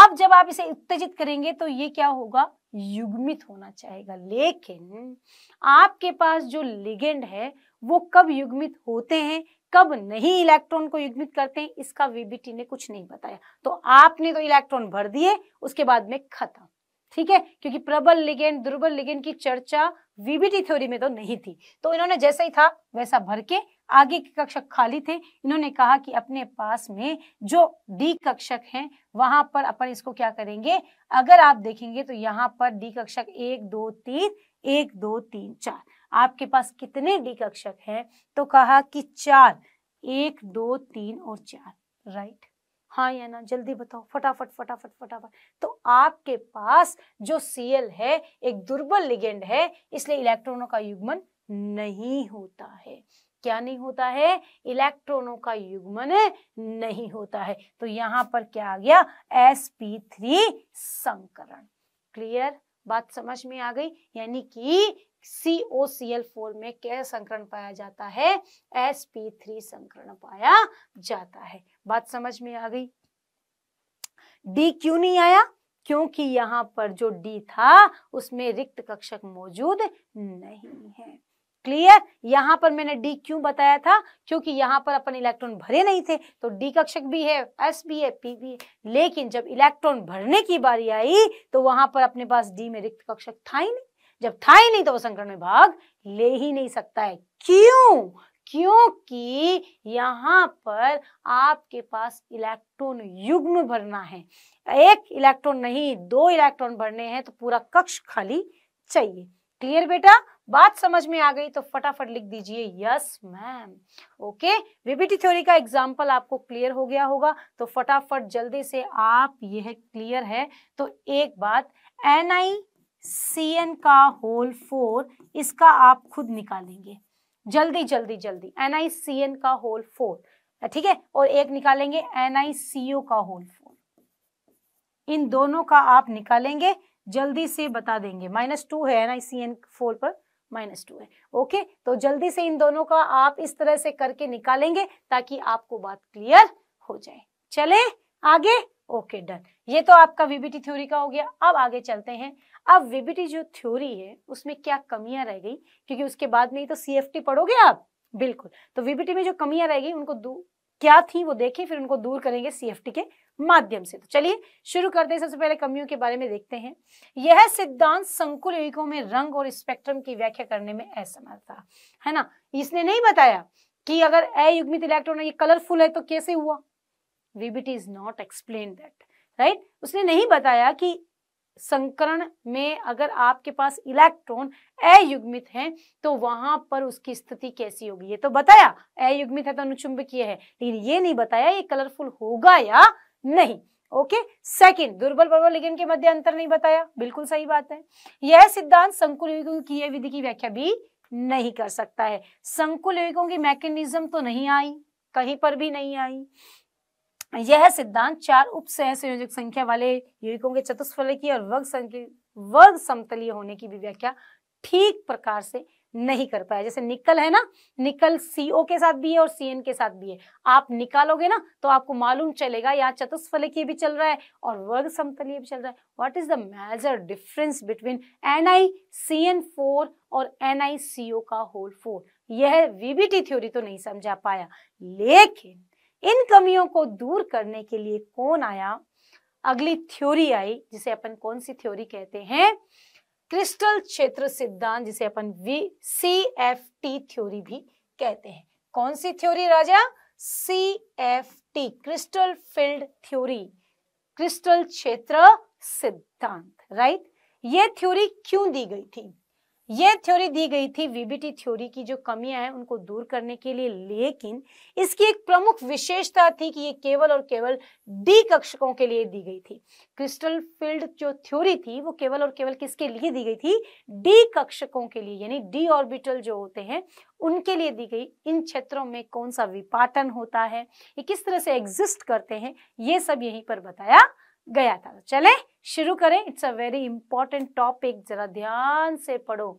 Speaker 1: अब जब आप इसे उत्तेजित करेंगे तो ये क्या होगा युग्मित होना चाहेगा लेकिन आपके पास जो लिगेंड है वो कब युग्मित होते हैं कब नहीं इलेक्ट्रॉन को युग्मित करते हैं इसका वीबीटी ने कुछ नहीं बताया तो आपने तो इलेक्ट्रॉन भर दिए उसके बाद में खत्म ठीक है क्योंकि प्रबल लिगेंड दुर्बल लिगेंड की चर्चा वीबीटी थ्योरी में तो नहीं थी तो इन्होंने जैसा ही था वैसा भर के आगे की कक्षक खाली थे इन्होंने कहा कि अपने पास में जो डी कक्षक हैं वहां पर अपन इसको क्या करेंगे अगर आप देखेंगे तो यहाँ पर डी कक्षक एक दो तीन एक दो तीन चार आपके पास कितने डी कक्षक हैं तो कहा कि चार एक दो तीन और चार राइट हाँ या ना जल्दी बताओ फटाफट फटाफट फटाफट तो आपके पास जो सीएल है एक दुर्बल लिगेंड है इसलिए इलेक्ट्रॉनों का युग्मन नहीं होता है क्या नहीं होता है इलेक्ट्रॉनों का युग्मन नहीं होता है तो यहाँ पर क्या आ गया sp3 संकरण क्लियर बात समझ में आ गई यानी कि COCl4 में क्या संकरण पाया जाता है sp3 संकरण पाया जाता है बात समझ में आ गई डी क्यों नहीं आया क्योंकि यहाँ पर जो डी था उसमें रिक्त कक्षक मौजूद नहीं है क्लियर यहाँ पर मैंने डी क्यों बताया था क्योंकि यहाँ पर अपन इलेक्ट्रॉन भरे नहीं थे तो डी कक्षक भी है एस भी है पी भी है लेकिन जब इलेक्ट्रॉन भरने की बारी आई तो वहां पर अपने पास डी में रिक्त कक्षक था ही नहीं जब था ही नहीं तो वह संकरण में भाग ले ही नहीं सकता है क्यों क्योंकि यहाँ पर आपके पास इलेक्ट्रॉन युग्म भरना है एक इलेक्ट्रॉन नहीं दो इलेक्ट्रॉन भरने हैं तो पूरा कक्ष खाली चाहिए क्लियर बेटा बात समझ में आ गई तो फटाफट लिख दीजिए yes ma'am okay VBT theory का एग्जाम्पल आपको क्लियर हो गया होगा तो फटाफट जल्दी से आप यह क्लियर है तो एक बात एन आई सी एन का होल फोर इसका आप खुद निकालेंगे जल्दी जल्दी जल्दी एन का होल फोर ठीक है और एक निकालेंगे एन का होल फोर इन दोनों का आप निकालेंगे जल्दी से बता देंगे माइनस टू है N I C N four पर माइनस टू है ओके तो जल्दी से इन दोनों का आप इस तरह से करके निकालेंगे ताकि आपको बात क्लियर हो जाए चले आगे ओके okay, डन ये तो आपका वीबीटी थ्योरी का हो गया अब आगे चलते हैं अब वीबीटी जो थ्योरी है उसमें क्या कमियां रह गई क्योंकि उसके बाद में ही तो सीएफटी पढ़ोगे आप बिल्कुल तो वीबीटी में जो कमियां रह गई उनको क्या थी वो देखें फिर उनको दूर करेंगे सीएफटी के माध्यम से तो चलिए शुरू करते हैं सबसे पहले कमियों के बारे में देखते हैं यह सिद्धांत संकुल में रंग और स्पेक्ट्रम की व्याख्या करने में असमर्थ है ना इसने नहीं बताया कि अगर अयुग्मित इलेक्ट्रॉन ये कलरफुल है तो कैसे हुआ VBT is not explain that right उसने नहीं बताया कि संकरण में अगर आपके पास इलेक्ट्रॉन अयुग्मित है तो वहां पर उसकी स्थिति कैसी होगी ये तो बताया अयुग्मित है तो अनुचुंबकीय है लेकिन ये नहीं बताया ये कलरफुल होगा या नहीं ओके सेकंड दुर्बल प्रबल लिगेंड के मध्य अंतर नहीं बताया बिल्कुल सही बात है यह सिद्धांत संकुल की विधि की व्याख्या भी नहीं कर सकता है संकुल की मैकेनिज्म तो नहीं आई कहीं पर भी नहीं आई यह सिद्धांत चार उप संयोजक संख्या वाले युगिकों के की और वर्ग वर्ग समतलीय होने की भी व्याख्या ठीक प्रकार से नहीं कर पाया जैसे निकल है ना निकल सीओ के साथ भी है और सीएन के साथ भी है आप निकालोगे ना तो आपको मालूम चलेगा यहाँ चतुष्फलकीय भी चल रहा है और वर्ग समतलीय भी चल रहा है what is the major difference between N I C N four और एन आई सी ओ का होल फोर यह वीबीटी थ्योरी तो नहीं समझा पाया लेकिन इन कमियों को दूर करने के लिए कौन आया अगली थ्योरी आई जिसे अपन कौन सी थ्योरी कहते हैं क्रिस्टल क्षेत्र सिद्धांत जिसे अपन V C F T theory भी कहते हैं कौन सी थ्योरी राजा C F T crystal field theory crystal क्षेत्र सिद्धांत राइट ये थ्योरी क्यों दी गई थी ये थ्योरी दी गई थी वीबीटी थ्योरी की जो कमियां हैं उनको दूर करने के लिए लेकिन इसकी एक प्रमुख विशेषता थी कि ये केवल और केवल डी कक्षकों के लिए दी गई थी क्रिस्टल फील्ड जो थ्योरी थी वो केवल और केवल किसके लिए दी गई थी डी कक्षकों के लिए यानी डी ऑर्बिटल जो होते हैं उनके लिए दी गई इन क्षेत्रों में कौन सा विपाटन होता है ये किस तरह से एग्जिस्ट करते हैं ये सब यहीं पर बताया गया था तो चले शुरू करें it's a very important topic जरा ध्यान से पढ़ो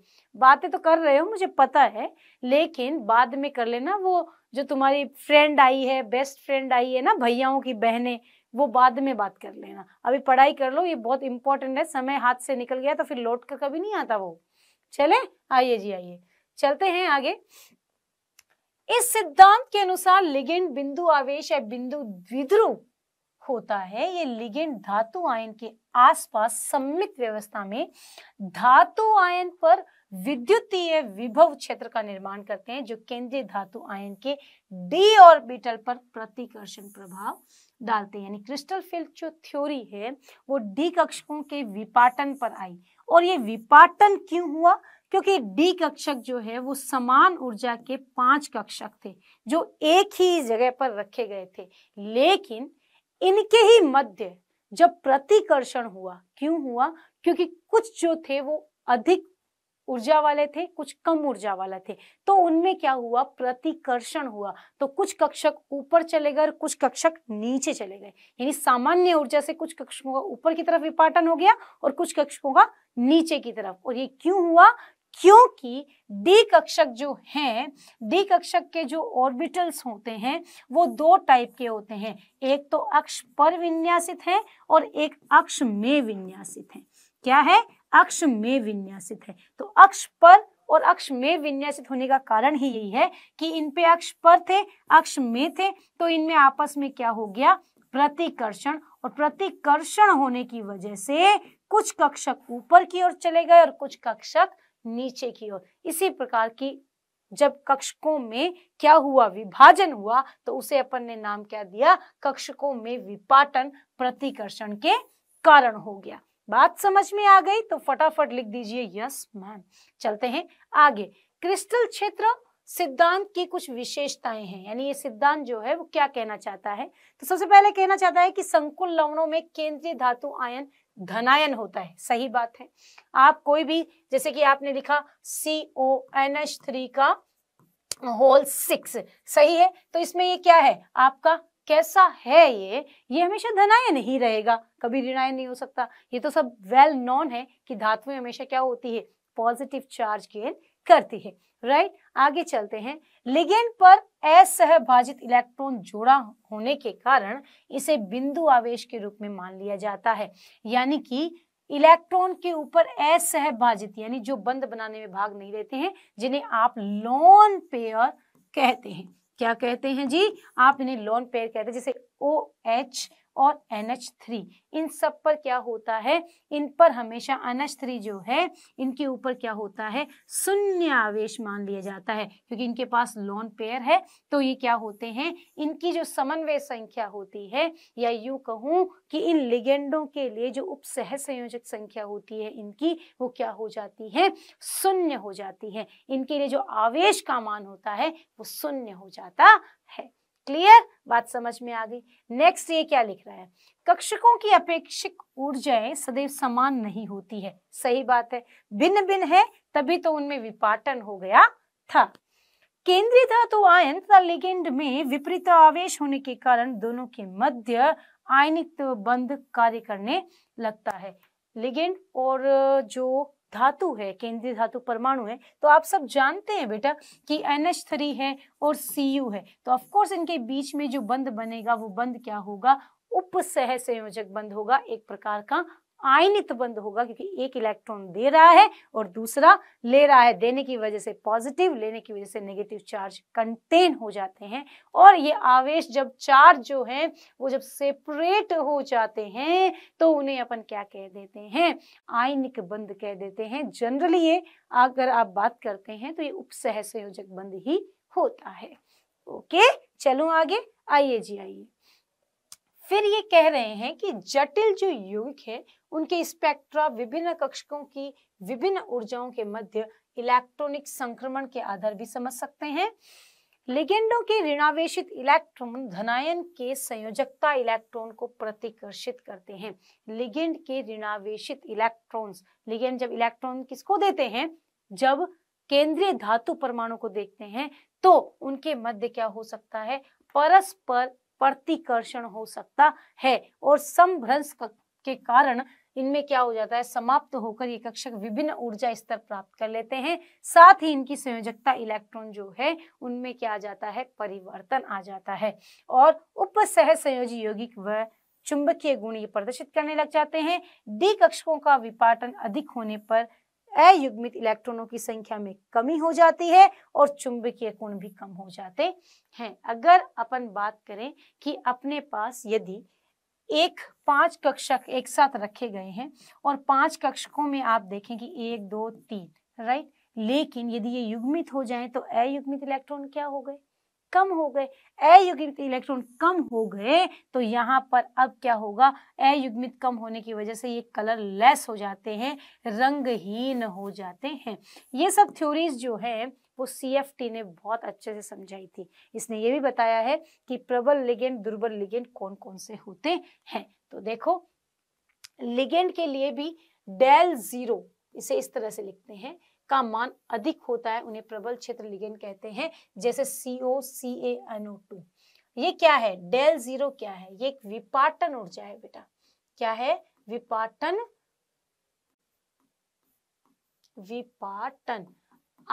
Speaker 1: बातें तो कर रहे हो मुझे पता है लेकिन बाद में कर लेना वो जो तुम्हारी फ्रेंड आई है बेस्ट फ्रेंड आई है ना भैयाओं की बहनें वो बाद में बात कर लेना अभी पढ़ाई कर लो ये बहुत इंपॉर्टेंट है समय हाथ से निकल गया तो फिर लौट कर कभी नहीं आता वो चले आइए जी आइए चलते हैं आगे इस सिद्धांत के अनुसार लिगेंड बिंदु आवेश है बिंदु द्विध्रुव होता है ये लिगेंड धातु आयन के आसपास सम्मिलित व्यवस्था में धातु आयन पर विद्युतीय विभव क्षेत्र का निर्माण करते हैं जो केंद्रीय धातु आयन के डी ऑर्बिटल पर प्रतिकर्षण प्रभाव डालते हैं यानी क्रिस्टल फील्ड जो थ्योरी है वो डी कक्षकों के विपाटन पर आई और ये विपाटन क्यों हुआ क्योंकि डी कक्षक जो है वो समान ऊर्जा के पांच कक्षक थे जो एक ही जगह पर रखे गए थे लेकिन इनके ही मध्य जब प्रतिकर्षण हुआ क्यों हुआ क्योंकि कुछ जो थे वो अधिक ऊर्जा वाले थे कुछ कम ऊर्जा वाले थे तो उनमें क्या हुआ प्रतिकर्षण हुआ तो कुछ कक्षक ऊपर चले गए और कुछ कक्षक नीचे चले गए यानी सामान्य ऊर्जा से कुछ कक्षकों का ऊपर की तरफ विपाटन हो गया और कुछ कक्षकों का नीचे की तरफ और ये क्यों हुआ क्योंकि डी कक्षक जो है डी कक्षक के जो ऑर्बिटल्स होते हैं वो दो टाइप के होते हैं एक तो अक्ष पर विन्यासित है और एक अक्ष में विन्यासित है क्या है अक्ष में विन्यासित है तो अक्ष पर और अक्ष में विन्यासित होने का कारण ही यही है कि इन पे अक्ष पर थे अक्ष में थे तो इनमें आपस में क्या हो गया प्रतिकर्षण और प्रतिकर्षण होने की वजह से कुछ कक्षक ऊपर की ओर चले गए और कुछ कक्षक नीचे की ओर इसी प्रकार की जब कक्षकों में क्या हुआ विभाजन हुआ तो उसे अपन ने नाम क्या दिया कक्षकों में विपाटन प्रतिकर्षण के कारण हो गया बात समझ में आ गई तो फटाफट लिख दीजिए यस मैम चलते हैं आगे क्रिस्टल क्षेत्र सिद्धांत की कुछ विशेषताएं हैं यानी ये सिद्धांत जो है वो क्या कहना चाहता है तो सबसे पहले कहना चाहता है कि संकुल लवणों में केंद्रीय धातु आयन धनायन होता है सही बात है आप कोई भी जैसे कि आपने लिखा C O N H three का होल सिक्स सही है तो इसमें ये क्या है आपका कैसा है ये ये हमेशा धनायन ही रहेगा कभी ऋणायन नहीं हो सकता ये तो सब वेल well नॉन है कि धातुएं हमेशा क्या होती है पॉजिटिव चार्ज गेन करती है राइट आगे चलते हैं लिगेंड पर असहभाजित इलेक्ट्रॉन जोड़ा होने के कारण इसे बिंदु आवेश के रूप में मान लिया जाता है यानी कि इलेक्ट्रॉन के ऊपर असहभाजित यानी जो बंद बनाने में भाग नहीं लेते हैं जिन्हें आप लोन पेयर कहते हैं क्या कहते हैं जी आप इन्हें लोन पेयर कहते हैं जैसे ओ OH, एच और एन एच थ्री इन सब पर क्या होता है इन पर हमेशा एन एच थ्री जो है इनके ऊपर क्या होता है शून्य आवेश मान लिया जाता है क्योंकि इनके पास लोन पेयर है तो ये क्या होते हैं इनकी जो समन्वय संख्या होती है या यू कहूँ कि इन लिगेंडों के लिए जो उपसह संयोजक संख्या होती है इनकी वो क्या हो जाती है शून्य हो जाती है इनके लिए जो आवेश का मान होता है वो शून्य हो जाता है क्लियर बात समझ में आ गई नेक्स्ट ये क्या लिख रहा है कक्षकों की अपेक्षित ऊर्जाएं सदैव समान नहीं होती है सही बात है भिन्न भिन्न है तभी तो उनमें विपाटन हो गया था केंद्रीय धातु आयन तथा लिगेंड में विपरीत आवेश होने के कारण दोनों के मध्य आयनित बंध कार्य करने लगता है लिगेंड और जो धातु है केंद्रीय धातु परमाणु है तो आप सब जानते हैं बेटा कि एन एच थ्री है और सी यू है तो ऑफकोर्स इनके बीच में जो बंद बनेगा वो बंद क्या होगा उपसह संयोजक बंद होगा एक प्रकार का आयनित तो बंद होगा क्योंकि एक इलेक्ट्रॉन दे रहा है और दूसरा ले रहा है देने की वजह से पॉजिटिव लेने की वजह से नेगेटिव चार्ज कंटेन हो जाते हैं और ये आवेश जब चार्ज जो है वो जब सेपरेट हो जाते हैं तो उन्हें अपन क्या कह देते हैं आयनिक बंद कह देते हैं जनरली ये अगर आप बात करते हैं तो ये संयोजक बंद ही होता है ओके चलो आगे आइए जी आइए फिर ये कह रहे हैं कि जटिल जो यौगिक है उनके स्पेक्ट्रा विभिन्न कक्षकों की विभिन्न ऊर्जाओं के मध्य इलेक्ट्रॉनिक संक्रमण के आधार भी समझ सकते हैं लिगेंडों के ऋणावेशित इलेक्ट्रॉन धनायन के संयोजकता इलेक्ट्रॉन को प्रतिकर्षित करते हैं लिगेंड के ऋणावेशित इलेक्ट्रॉन्स लिगेंड जब इलेक्ट्रॉन किसको देते हैं जब केंद्रीय धातु परमाणु को देखते हैं तो उनके मध्य क्या हो सकता है परस्पर प्रतिकर्षण हो सकता है और संभ्रंश के कारण इनमें क्या हो जाता है समाप्त होकर ये कक्षक विभिन्न ऊर्जा स्तर प्राप्त कर लेते हैं साथ ही इनकी संयोजकता इलेक्ट्रॉन जो है उनमें क्या आ जाता है परिवर्तन आ जाता है और उपसह संयोजी यौगिक व चुंबकीय गुण ये प्रदर्शित करने लग जाते हैं डी कक्षकों का विपाटन अधिक होने पर अयुग्मित इलेक्ट्रॉनों की संख्या में कमी हो जाती है और चुंबकीय गुण भी कम हो जाते हैं अगर अपन बात करें कि अपने पास यदि एक पांच कक्षक एक साथ रखे गए हैं और पांच कक्षकों में आप देखें कि एक दो तीन राइट लेकिन यदि ये युग्मित हो जाएं तो अयुग्मित इलेक्ट्रॉन क्या हो गए कम हो गए अयुग्मित इलेक्ट्रॉन कम हो गए तो यहाँ पर अब क्या होगा अयुग्मित कम होने की वजह से ये कलर लेस हो जाते हैं रंगहीन हो जाते हैं ये सब थ्योरीज जो है वो सी ने बहुत अच्छे से समझाई थी इसने ये भी बताया है कि प्रबल लिगेंड दुर्बल लिगेंड कौन कौन से होते हैं तो देखो लिगेंड के लिए भी डेल जीरो इसे इस तरह से लिखते हैं का मान अधिक होता है उन्हें प्रबल क्षेत्र लिगेंड कहते हैं जैसे C O C A N O two ये क्या है डेल जीरो क्या है ये एक विपाटन ऊर्जा है बेटा क्या है विपाटन विपाटन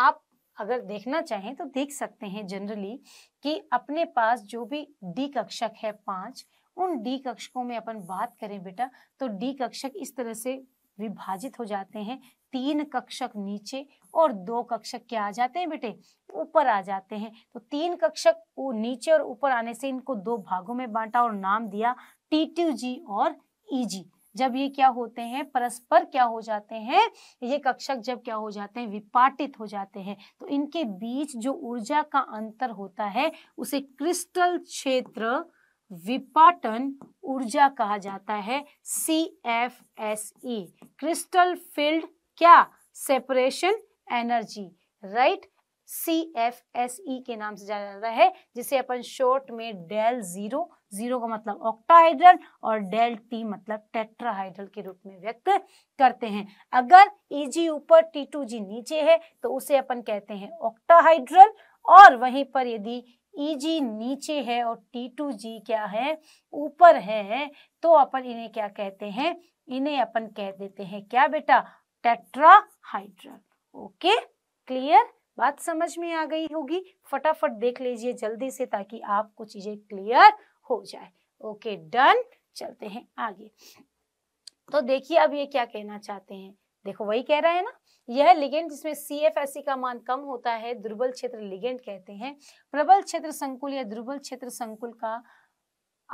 Speaker 1: आप अगर देखना चाहें तो देख सकते हैं जनरली कि अपने पास जो भी डी कक्षक है पांच उन डी कक्षकों में अपन बात करें बेटा तो डी कक्षक इस तरह से विभाजित हो जाते हैं तीन कक्षक नीचे और दो कक्षक क्या आ जाते हैं बेटे ऊपर आ जाते हैं तो तीन कक्षक वो नीचे और ऊपर आने से इनको दो भागों में बांटा और नाम दिया टी टू जी और ई e जी जब ये क्या होते हैं परस्पर क्या हो जाते हैं ये कक्षक जब क्या हो जाते हैं विपाटित हो जाते हैं तो इनके बीच जो ऊर्जा का अंतर होता है उसे क्रिस्टल क्षेत्र विपाटन ऊर्जा कहा जाता है C F S E crystal field क्या separation energy right C F S E के नाम से जाना जाता है जिसे अपन शॉर्ट में डेल जीरो जीरो का मतलब ऑक्टाहाइड्रल और डेल टी मतलब टेट्राहाइड्रल के रूप में व्यक्त करते हैं अगर ई जी ऊपर टी टू जी नीचे है तो उसे अपन कहते हैं ऑक्टाहाइड्रल और वहीं पर यदि ई जी नीचे है और टी टू जी क्या है ऊपर है तो अपन इन्हें क्या कहते हैं इन्हें अपन कह देते हैं क्या बेटा टेट्राहाइड्रल ओके क्लियर बात समझ में आ गई होगी फटाफट देख लीजिए जल्दी से ताकि आपको चीजें क्लियर हो जाए ओके डन चलते हैं आगे तो देखिए अब ये क्या कहना चाहते हैं देखो वही कह रहा है ना यह लिगेंड जिसमें सी एफ एस का मान कम होता है दुर्बल क्षेत्र लिगेंड कहते हैं प्रबल क्षेत्र संकुल या दुर्बल क्षेत्र संकुल का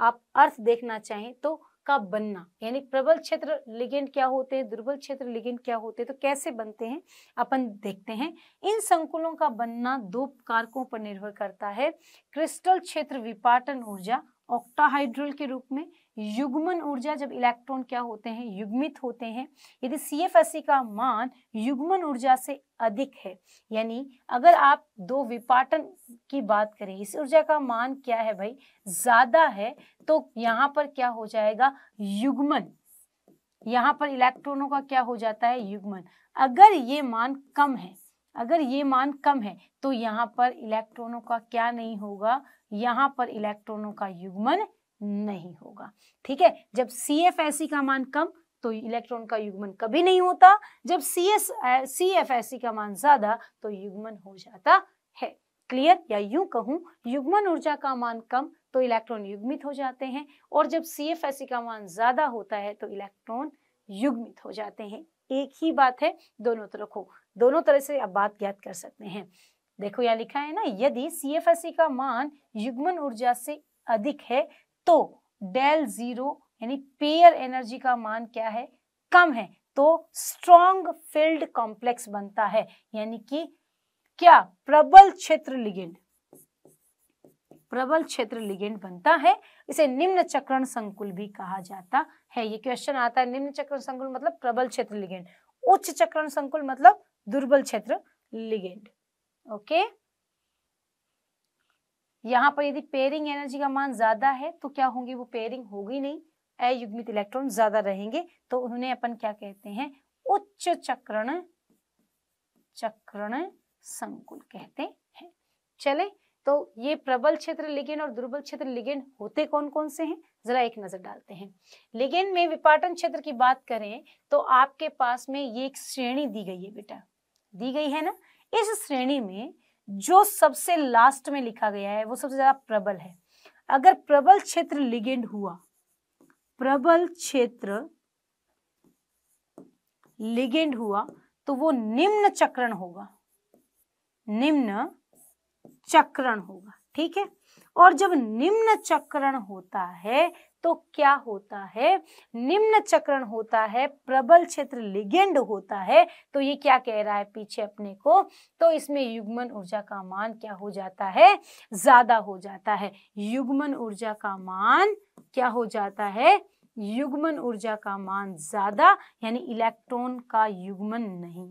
Speaker 1: आप अर्थ देखना चाहें तो का बनना यानी प्रबल क्षेत्र लिगेंड क्या होते हैं दुर्बल क्षेत्र लिगेंड क्या होते हैं तो कैसे बनते हैं अपन देखते हैं इन संकुलों का बनना दो कारकों पर निर्भर करता है क्रिस्टल क्षेत्र विपाटन ऊर्जा ऑक्टाहाइड्रोल के रूप में युग्मन ऊर्जा जब इलेक्ट्रॉन क्या होते हैं युग्मित होते हैं यदि सी का मान युग्मन ऊर्जा से अधिक है यानी अगर आप दो विपाटन की बात करें इस ऊर्जा का मान क्या है भाई ज्यादा है तो यहाँ पर क्या हो जाएगा युग्मन यहाँ पर इलेक्ट्रॉनों का क्या हो जाता है युग्मन अगर ये मान कम है अगर ये मान कम है तो यहाँ पर इलेक्ट्रॉनों का क्या नहीं होगा यहाँ पर इलेक्ट्रॉनों का युग्मन नहीं होगा ठीक है जब सी एफ एस सी का मान कम तो इलेक्ट्रॉन का युग्मन कभी नहीं होता जब C S C F S C का मान ज्यादा तो युग्मन हो जाता है क्लियर या यूं कहूं युग्मन ऊर्जा का मान कम तो इलेक्ट्रॉन युग्मित हो जाते हैं और जब सी एफ एस सी का मान ज्यादा होता है तो इलेक्ट्रॉन युग्मित हो जाते हैं एक ही बात है दोनों को दोनों तरह से आप बात ज्ञात कर सकते हैं देखो यहाँ लिखा है ना यदि सी एफ एस सी का मान युग्मन ऊर्जा से अधिक है तो डेल जीरो यानी पेयर एनर्जी का मान क्या है कम है तो स्ट्रॉन्ग फील्ड कॉम्प्लेक्स बनता है यानी कि क्या प्रबल क्षेत्र लिगेंड प्रबल क्षेत्र लिगेंड बनता है इसे निम्न चक्रण संकुल भी कहा जाता है ये क्वेश्चन आता है निम्न चक्रण संकुल मतलब प्रबल क्षेत्र लिगेंड उच्च चक्रण संकुल मतलब दुर्बल क्षेत्र लिगेंड ओके okay? यहाँ पर यदि पेयरिंग एनर्जी का मान ज्यादा है तो क्या होंगी वो पेयरिंग होगी नहीं अयुग्मित इलेक्ट्रॉन ज्यादा रहेंगे तो उन्हें अपन क्या कहते हैं उच्च चक्रण चक्रण संकुल कहते हैं चले तो ये प्रबल क्षेत्र लिगेंड और दुर्बल क्षेत्र लिगेंड होते कौन कौन से हैं जरा एक नजर डालते हैं लिगेंड में विपाटन क्षेत्र की बात करें तो आपके पास में ये एक श्रेणी दी गई है बेटा दी गई है ना इस श्रेणी में जो सबसे लास्ट में लिखा गया है वो सबसे ज्यादा प्रबल है अगर प्रबल क्षेत्र लिगेंड हुआ प्रबल क्षेत्र लिगेंड हुआ तो वो निम्न चक्रण होगा निम्न चक्रण होगा ठीक है और जब निम्न चक्रण होता है तो क्या होता है निम्न चक्रण होता है प्रबल क्षेत्र लिगेंड होता है तो ये क्या कह रहा है पीछे अपने को तो इसमें युग्मन ऊर्जा का मान क्या हो जाता है ज्यादा हो जाता है युग्मन ऊर्जा का मान क्या हो जाता है युग्मन ऊर्जा का मान ज्यादा यानी इलेक्ट्रॉन का युग्मन नहीं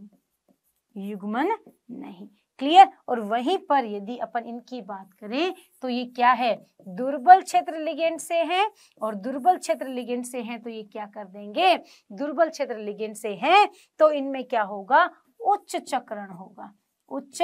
Speaker 1: युग्मन नहीं क्लियर और वहीं पर यदि अपन इनकी बात करें तो ये क्या है दुर्बल क्षेत्र लिगेंड से है और दुर्बल क्षेत्र लिगेंड से हैं तो ये क्या कर देंगे दुर्बल क्षेत्र लिगेंड से हैं तो इनमें क्या होगा उच्च चक्रण होगा उच्च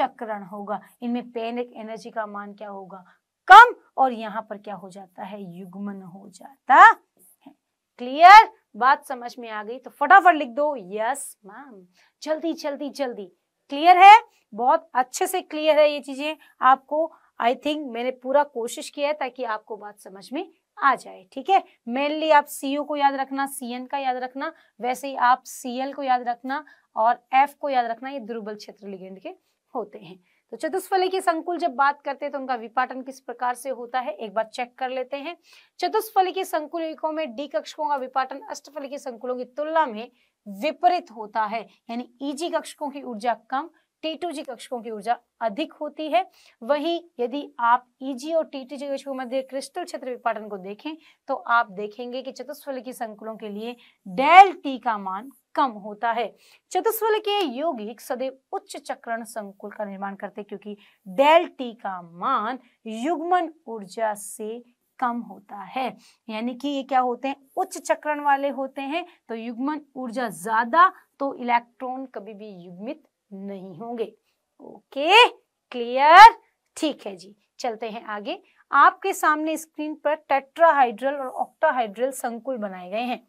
Speaker 1: चक्रण होगा इनमें पैनिक एनर्जी का मान क्या होगा कम और यहाँ पर क्या हो जाता है युग्मन हो जाता है क्लियर बात समझ में आ गई तो फटाफट लिख दो यस मैम जल्दी जल्दी जल्दी क्लियर है बहुत अच्छे से क्लियर है ये चीजें आपको आई थिंक मैंने पूरा कोशिश किया है ताकि आपको बात समझ में आ जाए ठीक है मेनली आप सी को याद रखना सी का याद रखना वैसे ही आप सी को याद रखना और एफ को याद रखना ये दुर्बल क्षेत्र लिगेंड के होते हैं तो चतुष्फली के संकुल जब बात करते हैं तो उनका विपाटन किस प्रकार से होता है एक बार चेक कर लेते हैं चतुष्फली के संकुलों में डी कक्षकों का विपाटन अष्टफली के संकुलों की तुलना में विपरीत होता है यानी ईजी e कक्षकों की ऊर्जा कम टी जी कक्षकों की ऊर्जा अधिक होती है वहीं यदि आप ईजी e और टी जी कक्षकों मध्य क्रिस्टल क्षेत्र विपाटन को देखें तो आप देखेंगे कि की संकुलों के लिए डेल टी का मान कम होता है चतुस्फल के यौगिक सदैव उच्च चक्रण संकुल का निर्माण करते क्योंकि डेल टी का मान युग्मन ऊर्जा से कम होता है यानी कि ये क्या होते हैं उच्च चक्रण वाले होते हैं तो युग्मन ऊर्जा ज्यादा तो इलेक्ट्रॉन कभी भी युग्मित नहीं होंगे ओके क्लियर ठीक है जी चलते हैं आगे आपके सामने स्क्रीन पर टेट्राहाइड्रल और ऑक्टाहाइड्रल संकुल बनाए गए हैं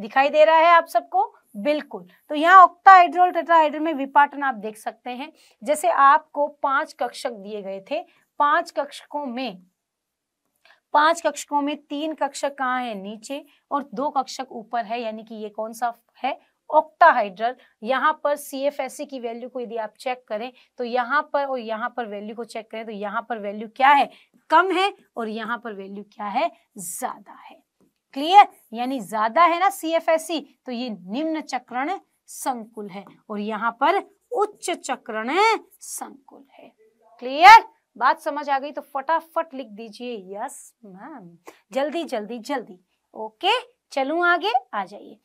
Speaker 1: दिखाई दे रहा है आप सबको बिल्कुल तो यहाँ ऑक्टाहाइड्रल टेट्राहाइड्रल में विपाटन आप देख सकते हैं जैसे आपको पांच कक्षक दिए गए थे पांच कक्षकों में पांच कक्षकों में तीन कक्षक कहाँ है नीचे और दो कक्षक ऊपर है यानी कि ये कौन सा है ऑक्टाहाइड्रल यहाँ पर सी एफ एस सी की वैल्यू को यदि आप चेक करें तो यहाँ पर और यहाँ पर वैल्यू को चेक करें तो यहाँ पर वैल्यू क्या है कम है और यहाँ पर वैल्यू क्या है ज्यादा है क्लियर यानी ज्यादा है ना सी एफ एस सी तो ये निम्न चक्रण संकुल है और यहाँ पर उच्च चक्रण संकुल है क्लियर बात समझ आ गई तो फटाफट लिख दीजिए यस मैम जल्दी जल्दी जल्दी ओके चलू आगे आ जाइए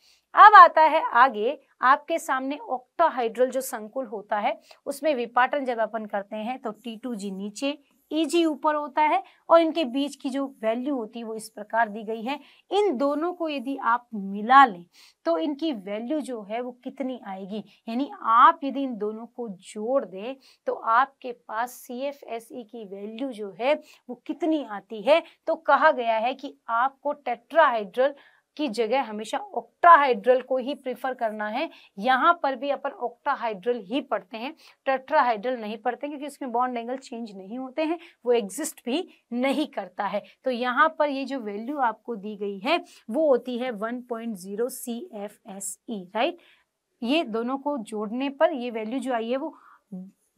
Speaker 1: अब आता है आगे आपके सामने ऑक्टाहाइड्रल जो संकुल होता है उसमें विपाटन जब अपन करते हैं तो टी टू जी नीचे एज ही ऊपर होता है और इनके बीच की जो वैल्यू होती है वो इस प्रकार दी गई है इन दोनों को यदि आप मिला लें तो इनकी वैल्यू जो है वो कितनी आएगी यानी आप यदि इन दोनों को जोड़ दें तो आपके पास सी एफ एस ई की वैल्यू जो है वो कितनी आती है तो कहा गया है कि आपको टेट्राहाइड्रल की जगह हमेशा ऑक्टाहाइड्रल को ही प्रीफर करना है यहाँ पर भी अपन ऑक्टाहाइड्रल ही पढ़ते हैं टेट्राहाइड्रल नहीं पढ़ते क्योंकि उसमें बॉन्ड एंगल चेंज नहीं होते हैं वो एग्जिस्ट भी नहीं करता है तो यहाँ पर ये जो वैल्यू आपको दी गई है वो होती है one point zero C F S E right ये दोनों को जोड़ने पर ये वैल्यू जो आई है वो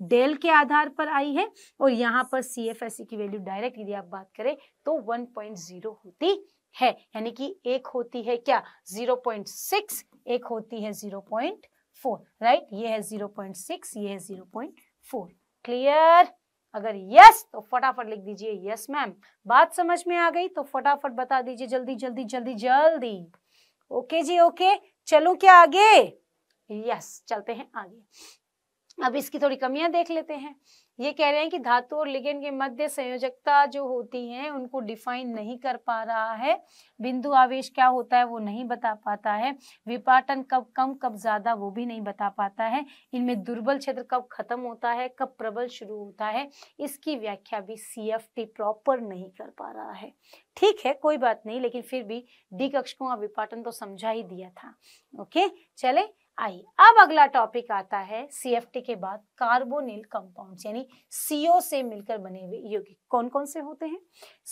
Speaker 1: डेल के आधार पर आई है और यहाँ पर सी एफ एस ई की वैल्यू डायरेक्ट यदि आप बात करें तो जीरो होती है यानी कि एक होती है क्या 0.6 एक होती है 0.4 राइट ये है 0.6 ये है 0.4 क्लियर अगर यस तो फटाफट लिख दीजिए यस मैम बात समझ में आ गई तो फटाफट बता दीजिए जल्दी जल्दी जल्दी जल्दी ओके जी ओके चलो क्या आगे यस चलते हैं आगे अब इसकी थोड़ी कमियां देख लेते हैं ये कह रहे हैं कि धातु और लिगेंड के मध्य संयोजकता जो होती है उनको डिफाइन नहीं कर पा रहा है बिंदु आवेश क्या होता है वो नहीं बता पाता है विपाटन कब कम कब ज्यादा वो भी नहीं बता पाता है इनमें दुर्बल क्षेत्र कब खत्म होता है कब प्रबल शुरू होता है इसकी व्याख्या भी सी प्रॉपर नहीं कर पा रहा है ठीक है कोई बात नहीं लेकिन फिर भी डी कक्ष को विपाटन तो समझा ही दिया था ओके चले आई अब अगला टॉपिक आता है सीएफटी के बाद कार्बोनिल कंपाउंड्स यानी सीओ से मिलकर बने हुए यौगिक कौन कौन से होते हैं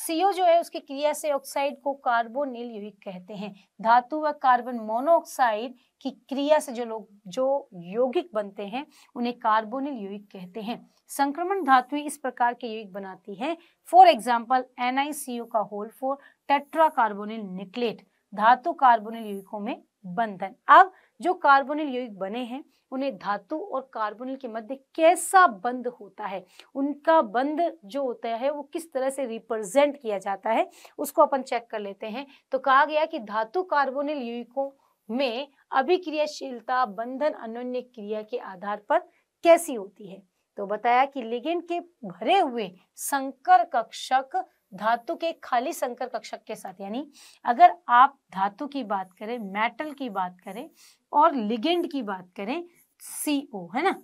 Speaker 1: सीओ जो है उसकी क्रिया से ऑक्साइड को कार्बोनिल यौगिक कहते हैं धातु व कार्बन मोनोऑक्साइड की क्रिया से जो लोग जो यौगिक बनते हैं उन्हें कार्बोनिल यौगिक कहते हैं संक्रमण धातु इस प्रकार के यौगिक बनाती है फॉर एग्जाम्पल एनआईसीओ का whole four tetra carbonyl nickelate धातु कार्बोनिल यौगिकों में बंधन अब जो कार्बोनिल यौगिक बने हैं उन्हें धातु और कार्बोनिल के मध्य कैसा बंद होता है उनका बंद जो होता है वो किस तरह से रिप्रेजेंट किया जाता है उसको अपन चेक कर लेते हैं तो कहा गया कि धातु कार्बोनिल यौगिकों में अभिक्रियाशीलता बंधन अनन्य क्रिया के आधार पर कैसी होती है तो बताया कि लिगेंड के भरे हुए संकर कक्षक धातु के खाली संकर कक्षक के साथ यानी अगर आप धातु की बात करें मेटल की बात करें और लिगेंड की बात करें सी ओ है ना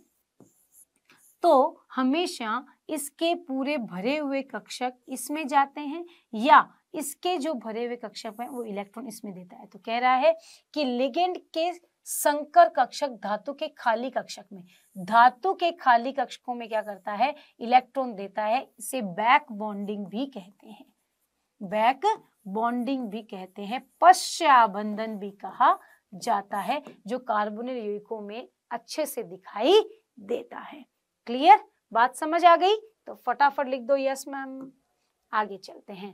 Speaker 1: तो हमेशा इसके पूरे भरे हुए कक्षक इसमें जाते हैं या इसके जो भरे हुए कक्षक हैं वो इलेक्ट्रॉन इसमें देता है तो कह रहा है कि लिगेंड के संकर कक्षक धातु के खाली कक्षक में धातु के खाली कक्षकों में क्या करता है इलेक्ट्रॉन देता है इसे बैक बॉन्डिंग भी कहते हैं बैक बॉन्डिंग भी कहते हैं पश्चाबंधन भी कहा जाता है जो कार्बोनिल यौगिकों में अच्छे से दिखाई देता है क्लियर बात समझ आ गई तो फटाफट लिख दो यस मैम आगे चलते हैं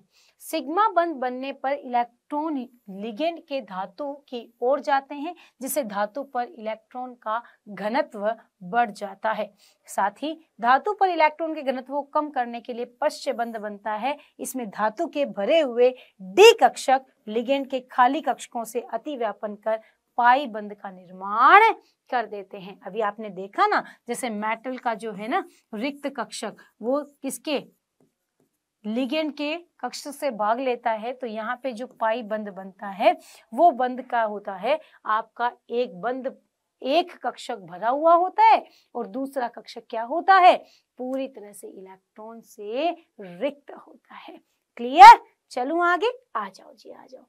Speaker 1: सिग्मा बंद बनने पर इलेक्ट्रॉन लिगेंड के धातु की ओर जाते हैं जिससे धातु पर इलेक्ट्रॉन का घनत्व बढ़ जाता है साथ ही धातु पर इलेक्ट्रॉन के घनत्व को कम करने के लिए पश्च बंद बनता है इसमें धातु के भरे हुए डी कक्षक लिगेंड के खाली कक्षकों से अति व्यापन कर पाई बंद का निर्माण कर देते हैं अभी आपने देखा ना जैसे मेटल का जो है ना रिक्त कक्षक वो किसके लिगेंड के कक्ष से भाग लेता है तो यहाँ पे जो पाई बंद बनता है वो बंद का होता है आपका एक बंद एक कक्षक भरा हुआ होता है और दूसरा कक्षक क्या होता है पूरी तरह से इलेक्ट्रॉन से रिक्त होता है क्लियर चलू आगे आ जाओ जी आ जाओ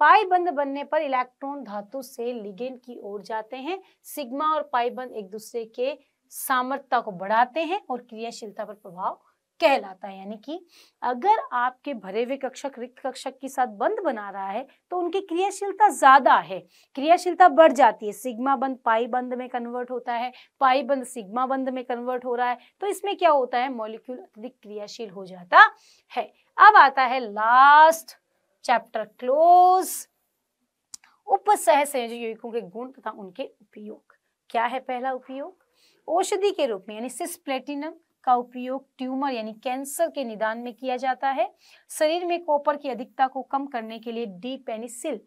Speaker 1: पाई बंद बनने पर इलेक्ट्रॉन धातु से लिगेंड की ओर जाते हैं सिग्मा और पाई बंद एक दूसरे के सामर्थ्य को बढ़ाते हैं और क्रियाशीलता पर प्रभाव कहलाता है यानी कि अगर आपके भरे हुए कक्षक रिक्त कक्षक के साथ बंद बना रहा है तो उनकी क्रियाशीलता ज्यादा है क्रियाशीलता बढ़ जाती है सिग्मा बंद पाई बंद में कन्वर्ट होता है पाई बंद सिग्मा बंद में कन्वर्ट हो रहा है तो इसमें क्या होता है मॉलिक्यूल अत्यधिक क्रियाशील हो जाता है अब आता है लास्ट चैप्टर क्लोज उपसह संयोजकों के गुण तथा उनके उपयोग क्या है पहला उपयोग औषधि के रूप में यानी सिस्प्लेटिनम का उपयोग ट्यूमर यानी कैंसर के निदान में किया जाता है शरीर में कॉपर की अधिकता को कम करने के लिए डी पेनिसिल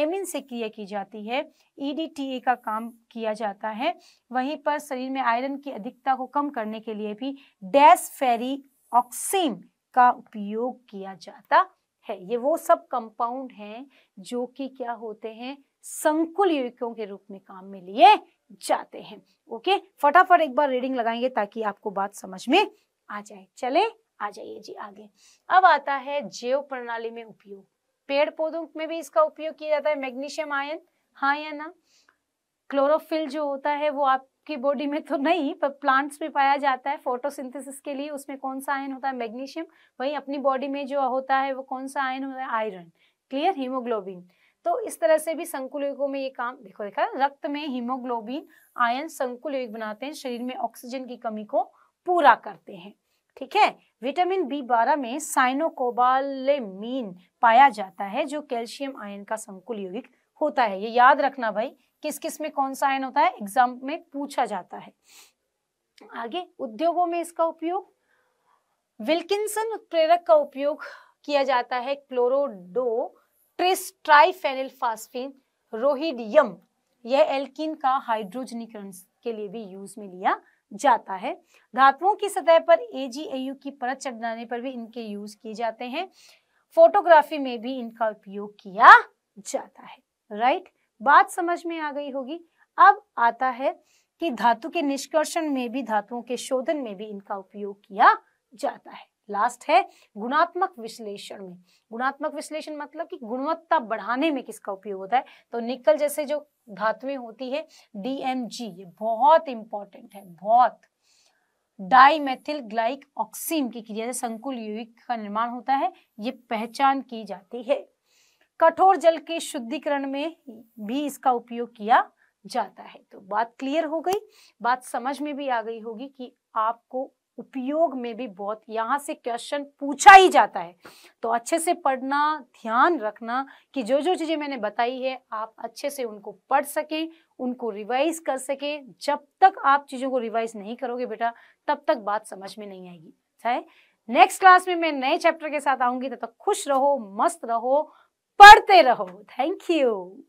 Speaker 1: एमिन से क्रिया की जाती है ईडीटीए e का काम किया जाता है वहीं पर शरीर में आयरन की अधिकता को कम करने के लिए भी डैश फेरी ऑक्सीम का उपयोग किया जाता है ये वो सब कंपाउंड हैं जो कि क्या होते हैं संकुल युवकों के रूप में काम में लिए जाते हैं ओके फटाफट एक बार रीडिंग लगाएंगे ताकि आपको बात समझ में आ जाए चले आ जाइए जी आगे अब आता है जैव प्रणाली में उपयोग पेड़ पौधों में भी इसका उपयोग किया जाता है मैग्नीशियम आयन हाँ या ना क्लोरोफिल जो होता है वो आपकी बॉडी में तो नहीं पर प्लांट्स में पाया जाता है फोटोसिंथेसिस के लिए उसमें कौन सा आयन होता है मैग्नीशियम वही अपनी बॉडी में जो होता है वो कौन सा आयन होता है आयरन क्लियर हीमोग्लोबिन तो इस तरह से भी संकुल में ये काम देखो देखा रक्त में हीमोग्लोबिन आयन संकुल बनाते हैं शरीर में ऑक्सीजन की कमी को पूरा करते हैं ठीक है विटामिन बी बारह में साइनोकोबालेमीन पाया जाता है जो कैल्शियम आयन का संकुल होता है ये याद रखना भाई किस किस में कौन सा आयन होता है एग्जाम में पूछा जाता है आगे उद्योगों में इसका उपयोग विल्किंसन उत्प्रेरक का उपयोग किया जाता है क्लोरोडो क्रिस ट्राइफेनिल फास्फिन रोहिडियम यह एल्किन का हाइड्रोजनीकरण के लिए भी यूज में लिया जाता है धातुओं की सतह पर एजीएयू की परत चढ़ाने पर भी इनके यूज किए जाते हैं फोटोग्राफी में भी इनका उपयोग किया जाता है राइट बात समझ में आ गई होगी अब आता है कि धातु के निष्कर्षण में भी धातुओं के शोधन में भी इनका उपयोग किया जाता है लास्ट है गुणात्मक विश्लेषण में गुणात्मक विश्लेषण मतलब कि गुणवत्ता बढ़ाने में किसका उपयोग होता है तो निकल जैसे जो धातुएं होती है डीएमजी ये बहुत इंपॉर्टेंट है बहुत डाईमेथिल ग्लाइक ऑक्सीम की क्रिया से संकुल युगिक का निर्माण होता है ये पहचान की जाती है कठोर जल के शुद्धिकरण में भी इसका उपयोग किया जाता है तो बात क्लियर हो गई बात समझ में भी आ गई होगी कि आपको उपयोग में भी बहुत यहाँ से क्वेश्चन पूछा ही जाता है तो अच्छे से पढ़ना ध्यान रखना कि जो जो चीज़ें मैंने बताई है आप अच्छे से उनको पढ़ सकें उनको रिवाइज कर सकें जब तक आप चीज़ों को रिवाइज नहीं करोगे बेटा तब तक बात समझ में नहीं आएगी है नेक्स्ट क्लास में मैं नए चैप्टर के साथ आऊंगी तब तक खुश रहो मस्त रहो पढ़ते रहो थैंक यू